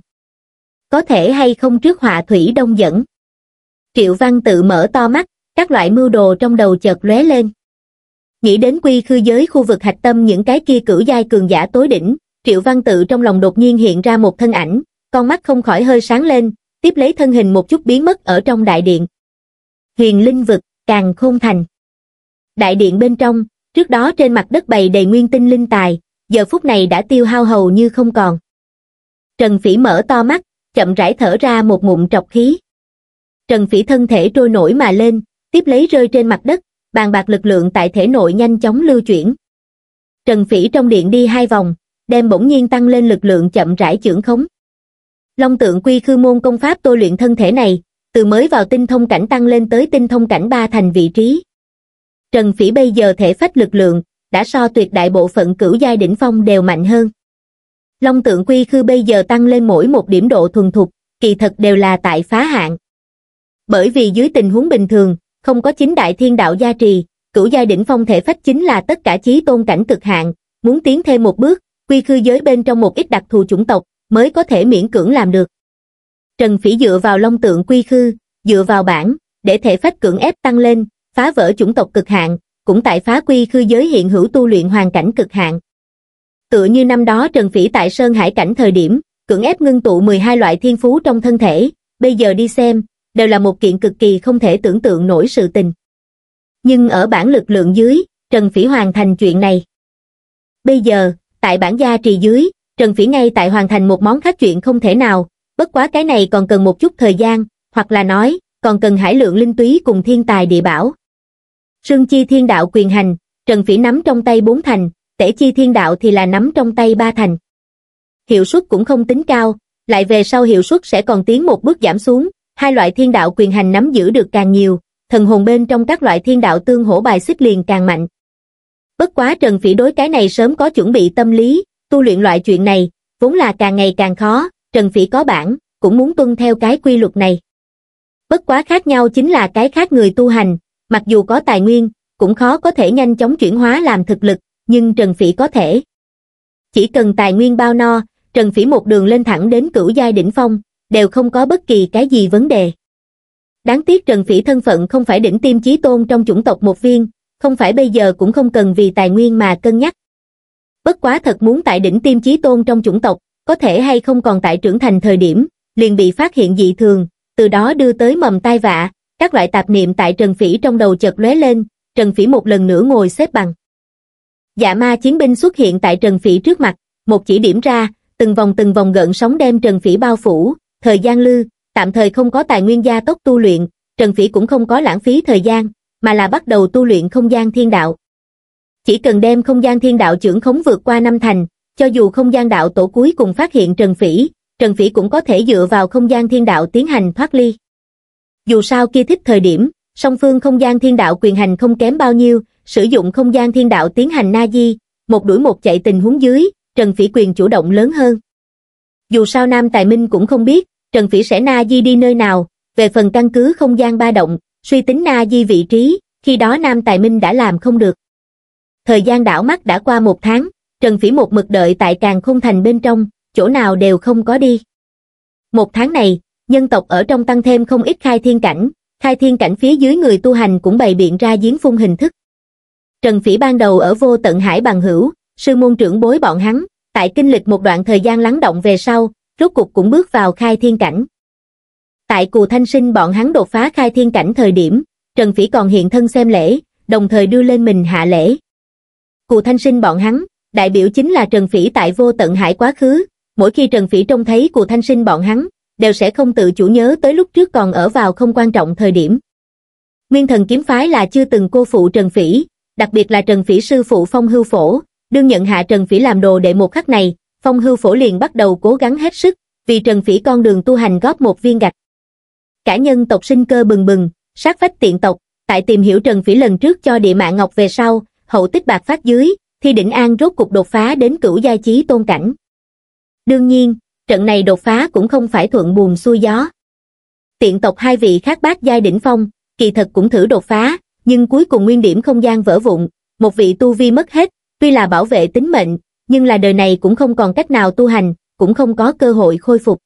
Có thể hay không trước họa thủy đông dẫn. Triệu Văn Tự mở to mắt, các loại mưu đồ trong đầu chợt lóe lên. Nghĩ đến quy khư giới khu vực hạch tâm những cái kia cửu giai cường giả tối đỉnh, Triệu Văn Tự trong lòng đột nhiên hiện ra một thân ảnh, con mắt không khỏi hơi sáng lên, tiếp lấy thân hình một chút biến mất ở trong đại điện. Huyền linh vực, càng không thành. Đại điện bên trong, trước đó trên mặt đất bày đầy nguyên tinh linh tài giờ phút này đã tiêu hao hầu như không còn trần phỉ mở to mắt chậm rãi thở ra một ngụm trọc khí trần phỉ thân thể trôi nổi mà lên tiếp lấy rơi trên mặt đất bàn bạc lực lượng tại thể nội nhanh chóng lưu chuyển trần phỉ trong điện đi hai vòng đem bỗng nhiên tăng lên lực lượng chậm rãi chưởng khống long tượng quy khư môn công pháp tôi luyện thân thể này từ mới vào tinh thông cảnh tăng lên tới tinh thông cảnh ba thành vị trí Trần Phỉ bây giờ thể phách lực lượng, đã so tuyệt đại bộ phận cửu giai đỉnh phong đều mạnh hơn. Long tượng quy khư bây giờ tăng lên mỗi một điểm độ thuần thục, kỳ thật đều là tại phá hạn. Bởi vì dưới tình huống bình thường, không có chính đại thiên đạo gia trì, cửu giai đỉnh phong thể phách chính là tất cả chí tôn cảnh cực hạn, muốn tiến thêm một bước, quy khư giới bên trong một ít đặc thù chủng tộc mới có thể miễn cưỡng làm được. Trần Phỉ dựa vào long tượng quy khư, dựa vào bản, để thể phách cưỡng ép tăng lên, phá vỡ chủng tộc cực hạn, cũng tại phá quy khư giới hiện hữu tu luyện hoàn cảnh cực hạn. Tựa như năm đó Trần Phỉ tại Sơn Hải cảnh thời điểm, cưỡng ép ngưng tụ 12 loại thiên phú trong thân thể, bây giờ đi xem, đều là một kiện cực kỳ không thể tưởng tượng nổi sự tình. Nhưng ở bản lực lượng dưới, Trần Phỉ hoàn thành chuyện này. Bây giờ, tại bản gia trì dưới, Trần Phỉ ngay tại hoàn thành một món khác chuyện không thể nào, bất quá cái này còn cần một chút thời gian, hoặc là nói, còn cần hải lượng linh túy cùng thiên tài địa bảo. Sương chi thiên đạo quyền hành, Trần Phỉ nắm trong tay bốn thành, tể chi thiên đạo thì là nắm trong tay ba thành. Hiệu suất cũng không tính cao, lại về sau hiệu suất sẽ còn tiến một bước giảm xuống, hai loại thiên đạo quyền hành nắm giữ được càng nhiều, thần hồn bên trong các loại thiên đạo tương hỗ bài xích liền càng mạnh. Bất quá Trần Phỉ đối cái này sớm có chuẩn bị tâm lý, tu luyện loại chuyện này, vốn là càng ngày càng khó, Trần Phỉ có bản, cũng muốn tuân theo cái quy luật này. Bất quá khác nhau chính là cái khác người tu hành, mặc dù có tài nguyên, cũng khó có thể nhanh chóng chuyển hóa làm thực lực, nhưng Trần Phỉ có thể. Chỉ cần tài nguyên bao no, Trần Phỉ một đường lên thẳng đến cửu giai đỉnh phong, đều không có bất kỳ cái gì vấn đề. Đáng tiếc Trần Phỉ thân phận không phải đỉnh tiêm chí tôn trong chủng tộc một viên, không phải bây giờ cũng không cần vì tài nguyên mà cân nhắc. Bất quá thật muốn tại đỉnh tiêm chí tôn trong chủng tộc, có thể hay không còn tại trưởng thành thời điểm, liền bị phát hiện dị thường, từ đó đưa tới mầm tai vạ, các loại tạp niệm tại Trần Phỉ trong đầu chợt lóe lên, Trần Phỉ một lần nữa ngồi xếp bằng. Dạ ma chiến binh xuất hiện tại Trần Phỉ trước mặt, một chỉ điểm ra, từng vòng từng vòng gợn sóng đem Trần Phỉ bao phủ, thời gian lư, tạm thời không có tài nguyên gia tốc tu luyện, Trần Phỉ cũng không có lãng phí thời gian, mà là bắt đầu tu luyện không gian thiên đạo. Chỉ cần đem không gian thiên đạo trưởng khống vượt qua năm thành, cho dù không gian đạo tổ cuối cùng phát hiện Trần Phỉ, Trần Phỉ cũng có thể dựa vào không gian thiên đạo tiến hành thoát ly dù sao kia thích thời điểm, song phương không gian thiên đạo quyền hành không kém bao nhiêu, sử dụng không gian thiên đạo tiến hành na di, một đuổi một chạy tình huống dưới, Trần Phỉ quyền chủ động lớn hơn. Dù sao Nam Tài Minh cũng không biết, Trần Phỉ sẽ na di đi nơi nào, về phần căn cứ không gian ba động, suy tính na di vị trí, khi đó Nam Tài Minh đã làm không được. Thời gian đảo mắt đã qua một tháng, Trần Phỉ một mực đợi tại càng không thành bên trong, chỗ nào đều không có đi. Một tháng này, nhân tộc ở trong tăng thêm không ít khai thiên cảnh, khai thiên cảnh phía dưới người tu hành cũng bày biện ra giếng phun hình thức. Trần Phỉ ban đầu ở vô tận hải bằng hữu, sư môn trưởng bối bọn hắn, tại kinh lịch một đoạn thời gian lắng động về sau, rốt cục cũng bước vào khai thiên cảnh. Tại cù thanh sinh bọn hắn đột phá khai thiên cảnh thời điểm, Trần Phỉ còn hiện thân xem lễ, đồng thời đưa lên mình hạ lễ. Cù thanh sinh bọn hắn, đại biểu chính là Trần Phỉ tại vô tận hải quá khứ, mỗi khi Trần Phỉ trông thấy cù thanh sinh bọn hắn, đều sẽ không tự chủ nhớ tới lúc trước còn ở vào không quan trọng thời điểm. Nguyên thần kiếm phái là chưa từng cô phụ Trần Phỉ, đặc biệt là Trần Phỉ sư phụ Phong Hưu Phổ, đương nhận hạ Trần Phỉ làm đồ đệ một khắc này, Phong Hưu Phổ liền bắt đầu cố gắng hết sức, vì Trần Phỉ con đường tu hành góp một viên gạch. Cả nhân tộc sinh cơ bừng bừng, sát phách tiện tộc, tại tìm hiểu Trần Phỉ lần trước cho địa mạng ngọc về sau, hậu tích bạc phát dưới, thì đỉnh an rốt cục đột phá đến cửu giai chí tôn cảnh. Đương nhiên, trận này đột phá cũng không phải thuận buồm xuôi gió. Tiện tộc hai vị khác bác giai đỉnh phong, kỳ thật cũng thử đột phá, nhưng cuối cùng nguyên điểm không gian vỡ vụn, một vị tu vi mất hết, tuy là bảo vệ tính mệnh, nhưng là đời này cũng không còn cách nào tu hành, cũng không có cơ hội khôi phục.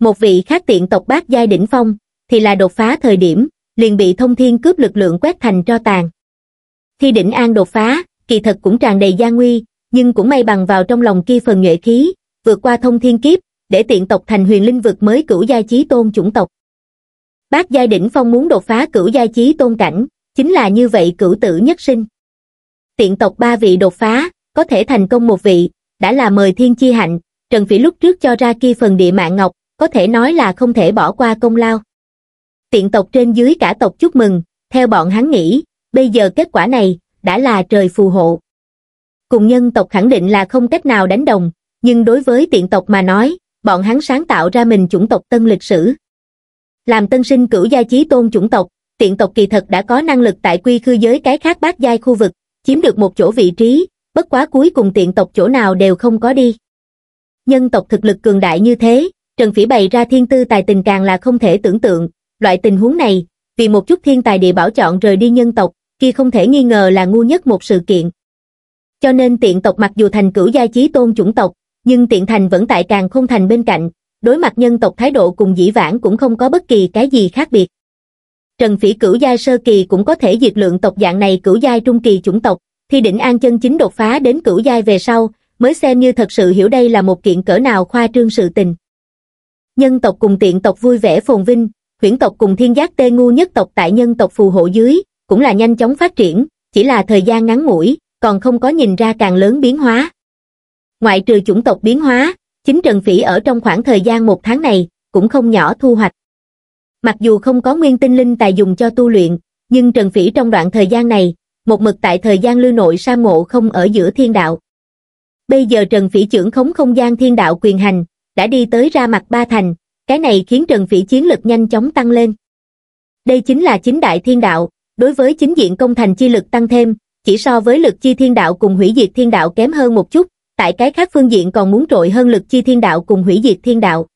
Một vị khác tiện tộc bác giai đỉnh phong, thì là đột phá thời điểm, liền bị thông thiên cướp lực lượng quét thành cho tàn. Thi đỉnh an đột phá, kỳ thật cũng tràn đầy gia nguy, nhưng cũng may bằng vào trong lòng kia phần nhuệ khí, vượt qua thông thiên kiếp, để tiện tộc thành huyền linh vực mới cửu giai chí tôn chủng tộc. Bác giai đỉnh phong muốn đột phá cửu giai chí tôn cảnh, chính là như vậy cửu tử nhất sinh. Tiện tộc ba vị đột phá, có thể thành công một vị, đã là mời thiên chi hạnh, Trần Phỉ lúc trước cho ra kia phần địa mạng ngọc, có thể nói là không thể bỏ qua công lao. Tiện tộc trên dưới cả tộc chúc mừng, theo bọn hắn nghĩ, bây giờ kết quả này, đã là trời phù hộ. Cùng nhân tộc khẳng định là không cách nào đánh đồng, nhưng đối với tiện tộc mà nói, bọn hắn sáng tạo ra mình chủng tộc tân lịch sử. Làm tân sinh cửu gia chí tôn chủng tộc, tiện tộc kỳ thật đã có năng lực tại quy khư giới cái khác bát giai khu vực, chiếm được một chỗ vị trí, bất quá cuối cùng tiện tộc chỗ nào đều không có đi. Nhân tộc thực lực cường đại như thế, Trần Phỉ bày ra thiên tư tài tình càng là không thể tưởng tượng, loại tình huống này, vì một chút thiên tài địa bảo chọn rời đi nhân tộc, kia không thể nghi ngờ là ngu nhất một sự kiện. Cho nên tiện tộc mặc dù thành cửu gia chí tôn chủng tộc, nhưng tiện thành vẫn tại càng không thành bên cạnh, đối mặt nhân tộc thái độ cùng dĩ vãng cũng không có bất kỳ cái gì khác biệt. Trần Phỉ cửu giai sơ kỳ cũng có thể diệt lượng tộc dạng này cửu giai trung kỳ chủng tộc, thì định an chân chính đột phá đến cửu giai về sau, mới xem như thật sự hiểu đây là một kiện cỡ nào khoa trương sự tình. Nhân tộc cùng tiện tộc vui vẻ phồn vinh, huyễn tộc cùng thiên giác tê ngu nhất tộc tại nhân tộc phù hộ dưới, cũng là nhanh chóng phát triển, chỉ là thời gian ngắn ngủi, còn không có nhìn ra càng lớn biến hóa ngoại trừ chủng tộc biến hóa, chính Trần Phỉ ở trong khoảng thời gian một tháng này cũng không nhỏ thu hoạch. Mặc dù không có nguyên tinh linh tài dùng cho tu luyện, nhưng Trần Phỉ trong đoạn thời gian này, một mực tại thời gian lưu nội sa mộ không ở giữa thiên đạo. Bây giờ Trần Phỉ trưởng khống không gian thiên đạo quyền hành, đã đi tới ra mặt ba thành, cái này khiến Trần Phỉ chiến lực nhanh chóng tăng lên. Đây chính là chính đại thiên đạo, đối với chính diện công thành chi lực tăng thêm, chỉ so với lực chi thiên đạo cùng hủy diệt thiên đạo kém hơn một chút, tại cái khác phương diện còn muốn trội hơn lực chi thiên đạo cùng hủy diệt thiên đạo.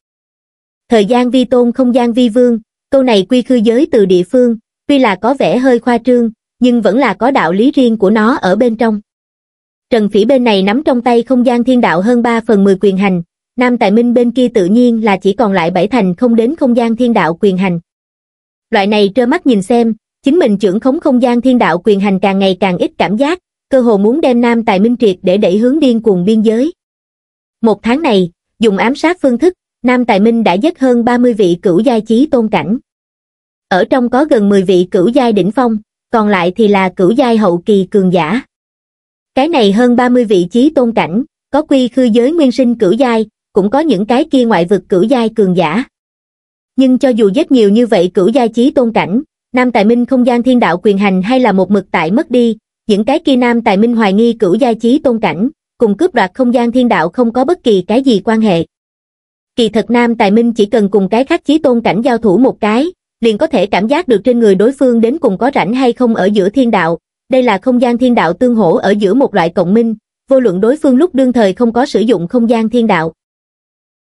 Thời gian vi tôn không gian vi vương, câu này quy khư giới từ địa phương, tuy là có vẻ hơi khoa trương, nhưng vẫn là có đạo lý riêng của nó ở bên trong. Trần Phỉ bên này nắm trong tay không gian thiên đạo hơn 3 phần 10 quyền hành, Nam Tài Minh bên kia tự nhiên là chỉ còn lại bảy thành không đến không gian thiên đạo quyền hành. Loại này trơ mắt nhìn xem, chính mình trưởng khống không gian thiên đạo quyền hành càng ngày càng ít cảm giác, cơ hồ muốn đem nam tài minh triệt để đẩy hướng điên cuồng biên giới một tháng này dùng ám sát phương thức nam tài minh đã giết hơn 30 vị cửu giai chí tôn cảnh ở trong có gần 10 vị cửu giai đỉnh phong còn lại thì là cửu giai hậu kỳ cường giả cái này hơn 30 vị trí tôn cảnh có quy khư giới nguyên sinh cửu giai cũng có những cái kia ngoại vực cửu giai cường giả nhưng cho dù giết nhiều như vậy cửu giai chí tôn cảnh nam tài minh không gian thiên đạo quyền hành hay là một mực tại mất đi những cái kia nam tài minh hoài nghi cửu giai trí tôn cảnh, cùng cướp đoạt không gian thiên đạo không có bất kỳ cái gì quan hệ. Kỳ thật nam tài minh chỉ cần cùng cái khác chí tôn cảnh giao thủ một cái, liền có thể cảm giác được trên người đối phương đến cùng có rảnh hay không ở giữa thiên đạo, đây là không gian thiên đạo tương hỗ ở giữa một loại cộng minh, vô luận đối phương lúc đương thời không có sử dụng không gian thiên đạo.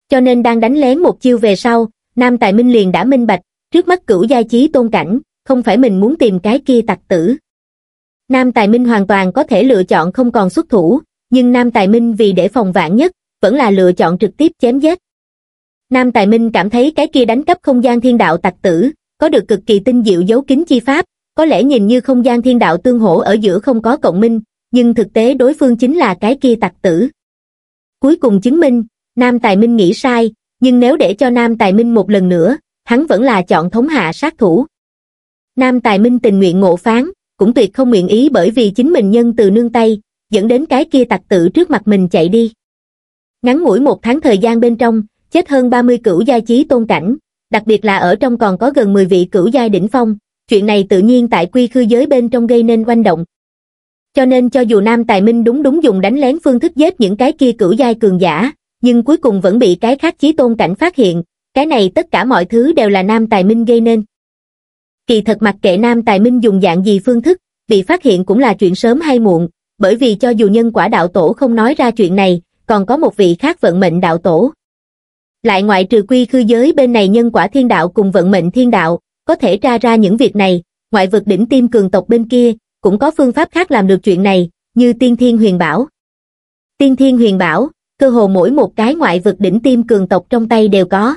Cho nên đang đánh lén một chiêu về sau, Nam Tài Minh liền đã minh bạch, trước mắt cửu giai trí tôn cảnh, không phải mình muốn tìm cái kia tặc tử. Nam Tài Minh hoàn toàn có thể lựa chọn không còn xuất thủ, nhưng Nam Tài Minh vì để phòng vạn nhất, vẫn là lựa chọn trực tiếp chém giết. Nam Tài Minh cảm thấy cái kia đánh cấp không gian thiên đạo tặc tử, có được cực kỳ tinh diệu giấu kín chi pháp, có lẽ nhìn như không gian thiên đạo tương hỗ ở giữa không có cộng minh, nhưng thực tế đối phương chính là cái kia tặc tử. Cuối cùng chứng minh, Nam Tài Minh nghĩ sai, nhưng nếu để cho Nam Tài Minh một lần nữa, hắn vẫn là chọn thống hạ sát thủ. Nam Tài Minh tình nguyện ngộ phán, cũng tuyệt không nguyện ý bởi vì chính mình nhân từ nương tay, dẫn đến cái kia tặc tử trước mặt mình chạy đi. Ngắn ngủi một tháng thời gian bên trong, chết hơn 30 cửu giai trí tôn cảnh, đặc biệt là ở trong còn có gần 10 vị cửu giai đỉnh phong, chuyện này tự nhiên tại quy khư giới bên trong gây nên oanh động. Cho nên cho dù Nam Tài Minh đúng đúng dùng đánh lén phương thức giết những cái kia cửu giai cường giả, nhưng cuối cùng vẫn bị cái khác trí tôn cảnh phát hiện, cái này tất cả mọi thứ đều là Nam Tài Minh gây nên kỳ thật mặc kệ nam tài minh dùng dạng gì phương thức, bị phát hiện cũng là chuyện sớm hay muộn, bởi vì cho dù nhân quả đạo tổ không nói ra chuyện này, còn có một vị khác vận mệnh đạo tổ. Lại ngoại trừ quy khư giới bên này nhân quả thiên đạo cùng vận mệnh thiên đạo, có thể tra ra những việc này, ngoại vực đỉnh tim cường tộc bên kia, cũng có phương pháp khác làm được chuyện này, như tiên thiên huyền bảo. Tiên thiên huyền bảo, cơ hồ mỗi một cái ngoại vực đỉnh tim cường tộc trong tay đều có.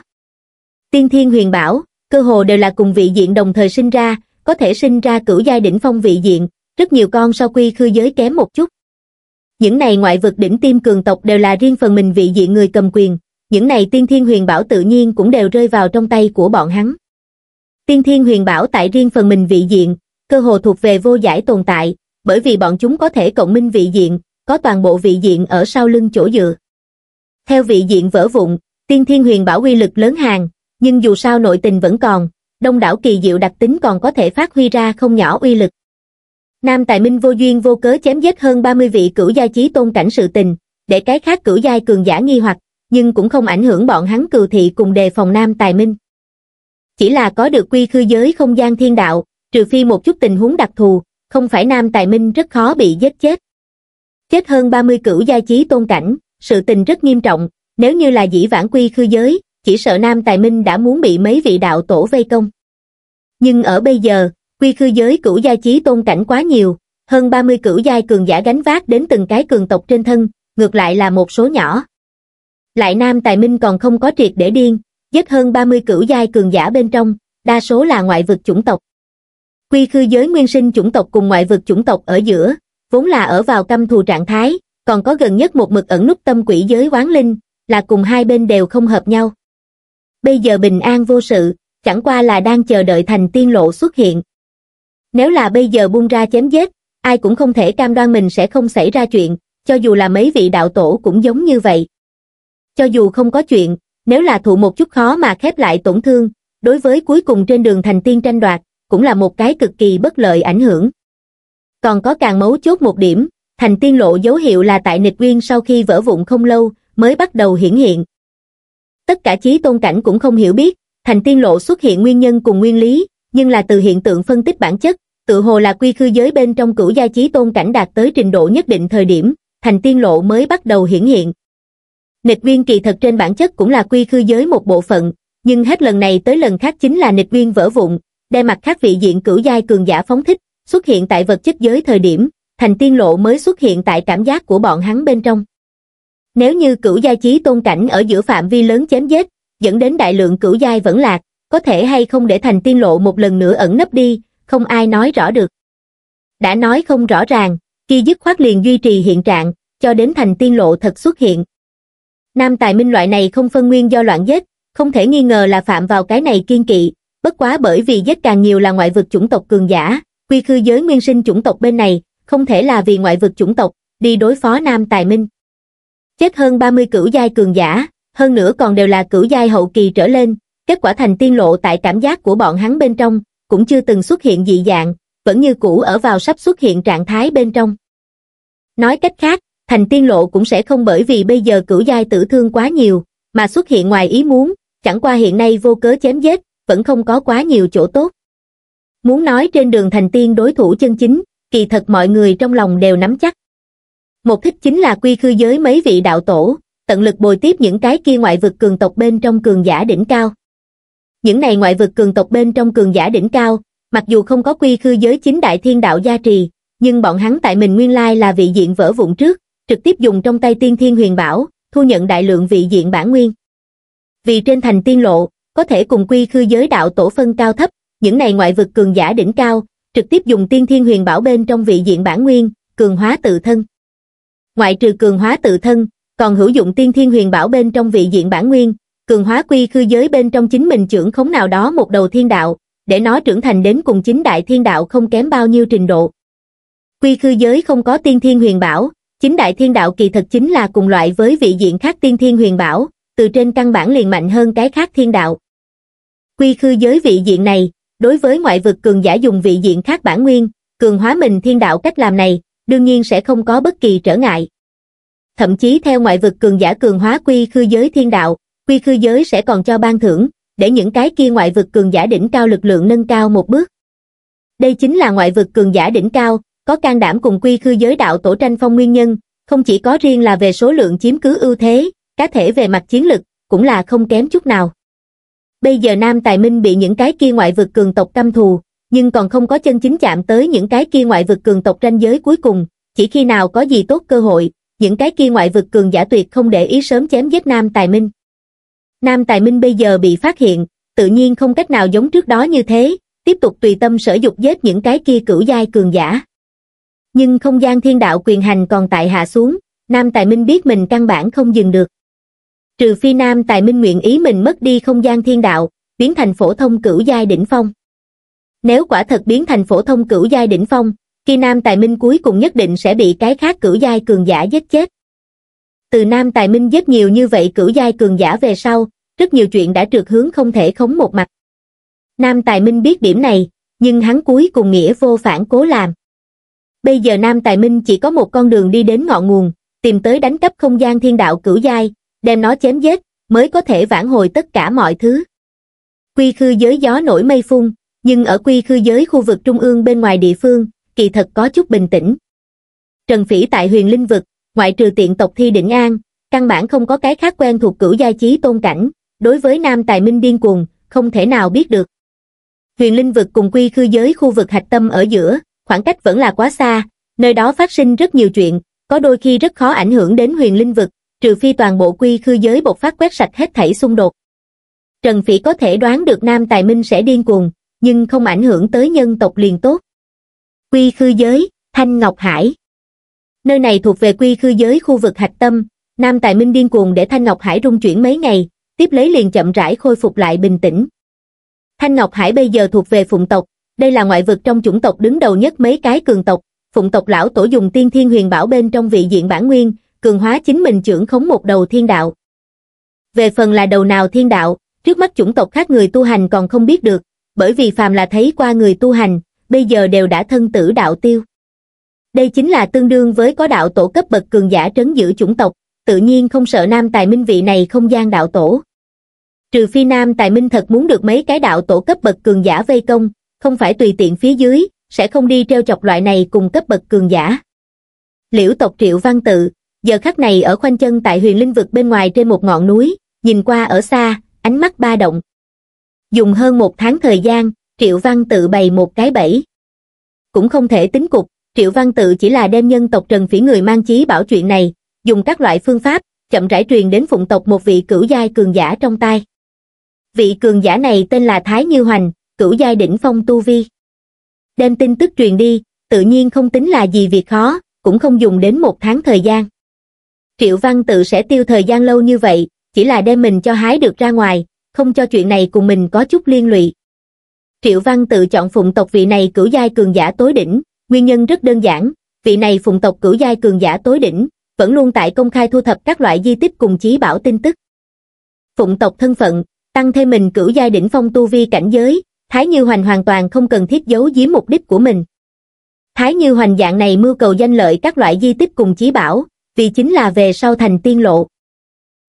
Tiên thiên huyền bảo, cơ hồ đều là cùng vị diện đồng thời sinh ra, có thể sinh ra cửu giai đỉnh phong vị diện, rất nhiều con sau quy khư giới kém một chút. Những này ngoại vực đỉnh tiêm cường tộc đều là riêng phần mình vị diện người cầm quyền, những này tiên thiên huyền bảo tự nhiên cũng đều rơi vào trong tay của bọn hắn. Tiên thiên huyền bảo tại riêng phần mình vị diện, cơ hồ thuộc về vô giải tồn tại, bởi vì bọn chúng có thể cộng minh vị diện, có toàn bộ vị diện ở sau lưng chỗ dựa. Theo vị diện vỡ vụn, tiên thiên huyền bảo uy lực lớn hàng, nhưng dù sao nội tình vẫn còn, đông đảo kỳ diệu đặc tính còn có thể phát huy ra không nhỏ uy lực. Nam Tài Minh vô duyên vô cớ chém giết hơn 30 vị cửu gia chí tôn cảnh sự tình, để cái khác cửu giai cường giả nghi hoặc, nhưng cũng không ảnh hưởng bọn hắn cừu thị cùng đề phòng Nam Tài Minh. Chỉ là có được quy khư giới không gian thiên đạo, trừ phi một chút tình huống đặc thù, không phải Nam Tài Minh rất khó bị giết chết. Chết hơn 30 cửu giai chí tôn cảnh, sự tình rất nghiêm trọng, nếu như là dĩ vãng quy khư giới, chỉ sợ Nam Tài Minh đã muốn bị mấy vị đạo tổ vây công. Nhưng ở bây giờ, quy khư giới cửu gia chí tôn cảnh quá nhiều, hơn 30 cửu giai cường giả gánh vác đến từng cái cường tộc trên thân, ngược lại là một số nhỏ. Lại Nam Tài Minh còn không có triệt để điên, giết hơn 30 cửu giai cường giả bên trong, đa số là ngoại vực chủng tộc. Quy khư giới nguyên sinh chủng tộc cùng ngoại vực chủng tộc ở giữa, vốn là ở vào căm thù trạng thái, còn có gần nhất một mực ẩn nút tâm quỷ giới quán linh, là cùng hai bên đều không hợp nhau bây giờ bình an vô sự, chẳng qua là đang chờ đợi thành tiên lộ xuất hiện. Nếu là bây giờ buông ra chém giết, ai cũng không thể cam đoan mình sẽ không xảy ra chuyện, cho dù là mấy vị đạo tổ cũng giống như vậy. Cho dù không có chuyện, nếu là thụ một chút khó mà khép lại tổn thương, đối với cuối cùng trên đường thành tiên tranh đoạt, cũng là một cái cực kỳ bất lợi ảnh hưởng. Còn có càng mấu chốt một điểm, thành tiên lộ dấu hiệu là tại nịch nguyên sau khi vỡ vụn không lâu, mới bắt đầu hiển hiện, tất cả trí tôn cảnh cũng không hiểu biết, thành tiên lộ xuất hiện nguyên nhân cùng nguyên lý, nhưng là từ hiện tượng phân tích bản chất, tự hồ là quy khư giới bên trong cửu gia trí tôn cảnh đạt tới trình độ nhất định thời điểm, thành tiên lộ mới bắt đầu hiển hiện. Nịch viên kỳ thật trên bản chất cũng là quy khư giới một bộ phận, nhưng hết lần này tới lần khác chính là nịch viên vỡ vụn, đem mặt khác vị diện cửu giai cường giả phóng thích, xuất hiện tại vật chất giới thời điểm, thành tiên lộ mới xuất hiện tại cảm giác của bọn hắn bên trong. Nếu như cửu giai chí tôn cảnh ở giữa phạm vi lớn chém giết, dẫn đến đại lượng cửu giai vẫn lạc, có thể hay không để thành tiên lộ một lần nữa ẩn nấp đi, không ai nói rõ được. Đã nói không rõ ràng, khi dứt khoát liền duy trì hiện trạng, cho đến thành tiên lộ thật xuất hiện. Nam tài minh loại này không phân nguyên do loạn giết, không thể nghi ngờ là phạm vào cái này kiên kỵ, bất quá bởi vì giết càng nhiều là ngoại vực chủng tộc cường giả, quy khư giới nguyên sinh chủng tộc bên này, không thể là vì ngoại vực chủng tộc, đi đối phó Nam tài minh chết hơn 30 cửu giai cường giả, hơn nữa còn đều là cửu giai hậu kỳ trở lên, kết quả thành tiên lộ tại cảm giác của bọn hắn bên trong, cũng chưa từng xuất hiện dị dạng, vẫn như cũ ở vào sắp xuất hiện trạng thái bên trong. Nói cách khác, thành tiên lộ cũng sẽ không bởi vì bây giờ cửu giai tử thương quá nhiều, mà xuất hiện ngoài ý muốn, chẳng qua hiện nay vô cớ chém giết, vẫn không có quá nhiều chỗ tốt. Muốn nói trên đường thành tiên đối thủ chân chính, kỳ thật mọi người trong lòng đều nắm chắc một thích chính là quy khư giới mấy vị đạo tổ tận lực bồi tiếp những cái kia ngoại vực cường tộc bên trong cường giả đỉnh cao những này ngoại vực cường tộc bên trong cường giả đỉnh cao mặc dù không có quy khư giới chính đại thiên đạo gia trì nhưng bọn hắn tại mình nguyên lai là vị diện vỡ vụn trước trực tiếp dùng trong tay tiên thiên huyền bảo thu nhận đại lượng vị diện bản nguyên vì trên thành tiên lộ có thể cùng quy khư giới đạo tổ phân cao thấp những này ngoại vực cường giả đỉnh cao trực tiếp dùng tiên thiên huyền bảo bên trong vị diện bản nguyên cường hóa tự thân ngoại trừ cường hóa tự thân, còn hữu dụng tiên thiên huyền bảo bên trong vị diện bản nguyên, cường hóa quy khư giới bên trong chính mình trưởng khống nào đó một đầu thiên đạo, để nó trưởng thành đến cùng chính đại thiên đạo không kém bao nhiêu trình độ. Quy khư giới không có tiên thiên huyền bảo, chính đại thiên đạo kỳ thật chính là cùng loại với vị diện khác tiên thiên huyền bảo, từ trên căn bản liền mạnh hơn cái khác thiên đạo. Quy khư giới vị diện này, đối với ngoại vực cường giả dùng vị diện khác bản nguyên, cường hóa mình thiên đạo cách làm này, đương nhiên sẽ không có bất kỳ trở ngại. Thậm chí theo ngoại vực cường giả cường hóa quy khư giới thiên đạo, quy khư giới sẽ còn cho ban thưởng, để những cái kia ngoại vực cường giả đỉnh cao lực lượng nâng cao một bước. Đây chính là ngoại vực cường giả đỉnh cao, có can đảm cùng quy khư giới đạo tổ tranh phong nguyên nhân, không chỉ có riêng là về số lượng chiếm cứ ưu thế, cá thể về mặt chiến lực, cũng là không kém chút nào. Bây giờ Nam Tài Minh bị những cái kia ngoại vực cường tộc căm thù, nhưng còn không có chân chính chạm tới những cái kia ngoại vực cường tộc ranh giới cuối cùng, chỉ khi nào có gì tốt cơ hội, những cái kia ngoại vực cường giả tuyệt không để ý sớm chém giết Nam Tài Minh. Nam Tài Minh bây giờ bị phát hiện, tự nhiên không cách nào giống trước đó như thế, tiếp tục tùy tâm sở dục giết những cái kia cửu giai cường giả. Nhưng không gian thiên đạo quyền hành còn tại hạ xuống, Nam Tài Minh biết mình căn bản không dừng được. Trừ phi Nam Tài Minh nguyện ý mình mất đi không gian thiên đạo, biến thành phổ thông cửu giai đỉnh phong. Nếu quả thật biến thành phổ thông cửu giai đỉnh phong, khi nam tài minh cuối cùng nhất định sẽ bị cái khác cửu giai cường giả giết chết. Từ nam tài minh giết nhiều như vậy cửu giai cường giả về sau, rất nhiều chuyện đã trượt hướng không thể khống một mặt. Nam tài minh biết điểm này, nhưng hắn cuối cùng nghĩa vô phản cố làm. Bây giờ nam tài minh chỉ có một con đường đi đến ngọn nguồn, tìm tới đánh cắp không gian thiên đạo cửu giai, đem nó chém giết, mới có thể vãn hồi tất cả mọi thứ. Quy khư giới gió nổi mây phun, nhưng ở quy khư giới khu vực trung ương bên ngoài địa phương kỳ thật có chút bình tĩnh trần phỉ tại huyền linh vực ngoại trừ tiện tộc thi định an căn bản không có cái khác quen thuộc cửu giai chí tôn cảnh đối với nam tài minh điên cuồng không thể nào biết được huyền linh vực cùng quy khư giới khu vực hạch tâm ở giữa khoảng cách vẫn là quá xa nơi đó phát sinh rất nhiều chuyện có đôi khi rất khó ảnh hưởng đến huyền linh vực trừ phi toàn bộ quy khư giới bộc phát quét sạch hết thảy xung đột trần phỉ có thể đoán được nam tài minh sẽ điên cuồng nhưng không ảnh hưởng tới nhân tộc liền tốt quy khư giới thanh ngọc hải nơi này thuộc về quy khư giới khu vực hạch tâm nam tài minh điên cuồng để thanh ngọc hải rung chuyển mấy ngày tiếp lấy liền chậm rãi khôi phục lại bình tĩnh thanh ngọc hải bây giờ thuộc về phụng tộc đây là ngoại vực trong chủng tộc đứng đầu nhất mấy cái cường tộc phụng tộc lão tổ dùng tiên thiên huyền bảo bên trong vị diện bản nguyên cường hóa chính mình trưởng khống một đầu thiên đạo về phần là đầu nào thiên đạo trước mắt chủng tộc khác người tu hành còn không biết được bởi vì phàm là thấy qua người tu hành, bây giờ đều đã thân tử đạo tiêu. Đây chính là tương đương với có đạo tổ cấp bậc cường giả trấn giữ chủng tộc, tự nhiên không sợ nam tài minh vị này không gian đạo tổ. Trừ phi nam tài minh thật muốn được mấy cái đạo tổ cấp bậc cường giả vây công, không phải tùy tiện phía dưới, sẽ không đi treo chọc loại này cùng cấp bậc cường giả. Liễu tộc Triệu Văn Tự, giờ khắc này ở khoanh chân tại huyền linh vực bên ngoài trên một ngọn núi, nhìn qua ở xa, ánh mắt ba động, dùng hơn một tháng thời gian triệu văn tự bày một cái bẫy cũng không thể tính cục triệu văn tự chỉ là đem nhân tộc trần phỉ người mang chí bảo chuyện này dùng các loại phương pháp chậm rãi truyền đến phụng tộc một vị cửu giai cường giả trong tay, vị cường giả này tên là thái như hoành cửu giai đỉnh phong tu vi đem tin tức truyền đi tự nhiên không tính là gì việc khó cũng không dùng đến một tháng thời gian triệu văn tự sẽ tiêu thời gian lâu như vậy chỉ là đem mình cho hái được ra ngoài không cho chuyện này cùng mình có chút liên lụy. Triệu Văn tự chọn phụng tộc vị này cửu giai cường giả tối đỉnh, nguyên nhân rất đơn giản, vị này phụng tộc cửu giai cường giả tối đỉnh, vẫn luôn tại công khai thu thập các loại di tích cùng chí bảo tin tức. Phụng tộc thân phận, tăng thêm mình cửu giai đỉnh phong tu vi cảnh giới, Thái Như Hoành hoàn toàn không cần thiết giấu giếm mục đích của mình. Thái Như Hoành dạng này mưu cầu danh lợi các loại di tích cùng chí bảo, vì chính là về sau thành tiên lộ.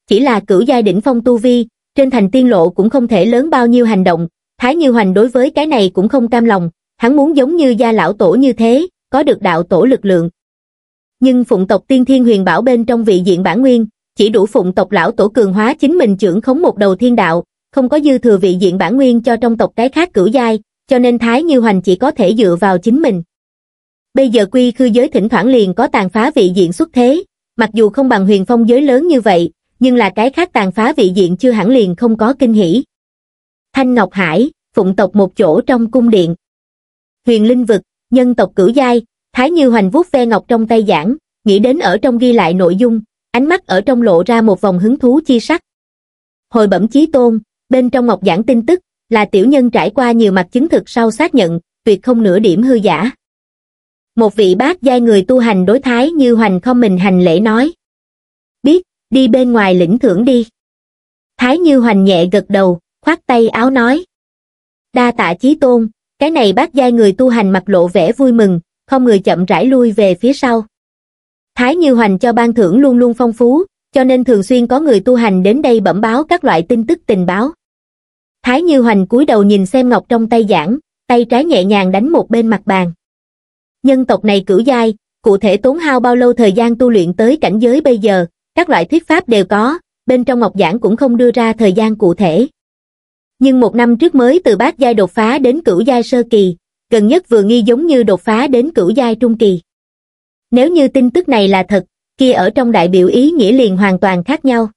Chỉ là cửu giai đỉnh phong tu vi, trên thành tiên lộ cũng không thể lớn bao nhiêu hành động, Thái Như Hoành đối với cái này cũng không cam lòng, hắn muốn giống như gia lão tổ như thế, có được đạo tổ lực lượng. Nhưng phụng tộc tiên thiên huyền bảo bên trong vị diện bản nguyên, chỉ đủ phụng tộc lão tổ cường hóa chính mình trưởng khống một đầu thiên đạo, không có dư thừa vị diện bản nguyên cho trong tộc cái khác cửu giai, cho nên Thái Như Hoành chỉ có thể dựa vào chính mình. Bây giờ quy khư giới thỉnh thoảng liền có tàn phá vị diện xuất thế, mặc dù không bằng huyền phong giới lớn như vậy, nhưng là cái khác tàn phá vị diện chưa hẳn liền không có kinh hỉ. Thanh Ngọc Hải, phụng tộc một chỗ trong cung điện. Huyền linh vực, nhân tộc cửu giai, Thái Như Hoành vuốt ve ngọc trong tay giảng, nghĩ đến ở trong ghi lại nội dung, ánh mắt ở trong lộ ra một vòng hứng thú chi sắc. Hồi bẩm chí tôn, bên trong ngọc giảng tin tức, là tiểu nhân trải qua nhiều mặt chứng thực sau xác nhận, tuyệt không nửa điểm hư giả. Một vị bác giai người tu hành đối thái như hoành không mình hành lễ nói đi bên ngoài lĩnh thưởng đi. Thái Như Hoành nhẹ gật đầu, khoát tay áo nói. Đa tạ chí tôn, cái này bác giai người tu hành mặt lộ vẻ vui mừng, không người chậm rãi lui về phía sau. Thái Như Hoành cho ban thưởng luôn luôn phong phú, cho nên thường xuyên có người tu hành đến đây bẩm báo các loại tin tức tình báo. Thái Như Hoành cúi đầu nhìn xem ngọc trong tay giảng, tay trái nhẹ nhàng đánh một bên mặt bàn. Nhân tộc này cửu giai, cụ thể tốn hao bao lâu thời gian tu luyện tới cảnh giới bây giờ, các loại thuyết pháp đều có, bên trong Ngọc Giảng cũng không đưa ra thời gian cụ thể. Nhưng một năm trước mới từ bát giai đột phá đến cửu giai sơ kỳ, gần nhất vừa nghi giống như đột phá đến cửu giai trung kỳ. Nếu như tin tức này là thật, kia ở trong đại biểu ý nghĩa liền hoàn toàn khác nhau.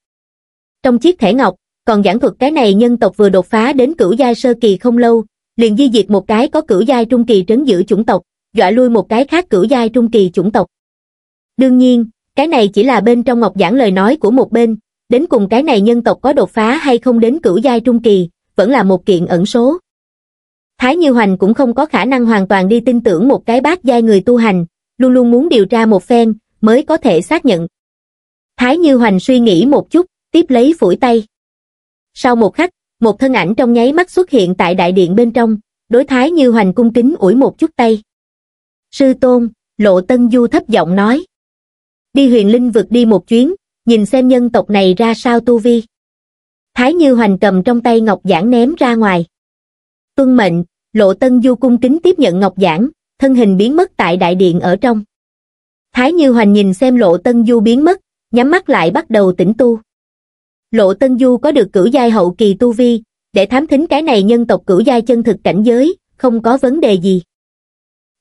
Trong chiếc thẻ ngọc, còn giảng thuật cái này nhân tộc vừa đột phá đến cửu giai sơ kỳ không lâu, liền di diệt một cái có cửu giai trung kỳ trấn giữ chủng tộc, dọa lui một cái khác cửu giai trung kỳ chủng tộc. Đương nhiên, cái này chỉ là bên trong ngọc giảng lời nói của một bên, đến cùng cái này nhân tộc có đột phá hay không đến cửu giai trung kỳ, vẫn là một kiện ẩn số. Thái Như Hoành cũng không có khả năng hoàn toàn đi tin tưởng một cái bác giai người tu hành, luôn luôn muốn điều tra một phen, mới có thể xác nhận. Thái Như Hoành suy nghĩ một chút, tiếp lấy phủi tay. Sau một khắc, một thân ảnh trong nháy mắt xuất hiện tại đại điện bên trong, đối Thái Như Hoành cung kính ủi một chút tay. Sư Tôn, Lộ Tân Du thấp giọng nói đi huyền linh vực đi một chuyến, nhìn xem nhân tộc này ra sao tu vi. Thái Như Hoành cầm trong tay Ngọc Giảng ném ra ngoài. Tuân mệnh, Lộ Tân Du cung kính tiếp nhận Ngọc Giảng, thân hình biến mất tại đại điện ở trong. Thái Như Hoành nhìn xem Lộ Tân Du biến mất, nhắm mắt lại bắt đầu tĩnh tu. Lộ Tân Du có được cửu giai hậu kỳ tu vi, để thám thính cái này nhân tộc cửu giai chân thực cảnh giới, không có vấn đề gì.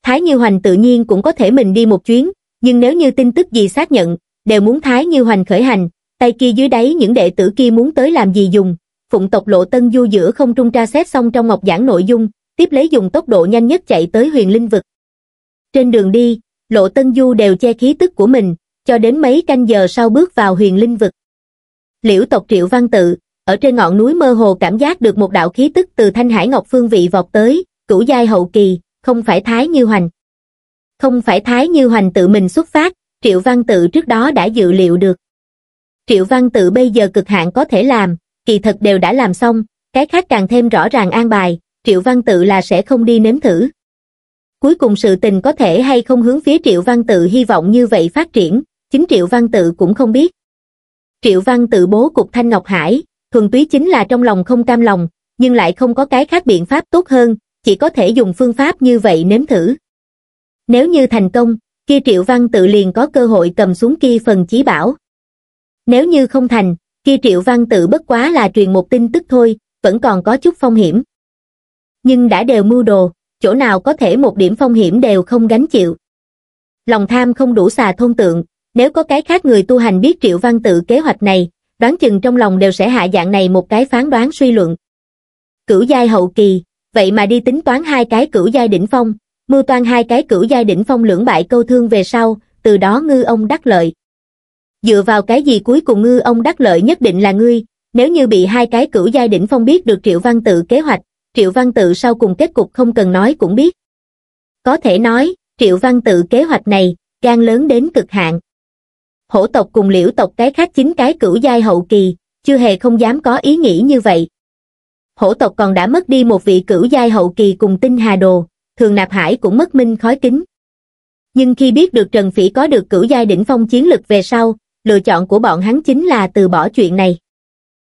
Thái Như Hoành tự nhiên cũng có thể mình đi một chuyến, nhưng nếu như tin tức gì xác nhận, đều muốn Thái Như Hoành khởi hành, tay kia dưới đáy những đệ tử kia muốn tới làm gì dùng. Phụng tộc lộ tân du giữa không trung tra xét xong trong ngọc giảng nội dung, tiếp lấy dùng tốc độ nhanh nhất chạy tới huyền linh vực. Trên đường đi, lộ tân du đều che khí tức của mình, cho đến mấy canh giờ sau bước vào huyền linh vực. Liễu tộc triệu văn tự, ở trên ngọn núi mơ hồ cảm giác được một đạo khí tức từ thanh hải ngọc phương vị vọt tới, cửu giai hậu kỳ, không phải thái như hoành không phải Thái Như Hoành tự mình xuất phát, Triệu Văn Tự trước đó đã dự liệu được. Triệu Văn Tự bây giờ cực hạn có thể làm, kỳ thật đều đã làm xong, cái khác càng thêm rõ ràng an bài, Triệu Văn Tự là sẽ không đi nếm thử. Cuối cùng sự tình có thể hay không hướng phía Triệu Văn Tự hy vọng như vậy phát triển, chính Triệu Văn Tự cũng không biết. Triệu Văn Tự bố cục Thanh Ngọc Hải, thuần túy chính là trong lòng không cam lòng, nhưng lại không có cái khác biện pháp tốt hơn, chỉ có thể dùng phương pháp như vậy nếm thử. Nếu như thành công, kia Triệu Văn tự liền có cơ hội cầm xuống kia phần chí bảo. Nếu như không thành, kia Triệu Văn tự bất quá là truyền một tin tức thôi, vẫn còn có chút phong hiểm. Nhưng đã đều mưu đồ, chỗ nào có thể một điểm phong hiểm đều không gánh chịu. Lòng tham không đủ xà thôn tượng, nếu có cái khác người tu hành biết Triệu Văn tự kế hoạch này, đoán chừng trong lòng đều sẽ hạ dạng này một cái phán đoán suy luận. Cửu giai hậu kỳ, vậy mà đi tính toán hai cái cửu giai đỉnh phong, mưu toan hai cái cửu giai đỉnh phong lưỡng bại câu thương về sau, từ đó ngư ông đắc lợi. Dựa vào cái gì cuối cùng ngư ông đắc lợi nhất định là ngươi, nếu như bị hai cái cửu giai đỉnh phong biết được Triệu Văn Tự kế hoạch, Triệu Văn Tự sau cùng kết cục không cần nói cũng biết. Có thể nói, Triệu Văn Tự kế hoạch này, gan lớn đến cực hạn. Hổ tộc cùng liễu tộc cái khác chính cái cửu giai hậu kỳ, chưa hề không dám có ý nghĩ như vậy. Hổ tộc còn đã mất đi một vị cửu giai hậu kỳ cùng tinh hà đồ, thường nạp hải cũng mất minh khói kính. Nhưng khi biết được Trần Phỉ có được cửu giai đỉnh phong chiến lực về sau, lựa chọn của bọn hắn chính là từ bỏ chuyện này.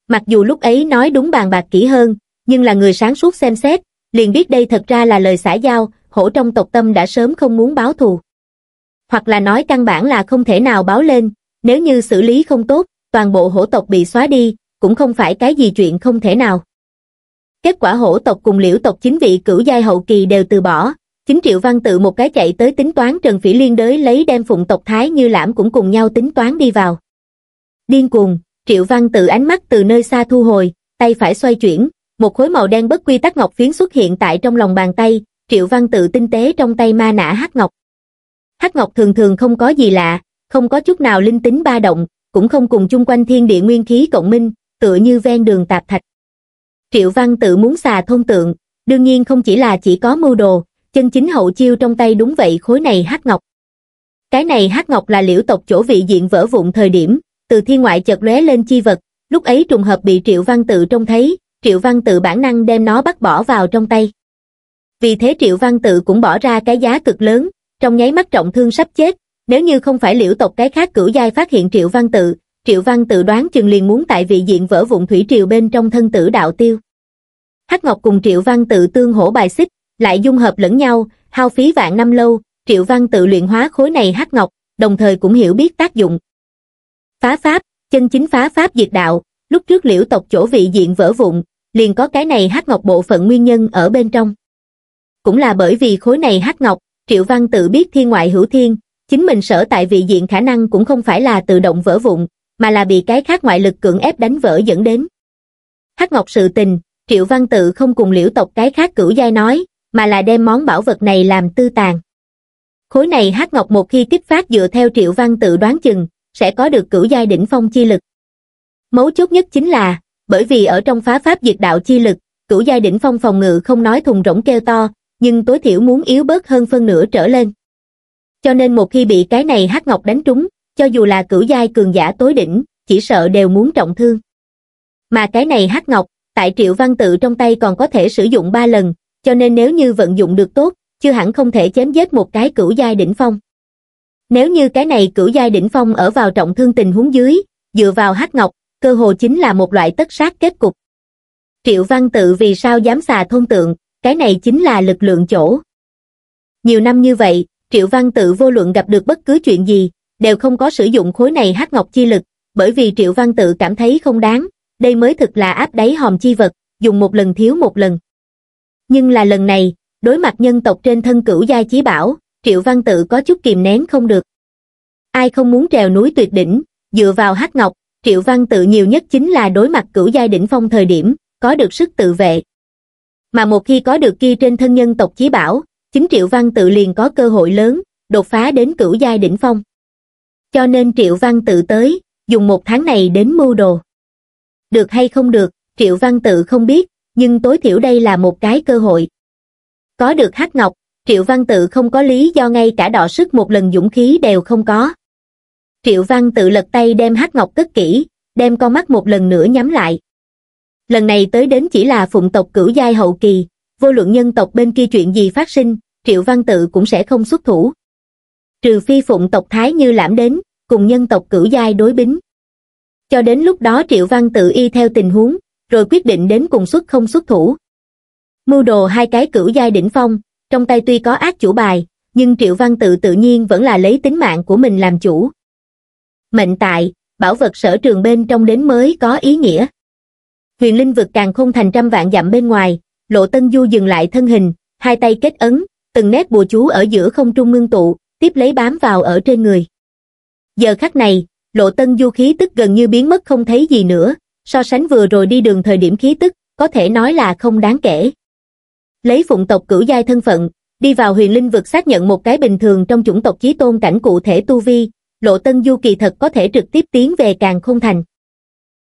Mặc dù lúc ấy nói đúng bàn bạc kỹ hơn, nhưng là người sáng suốt xem xét, liền biết đây thật ra là lời xã giao, hổ trong tộc tâm đã sớm không muốn báo thù. Hoặc là nói căn bản là không thể nào báo lên, nếu như xử lý không tốt, toàn bộ hổ tộc bị xóa đi, cũng không phải cái gì chuyện không thể nào kết quả hổ tộc cùng liễu tộc chính vị cửu giai hậu kỳ đều từ bỏ chính triệu văn tự một cái chạy tới tính toán trần phỉ liên đới lấy đem phụng tộc thái như lãm cũng cùng nhau tính toán đi vào điên cuồng triệu văn tự ánh mắt từ nơi xa thu hồi tay phải xoay chuyển một khối màu đen bất quy tắc ngọc phiến xuất hiện tại trong lòng bàn tay triệu văn tự tinh tế trong tay ma nã hắc ngọc hắc ngọc thường thường không có gì lạ không có chút nào linh tính ba động cũng không cùng chung quanh thiên địa nguyên khí cộng minh tựa như ven đường tạp thạch Triệu Văn tự muốn xà thôn tượng, đương nhiên không chỉ là chỉ có mưu đồ, chân chính hậu chiêu trong tay đúng vậy khối này hát ngọc. Cái này hát ngọc là liễu tộc chỗ vị diện vỡ vụn thời điểm, từ thiên ngoại chợt lóe lên chi vật, lúc ấy trùng hợp bị Triệu Văn tự trông thấy, Triệu Văn tự bản năng đem nó bắt bỏ vào trong tay. Vì thế Triệu Văn tự cũng bỏ ra cái giá cực lớn, trong nháy mắt trọng thương sắp chết, nếu như không phải liễu tộc cái khác cửu giai phát hiện Triệu Văn tự, Triệu Văn tự đoán chừng liền muốn tại vị diện vỡ vụn thủy triều bên trong thân tử đạo tiêu. Hắc Ngọc cùng Triệu Văn tự tương hỗ bài xích, lại dung hợp lẫn nhau, hao phí vạn năm lâu, Triệu Văn tự luyện hóa khối này Hắc Ngọc, đồng thời cũng hiểu biết tác dụng. Phá pháp, chân chính phá pháp diệt đạo, lúc trước liễu tộc chỗ vị diện vỡ vụn, liền có cái này Hắc Ngọc bộ phận nguyên nhân ở bên trong. Cũng là bởi vì khối này Hắc Ngọc, Triệu Văn tự biết thiên ngoại hữu thiên, chính mình sở tại vị diện khả năng cũng không phải là tự động vỡ vụn, mà là bị cái khác ngoại lực cưỡng ép đánh vỡ dẫn đến. Hắc Ngọc sự tình, Triệu Văn Tự không cùng liễu tộc cái khác cửu giai nói, mà là đem món bảo vật này làm tư tàn. Khối này Hắc Ngọc một khi kích phát dựa theo Triệu Văn Tự đoán chừng, sẽ có được cửu giai đỉnh phong chi lực. Mấu chốt nhất chính là, bởi vì ở trong phá pháp diệt đạo chi lực, cửu giai đỉnh phong phòng ngự không nói thùng rỗng kêu to, nhưng tối thiểu muốn yếu bớt hơn phân nửa trở lên. Cho nên một khi bị cái này Hắc Ngọc đánh trúng, cho dù là cửu giai cường giả tối đỉnh, chỉ sợ đều muốn trọng thương. Mà cái này hắc ngọc, tại triệu văn tự trong tay còn có thể sử dụng ba lần, cho nên nếu như vận dụng được tốt, chưa hẳn không thể chém giết một cái cửu giai đỉnh phong. Nếu như cái này cửu giai đỉnh phong ở vào trọng thương tình huống dưới, dựa vào hắc ngọc, cơ hồ chính là một loại tất sát kết cục. Triệu văn tự vì sao dám xà thôn tượng, cái này chính là lực lượng chỗ. Nhiều năm như vậy, Triệu Văn tự vô luận gặp được bất cứ chuyện gì, đều không có sử dụng khối này hắc ngọc chi lực, bởi vì Triệu Văn tự cảm thấy không đáng, đây mới thực là áp đáy hòm chi vật, dùng một lần thiếu một lần. Nhưng là lần này, đối mặt nhân tộc trên thân cửu gia chí bảo, Triệu Văn tự có chút kìm nén không được. Ai không muốn trèo núi tuyệt đỉnh, dựa vào hắc ngọc, Triệu Văn tự nhiều nhất chính là đối mặt cửu giai đỉnh phong thời điểm, có được sức tự vệ. Mà một khi có được kia trên thân nhân tộc chí bảo, chính Triệu Văn tự liền có cơ hội lớn, đột phá đến cửu giai đỉnh phong cho nên Triệu Văn tự tới, dùng một tháng này đến mưu đồ. Được hay không được, Triệu Văn tự không biết, nhưng tối thiểu đây là một cái cơ hội. Có được hát ngọc, Triệu Văn tự không có lý do ngay cả đọ sức một lần dũng khí đều không có. Triệu Văn tự lật tay đem hát ngọc cất kỹ, đem con mắt một lần nữa nhắm lại. Lần này tới đến chỉ là phụng tộc cửu giai hậu kỳ, vô luận nhân tộc bên kia chuyện gì phát sinh, Triệu Văn tự cũng sẽ không xuất thủ trừ phi phụng tộc Thái Như lãm đến, cùng nhân tộc cửu giai đối bính. Cho đến lúc đó Triệu Văn tự y theo tình huống, rồi quyết định đến cùng xuất không xuất thủ. Mưu đồ hai cái cửu giai đỉnh phong, trong tay tuy có ác chủ bài, nhưng Triệu Văn tự tự nhiên vẫn là lấy tính mạng của mình làm chủ. Mệnh tại, bảo vật sở trường bên trong đến mới có ý nghĩa. Huyền linh vực càng không thành trăm vạn dặm bên ngoài, Lộ Tân Du dừng lại thân hình, hai tay kết ấn, từng nét bùa chú ở giữa không trung ngưng tụ, tiếp lấy bám vào ở trên người. Giờ khắc này, lộ tân du khí tức gần như biến mất không thấy gì nữa, so sánh vừa rồi đi đường thời điểm khí tức, có thể nói là không đáng kể. Lấy phụng tộc cửu giai thân phận, đi vào huyền linh vực xác nhận một cái bình thường trong chủng tộc chí tôn cảnh cụ thể tu vi, lộ tân du kỳ thật có thể trực tiếp tiến về càng không thành.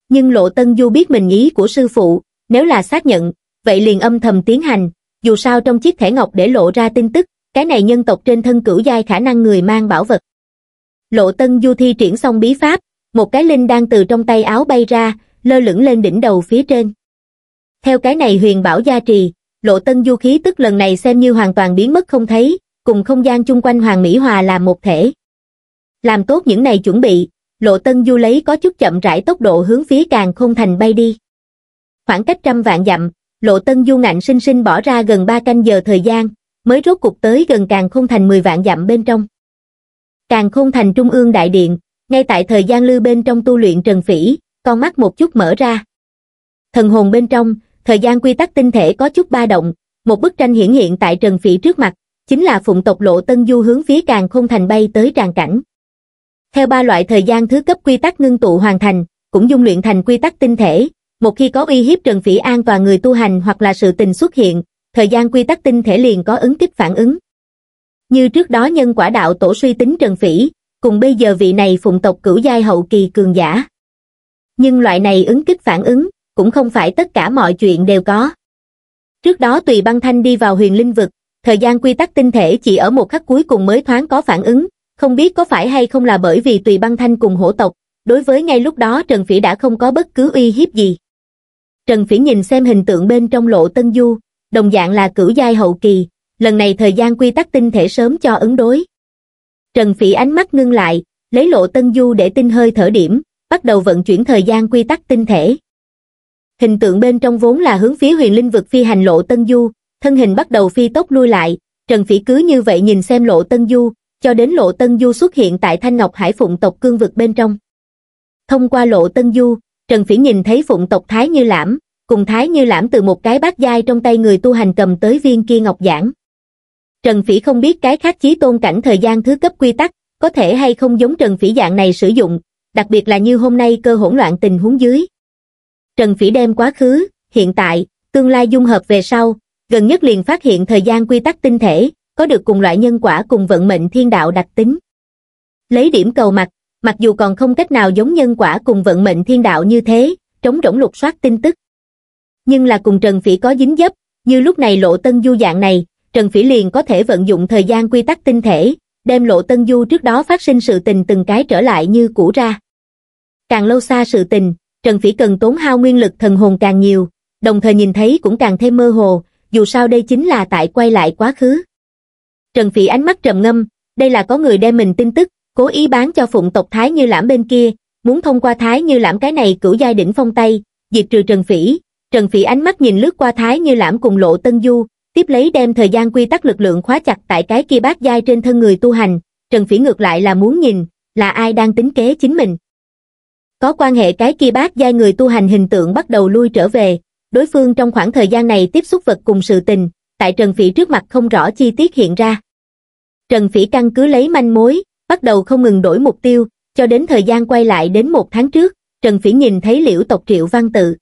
Nhưng lộ tân du biết mình ý của sư phụ, nếu là xác nhận, vậy liền âm thầm tiến hành, dù sao trong chiếc thẻ ngọc để lộ ra tin tức, cái này nhân tộc trên thân cửu giai khả năng người mang bảo vật. Lộ Tân Du thi triển xong bí pháp, một cái linh đang từ trong tay áo bay ra, lơ lửng lên đỉnh đầu phía trên. Theo cái này huyền bảo gia trì, Lộ Tân Du khí tức lần này xem như hoàn toàn biến mất không thấy, cùng không gian chung quanh Hoàng Mỹ Hòa là một thể. Làm tốt những này chuẩn bị, Lộ Tân Du lấy có chút chậm rãi tốc độ hướng phía càng không thành bay đi. Khoảng cách trăm vạn dặm, Lộ Tân Du ngạnh sinh sinh bỏ ra gần ba canh giờ thời gian, mới rốt cục tới gần càng không thành 10 vạn dặm bên trong. Càng không thành trung ương đại điện, ngay tại thời gian lưu bên trong tu luyện trần phỉ, con mắt một chút mở ra. Thần hồn bên trong, thời gian quy tắc tinh thể có chút ba động, một bức tranh hiển hiện tại trần phỉ trước mặt, chính là phụng tộc lộ tân du hướng phía càng không thành bay tới tràn cảnh. Theo ba loại thời gian thứ cấp quy tắc ngưng tụ hoàn thành, cũng dung luyện thành quy tắc tinh thể, một khi có uy hiếp trần phỉ an toàn người tu hành hoặc là sự tình xuất hiện, thời gian quy tắc tinh thể liền có ứng kích phản ứng. Như trước đó nhân quả đạo tổ suy tính Trần Phỉ, cùng bây giờ vị này phụng tộc cửu giai hậu kỳ cường giả. Nhưng loại này ứng kích phản ứng, cũng không phải tất cả mọi chuyện đều có. Trước đó tùy băng thanh đi vào huyền linh vực, thời gian quy tắc tinh thể chỉ ở một khắc cuối cùng mới thoáng có phản ứng, không biết có phải hay không là bởi vì tùy băng thanh cùng hổ tộc, đối với ngay lúc đó Trần Phỉ đã không có bất cứ uy hiếp gì. Trần Phỉ nhìn xem hình tượng bên trong lộ Tân Du, đồng dạng là cửu giai hậu kỳ, lần này thời gian quy tắc tinh thể sớm cho ứng đối. Trần Phỉ ánh mắt ngưng lại, lấy lộ tân du để tinh hơi thở điểm, bắt đầu vận chuyển thời gian quy tắc tinh thể. Hình tượng bên trong vốn là hướng phía huyền linh vực phi hành lộ tân du, thân hình bắt đầu phi tốc lui lại, Trần Phỉ cứ như vậy nhìn xem lộ tân du, cho đến lộ tân du xuất hiện tại Thanh Ngọc Hải Phụng tộc cương vực bên trong. Thông qua lộ tân du, Trần Phỉ nhìn thấy Phụng tộc Thái Như Lãm, cùng thái như lãm từ một cái bát dai trong tay người tu hành cầm tới viên kia ngọc giảng trần phỉ không biết cái khác chí tôn cảnh thời gian thứ cấp quy tắc có thể hay không giống trần phỉ dạng này sử dụng đặc biệt là như hôm nay cơ hỗn loạn tình huống dưới trần phỉ đem quá khứ hiện tại tương lai dung hợp về sau gần nhất liền phát hiện thời gian quy tắc tinh thể có được cùng loại nhân quả cùng vận mệnh thiên đạo đặc tính lấy điểm cầu mặt mặc dù còn không cách nào giống nhân quả cùng vận mệnh thiên đạo như thế trống rỗng lục soát tin tức nhưng là cùng Trần Phỉ có dính dấp, như lúc này Lộ Tân Du dạng này, Trần Phỉ liền có thể vận dụng thời gian quy tắc tinh thể, đem Lộ Tân Du trước đó phát sinh sự tình từng cái trở lại như cũ ra. Càng lâu xa sự tình, Trần Phỉ cần tốn hao nguyên lực thần hồn càng nhiều, đồng thời nhìn thấy cũng càng thêm mơ hồ, dù sao đây chính là tại quay lại quá khứ. Trần Phỉ ánh mắt trầm ngâm, đây là có người đem mình tin tức, cố ý bán cho phụng tộc Thái Như Lãm bên kia, muốn thông qua Thái Như Lãm cái này cửu giai đỉnh phong tay, diệt trừ Trần Phỉ, trần phỉ ánh mắt nhìn lướt qua thái như lãm cùng lộ tân du tiếp lấy đem thời gian quy tắc lực lượng khóa chặt tại cái kia bát dai trên thân người tu hành trần phỉ ngược lại là muốn nhìn là ai đang tính kế chính mình có quan hệ cái kia bát dai người tu hành hình tượng bắt đầu lui trở về đối phương trong khoảng thời gian này tiếp xúc vật cùng sự tình tại trần phỉ trước mặt không rõ chi tiết hiện ra trần phỉ căn cứ lấy manh mối bắt đầu không ngừng đổi mục tiêu cho đến thời gian quay lại đến một tháng trước trần phỉ nhìn thấy liễu tộc triệu văn tự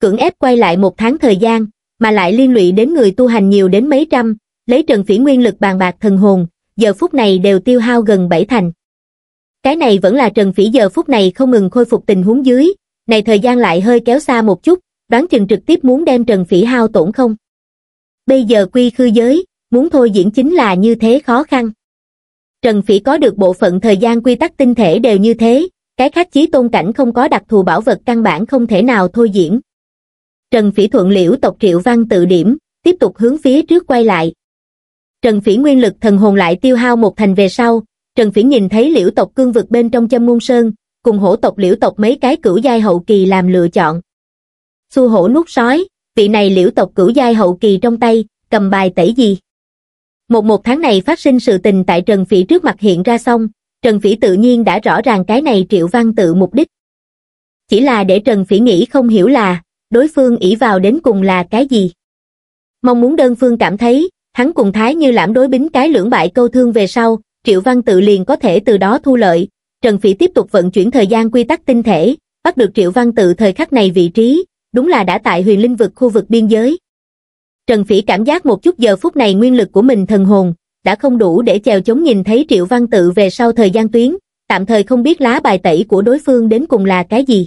cưỡng ép quay lại một tháng thời gian, mà lại liên lụy đến người tu hành nhiều đến mấy trăm, lấy Trần Phỉ nguyên lực bàn bạc thần hồn, giờ phút này đều tiêu hao gần bảy thành. Cái này vẫn là Trần Phỉ giờ phút này không ngừng khôi phục tình huống dưới, này thời gian lại hơi kéo xa một chút, đoán chừng trực tiếp muốn đem Trần Phỉ hao tổn không. Bây giờ quy khư giới, muốn thôi diễn chính là như thế khó khăn. Trần Phỉ có được bộ phận thời gian quy tắc tinh thể đều như thế, cái khác chí tôn cảnh không có đặc thù bảo vật căn bản không thể nào thôi diễn trần phỉ thuận liễu tộc triệu văn tự điểm tiếp tục hướng phía trước quay lại trần phỉ nguyên lực thần hồn lại tiêu hao một thành về sau trần phỉ nhìn thấy liễu tộc cương vực bên trong châm môn sơn cùng hổ tộc liễu tộc mấy cái cửu giai hậu kỳ làm lựa chọn xu hổ nuốt sói vị này liễu tộc cửu giai hậu kỳ trong tay cầm bài tẩy gì một một tháng này phát sinh sự tình tại trần phỉ trước mặt hiện ra xong trần phỉ tự nhiên đã rõ ràng cái này triệu văn tự mục đích chỉ là để Trần Phỉ nghĩ không hiểu là, đối phương ỷ vào đến cùng là cái gì. Mong muốn đơn phương cảm thấy, hắn cùng Thái Như lãm đối bính cái lưỡng bại câu thương về sau, Triệu Văn tự liền có thể từ đó thu lợi. Trần Phỉ tiếp tục vận chuyển thời gian quy tắc tinh thể, bắt được Triệu Văn tự thời khắc này vị trí, đúng là đã tại huyền linh vực khu vực biên giới. Trần Phỉ cảm giác một chút giờ phút này nguyên lực của mình thần hồn, đã không đủ để chèo chống nhìn thấy Triệu Văn tự về sau thời gian tuyến, tạm thời không biết lá bài tẩy của đối phương đến cùng là cái gì.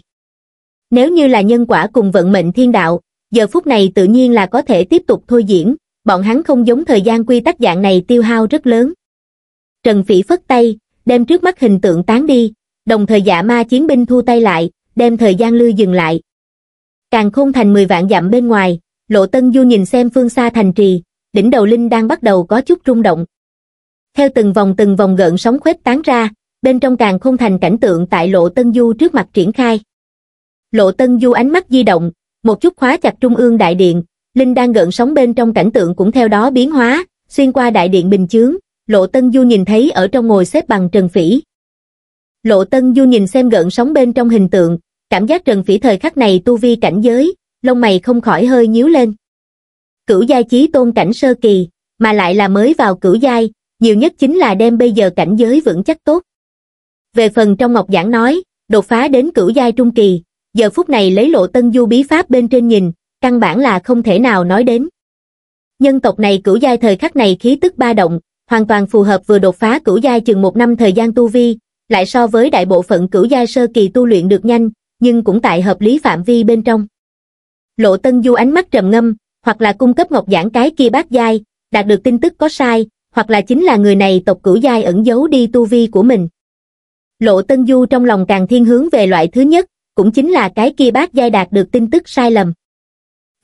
Nếu như là nhân quả cùng vận mệnh thiên đạo, giờ phút này tự nhiên là có thể tiếp tục thôi diễn, bọn hắn không giống thời gian quy tắc dạng này tiêu hao rất lớn. Trần Phỉ phất tay, đem trước mắt hình tượng tán đi, đồng thời giả dạ ma chiến binh thu tay lại, đem thời gian lưu dừng lại. Càng khôn thành 10 vạn dặm bên ngoài, Lộ Tân Du nhìn xem phương xa thành trì, đỉnh đầu linh đang bắt đầu có chút rung động. Theo từng vòng từng vòng gợn sóng khuếch tán ra, bên trong càng khôn thành cảnh tượng tại Lộ Tân Du trước mặt triển khai. Lộ Tân Du ánh mắt di động, một chút khóa chặt trung ương đại điện, Linh đang gợn sóng bên trong cảnh tượng cũng theo đó biến hóa, xuyên qua đại điện bình chướng, Lộ Tân Du nhìn thấy ở trong ngồi xếp bằng Trần Phỉ. Lộ Tân Du nhìn xem gợn sóng bên trong hình tượng, cảm giác Trần Phỉ thời khắc này tu vi cảnh giới, lông mày không khỏi hơi nhíu lên. Cửu giai chí tôn cảnh sơ kỳ, mà lại là mới vào cửu giai, nhiều nhất chính là đem bây giờ cảnh giới vững chắc tốt. Về phần trong Ngọc Giảng nói, đột phá đến cửu giai trung kỳ, giờ phút này lấy lộ tân du bí pháp bên trên nhìn, căn bản là không thể nào nói đến. Nhân tộc này cửu giai thời khắc này khí tức ba động, hoàn toàn phù hợp vừa đột phá cửu giai chừng một năm thời gian tu vi, lại so với đại bộ phận cửu giai sơ kỳ tu luyện được nhanh, nhưng cũng tại hợp lý phạm vi bên trong. Lộ Tân Du ánh mắt trầm ngâm, hoặc là cung cấp ngọc giảng cái kia bác giai, đạt được tin tức có sai, hoặc là chính là người này tộc cửu giai ẩn giấu đi tu vi của mình. Lộ Tân Du trong lòng càng thiên hướng về loại thứ nhất, cũng chính là cái kia bác giai đạt được tin tức sai lầm.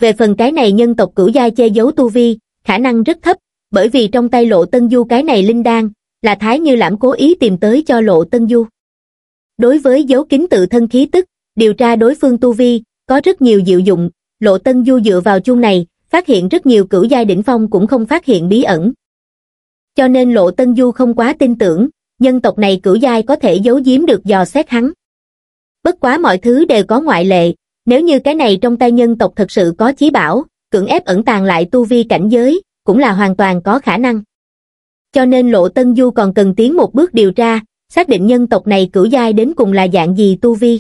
Về phần cái này nhân tộc cửu giai che giấu tu vi, khả năng rất thấp, bởi vì trong tay lộ tân du cái này linh đan, là thái như lãm cố ý tìm tới cho lộ tân du. Đối với dấu kín tự thân khí tức, điều tra đối phương tu vi, có rất nhiều dịu dụng, lộ tân du dựa vào chung này, phát hiện rất nhiều cửu giai đỉnh phong cũng không phát hiện bí ẩn. Cho nên lộ tân du không quá tin tưởng, nhân tộc này cửu giai có thể giấu giếm được dò xét hắn bất quá mọi thứ đều có ngoại lệ nếu như cái này trong tay nhân tộc thật sự có chí bảo cưỡng ép ẩn tàng lại tu vi cảnh giới cũng là hoàn toàn có khả năng cho nên lộ tân du còn cần tiến một bước điều tra xác định nhân tộc này cửu giai đến cùng là dạng gì tu vi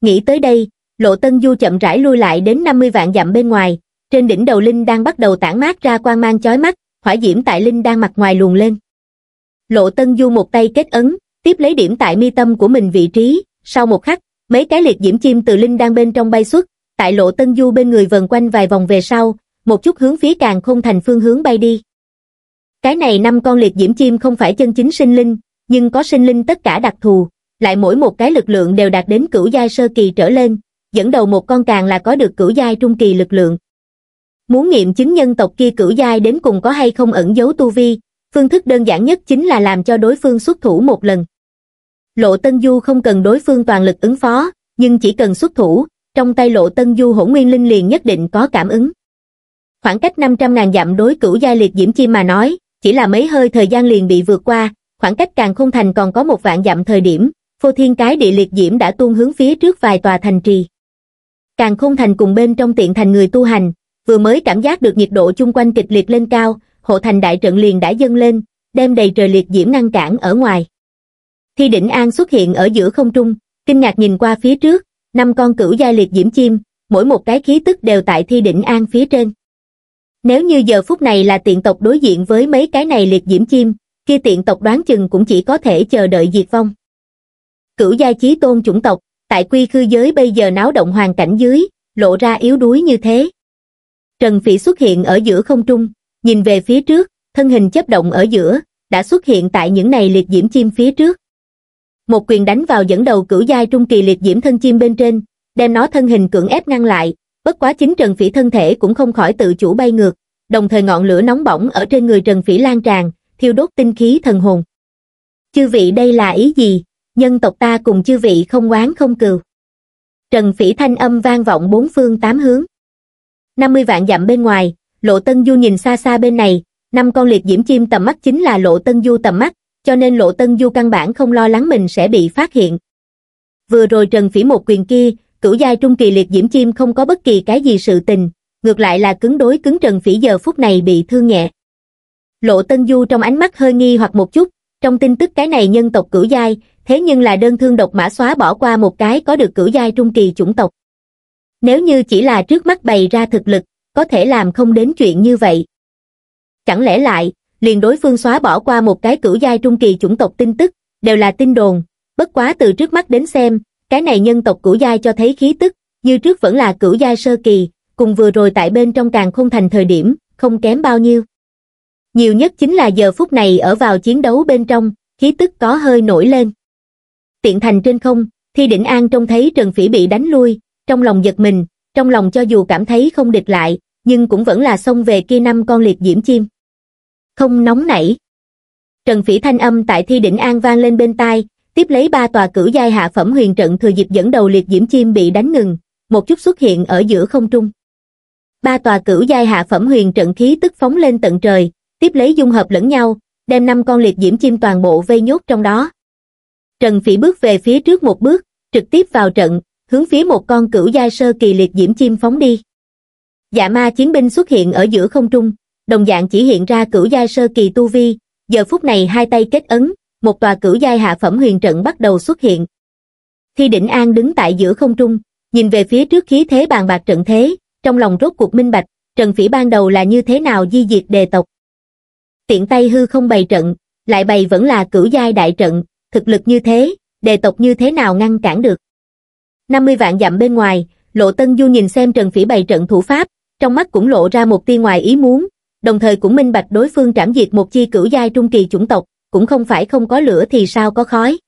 nghĩ tới đây lộ tân du chậm rãi lui lại đến 50 vạn dặm bên ngoài trên đỉnh đầu linh đang bắt đầu tản mát ra quang mang chói mắt hỏa diễm tại linh đang mặt ngoài luồn lên lộ tân du một tay kết ấn tiếp lấy điểm tại mi tâm của mình vị trí sau một khắc, mấy cái liệt diễm chim từ linh đang bên trong bay xuất, tại lộ tân du bên người vần quanh vài vòng về sau, một chút hướng phía càng không thành phương hướng bay đi. Cái này năm con liệt diễm chim không phải chân chính sinh linh, nhưng có sinh linh tất cả đặc thù, lại mỗi một cái lực lượng đều đạt đến cửu giai sơ kỳ trở lên, dẫn đầu một con càng là có được cửu giai trung kỳ lực lượng. Muốn nghiệm chứng nhân tộc kia cửu giai đến cùng có hay không ẩn giấu tu vi, phương thức đơn giản nhất chính là làm cho đối phương xuất thủ một lần. Lộ Tân Du không cần đối phương toàn lực ứng phó, nhưng chỉ cần xuất thủ, trong tay Lộ Tân Du hỗn nguyên linh liền nhất định có cảm ứng. Khoảng cách 500.000 dặm đối cửu giai liệt diễm chi mà nói, chỉ là mấy hơi thời gian liền bị vượt qua, khoảng cách càng không thành còn có một vạn dặm thời điểm, phô thiên cái địa liệt diễm đã tuôn hướng phía trước vài tòa thành trì. Càng không thành cùng bên trong tiện thành người tu hành, vừa mới cảm giác được nhiệt độ chung quanh kịch liệt lên cao, hộ thành đại trận liền đã dâng lên, đem đầy trời liệt diễm ngăn cản ở ngoài. Thi Đỉnh An xuất hiện ở giữa không trung, kinh ngạc nhìn qua phía trước, năm con cửu giai liệt diễm chim, mỗi một cái khí tức đều tại Thi Đỉnh An phía trên. Nếu như giờ phút này là tiện tộc đối diện với mấy cái này liệt diễm chim, kia tiện tộc đoán chừng cũng chỉ có thể chờ đợi diệt vong. Cửu giai chí tôn chủng tộc, tại quy khư giới bây giờ náo động hoàn cảnh dưới, lộ ra yếu đuối như thế. Trần Phỉ xuất hiện ở giữa không trung, nhìn về phía trước, thân hình chấp động ở giữa, đã xuất hiện tại những này liệt diễm chim phía trước một quyền đánh vào dẫn đầu cửu giai trung kỳ liệt diễm thân chim bên trên, đem nó thân hình cưỡng ép ngăn lại, bất quá chính Trần Phỉ thân thể cũng không khỏi tự chủ bay ngược, đồng thời ngọn lửa nóng bỏng ở trên người Trần Phỉ lan tràn, thiêu đốt tinh khí thần hồn. Chư vị đây là ý gì? Nhân tộc ta cùng chư vị không oán không cừu. Trần Phỉ thanh âm vang vọng bốn phương tám hướng. 50 vạn dặm bên ngoài, Lộ Tân Du nhìn xa xa bên này, năm con liệt diễm chim tầm mắt chính là Lộ Tân Du tầm mắt, cho nên Lộ Tân Du căn bản không lo lắng mình sẽ bị phát hiện. Vừa rồi Trần Phỉ một quyền kia, cửu giai trung kỳ liệt diễm chim không có bất kỳ cái gì sự tình, ngược lại là cứng đối cứng Trần Phỉ giờ phút này bị thương nhẹ. Lộ Tân Du trong ánh mắt hơi nghi hoặc một chút, trong tin tức cái này nhân tộc cửu giai, thế nhưng là đơn thương độc mã xóa bỏ qua một cái có được cửu giai trung kỳ chủng tộc. Nếu như chỉ là trước mắt bày ra thực lực, có thể làm không đến chuyện như vậy. Chẳng lẽ lại, liền đối phương xóa bỏ qua một cái cửu giai trung kỳ chủng tộc tin tức, đều là tin đồn, bất quá từ trước mắt đến xem, cái này nhân tộc cửu giai cho thấy khí tức, như trước vẫn là cửu giai sơ kỳ, cùng vừa rồi tại bên trong càng không thành thời điểm, không kém bao nhiêu. Nhiều nhất chính là giờ phút này ở vào chiến đấu bên trong, khí tức có hơi nổi lên. Tiện thành trên không, Thi định An trông thấy Trần Phỉ bị đánh lui, trong lòng giật mình, trong lòng cho dù cảm thấy không địch lại, nhưng cũng vẫn là xông về kia năm con liệt diễm chim không nóng nảy. Trần Phỉ thanh âm tại thi đỉnh an vang lên bên tai, tiếp lấy ba tòa cử giai hạ phẩm huyền trận thừa dịp dẫn đầu liệt diễm chim bị đánh ngừng, một chút xuất hiện ở giữa không trung. Ba tòa cử giai hạ phẩm huyền trận khí tức phóng lên tận trời, tiếp lấy dung hợp lẫn nhau, đem năm con liệt diễm chim toàn bộ vây nhốt trong đó. Trần Phỉ bước về phía trước một bước, trực tiếp vào trận, hướng phía một con cửu giai sơ kỳ liệt diễm chim phóng đi. Dạ ma chiến binh xuất hiện ở giữa không trung, đồng dạng chỉ hiện ra cửu giai sơ kỳ tu vi, giờ phút này hai tay kết ấn, một tòa cửu giai hạ phẩm huyền trận bắt đầu xuất hiện. thi đỉnh An đứng tại giữa không trung, nhìn về phía trước khí thế bàn bạc trận thế, trong lòng rốt cuộc minh bạch, Trần Phỉ ban đầu là như thế nào di diệt đề tộc. Tiện tay hư không bày trận, lại bày vẫn là cửu giai đại trận, thực lực như thế, đề tộc như thế nào ngăn cản được. 50 vạn dặm bên ngoài, Lộ Tân Du nhìn xem Trần Phỉ bày trận thủ pháp, trong mắt cũng lộ ra một tia ngoài ý muốn, đồng thời cũng minh bạch đối phương trảm diệt một chi cửu giai trung kỳ chủng tộc, cũng không phải không có lửa thì sao có khói.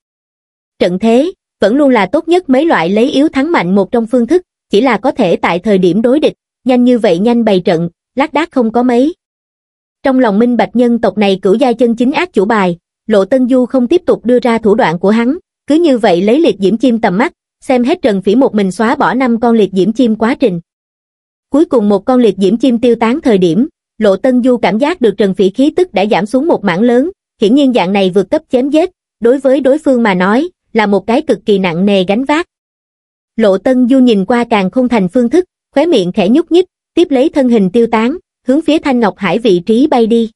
Trận thế, vẫn luôn là tốt nhất mấy loại lấy yếu thắng mạnh một trong phương thức, chỉ là có thể tại thời điểm đối địch, nhanh như vậy nhanh bày trận, lát đác không có mấy. Trong lòng minh bạch nhân tộc này cửu giai chân chính ác chủ bài, Lộ Tân Du không tiếp tục đưa ra thủ đoạn của hắn, cứ như vậy lấy liệt diễm chim tầm mắt, xem hết Trần Phỉ một mình xóa bỏ năm con liệt diễm chim quá trình. Cuối cùng một con liệt diễm chim tiêu tán thời điểm, Lộ Tân Du cảm giác được Trần Phỉ khí tức đã giảm xuống một mảng lớn, hiển nhiên dạng này vượt cấp chém giết, đối với đối phương mà nói, là một cái cực kỳ nặng nề gánh vác. Lộ Tân Du nhìn qua càng không thành phương thức, khóe miệng khẽ nhúc nhích, tiếp lấy thân hình tiêu tán, hướng phía Thanh Ngọc Hải vị trí bay đi.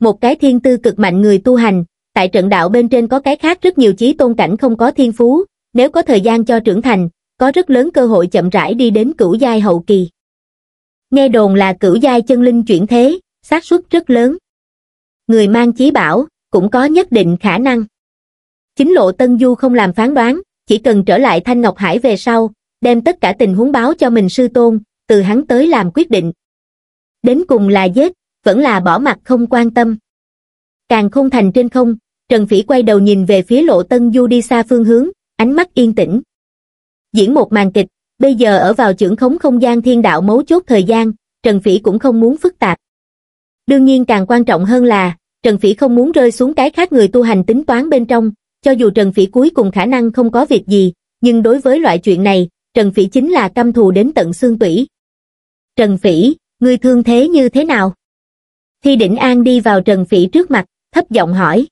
Một cái thiên tư cực mạnh người tu hành, tại trận đạo bên trên có cái khác rất nhiều chí tôn cảnh không có thiên phú, nếu có thời gian cho trưởng thành, có rất lớn cơ hội chậm rãi đi đến cửu giai hậu kỳ nghe đồn là cửu giai chân linh chuyển thế, xác suất rất lớn. Người mang chí bảo, cũng có nhất định khả năng. Chính lộ Tân Du không làm phán đoán, chỉ cần trở lại Thanh Ngọc Hải về sau, đem tất cả tình huống báo cho mình sư tôn, từ hắn tới làm quyết định. Đến cùng là giết, vẫn là bỏ mặt không quan tâm. Càng không thành trên không, Trần Phỉ quay đầu nhìn về phía lộ Tân Du đi xa phương hướng, ánh mắt yên tĩnh. Diễn một màn kịch, Bây giờ ở vào trưởng khống không gian thiên đạo mấu chốt thời gian, Trần Phỉ cũng không muốn phức tạp. Đương nhiên càng quan trọng hơn là, Trần Phỉ không muốn rơi xuống cái khác người tu hành tính toán bên trong, cho dù Trần Phỉ cuối cùng khả năng không có việc gì, nhưng đối với loại chuyện này, Trần Phỉ chính là căm thù đến tận xương tủy. Trần Phỉ, ngươi thương thế như thế nào? Thi Đỉnh An đi vào Trần Phỉ trước mặt, thấp giọng hỏi.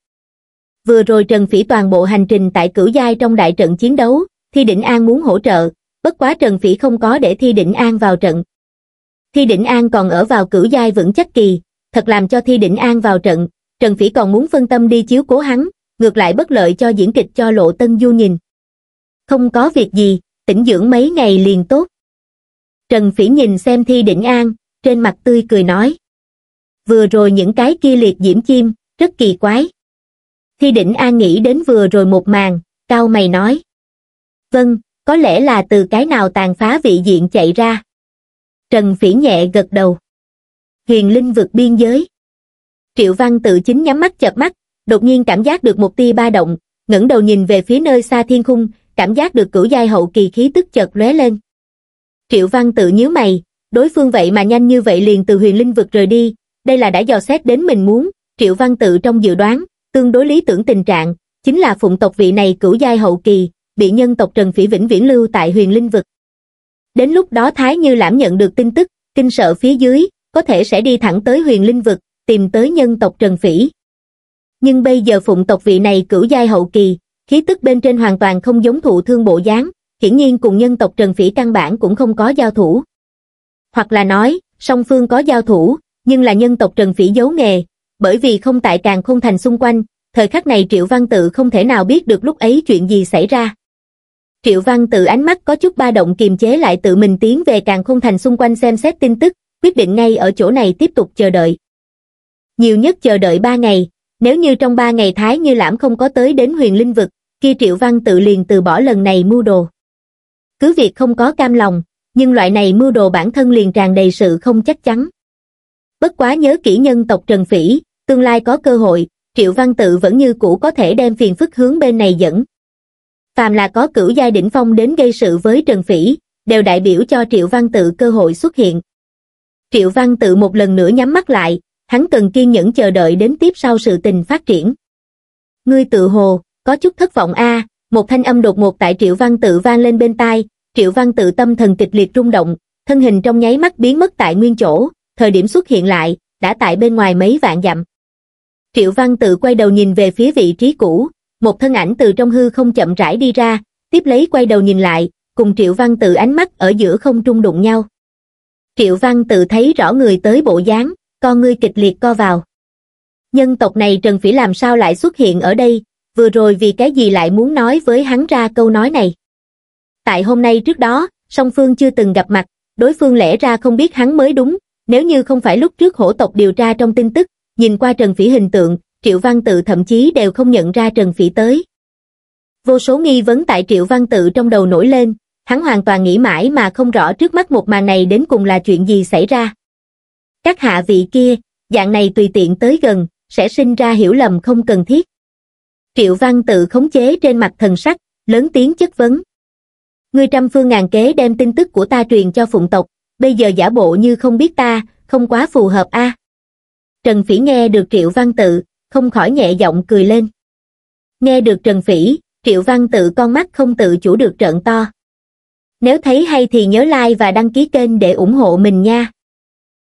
Vừa rồi Trần Phỉ toàn bộ hành trình tại cửu giai trong đại trận chiến đấu, Thi Đỉnh An muốn hỗ trợ, bất quá Trần Phỉ không có để Thi Định An vào trận. Thi Định An còn ở vào cửu giai vững chắc kỳ, thật làm cho Thi Định An vào trận, Trần Phỉ còn muốn phân tâm đi chiếu cố hắn, ngược lại bất lợi cho diễn kịch cho Lộ Tân Du nhìn. Không có việc gì, tỉnh dưỡng mấy ngày liền tốt. Trần Phỉ nhìn xem Thi Định An, trên mặt tươi cười nói. Vừa rồi những cái kia liệt diễm chim, rất kỳ quái. Thi Định An nghĩ đến vừa rồi một màn, cao mày nói. Vâng, có lẽ là từ cái nào tàn phá vị diện chạy ra. Trần Phỉ nhẹ gật đầu. Huyền linh vượt biên giới. Triệu Văn tự chính nhắm mắt chợp mắt, đột nhiên cảm giác được một tia ba động, ngẩng đầu nhìn về phía nơi xa thiên khung, cảm giác được cửu giai hậu kỳ khí tức chợt lóe lên. Triệu Văn tự nhíu mày, đối phương vậy mà nhanh như vậy liền từ huyền linh vực rời đi, đây là đã dò xét đến mình muốn, Triệu Văn tự trong dự đoán, tương đối lý tưởng tình trạng, chính là phụng tộc vị này cửu giai hậu kỳ, bị nhân tộc Trần Phỉ Vĩnh viễn lưu tại huyền linh vực. Đến lúc đó Thái Như Lãm nhận được tin tức, kinh sợ phía dưới, có thể sẽ đi thẳng tới huyền linh vực, tìm tới nhân tộc Trần Phỉ. Nhưng bây giờ phụng tộc vị này cửu giai hậu kỳ, khí tức bên trên hoàn toàn không giống thụ thương bộ dáng, hiển nhiên cùng nhân tộc Trần Phỉ căn bản cũng không có giao thủ. Hoặc là nói, song phương có giao thủ, nhưng là nhân tộc Trần Phỉ giấu nghề, bởi vì không tại càng không thành xung quanh, thời khắc này Triệu Văn Tự không thể nào biết được lúc ấy chuyện gì xảy ra triệu văn tự ánh mắt có chút ba động kiềm chế lại tự mình tiến về càng không thành xung quanh xem xét tin tức quyết định ngay ở chỗ này tiếp tục chờ đợi nhiều nhất chờ đợi ba ngày nếu như trong ba ngày thái như lãm không có tới đến huyền linh vực kia triệu văn tự liền từ bỏ lần này mưu đồ cứ việc không có cam lòng nhưng loại này mưu đồ bản thân liền tràn đầy sự không chắc chắn bất quá nhớ kỹ nhân tộc trần phỉ tương lai có cơ hội triệu văn tự vẫn như cũ có thể đem phiền phức hướng bên này dẫn phàm là có cửu giai đỉnh phong đến gây sự với Trần Phỉ, đều đại biểu cho Triệu Văn Tự cơ hội xuất hiện. Triệu Văn Tự một lần nữa nhắm mắt lại, hắn cần kiên nhẫn chờ đợi đến tiếp sau sự tình phát triển. Ngươi tự hồ, có chút thất vọng a một thanh âm đột ngột tại Triệu Văn Tự vang lên bên tai, Triệu Văn Tự tâm thần kịch liệt rung động, thân hình trong nháy mắt biến mất tại nguyên chỗ, thời điểm xuất hiện lại, đã tại bên ngoài mấy vạn dặm. Triệu Văn Tự quay đầu nhìn về phía vị trí cũ, một thân ảnh từ trong hư không chậm rãi đi ra, tiếp lấy quay đầu nhìn lại, cùng Triệu Văn Tự ánh mắt ở giữa không trung đụng nhau. Triệu Văn Tự thấy rõ người tới bộ dáng, con ngươi kịch liệt co vào. Nhân tộc này Trần Phỉ làm sao lại xuất hiện ở đây, vừa rồi vì cái gì lại muốn nói với hắn ra câu nói này. Tại hôm nay trước đó, song phương chưa từng gặp mặt, đối phương lẽ ra không biết hắn mới đúng, nếu như không phải lúc trước hổ tộc điều tra trong tin tức, nhìn qua Trần Phỉ hình tượng, Triệu Văn Tự thậm chí đều không nhận ra Trần Phỉ tới. Vô số nghi vấn tại Triệu Văn Tự trong đầu nổi lên, hắn hoàn toàn nghĩ mãi mà không rõ trước mắt một màn này đến cùng là chuyện gì xảy ra. Các hạ vị kia, dạng này tùy tiện tới gần, sẽ sinh ra hiểu lầm không cần thiết. Triệu Văn Tự khống chế trên mặt thần sắc, lớn tiếng chất vấn. Ngươi trăm phương ngàn kế đem tin tức của ta truyền cho phụng tộc, bây giờ giả bộ như không biết ta, không quá phù hợp a. À. Trần Phỉ nghe được Triệu Văn Tự, không khỏi nhẹ giọng cười lên. Nghe được Trần Phỉ, Triệu Văn tự con mắt không tự chủ được trợn to. Nếu thấy hay thì nhớ like và đăng ký kênh để ủng hộ mình nha.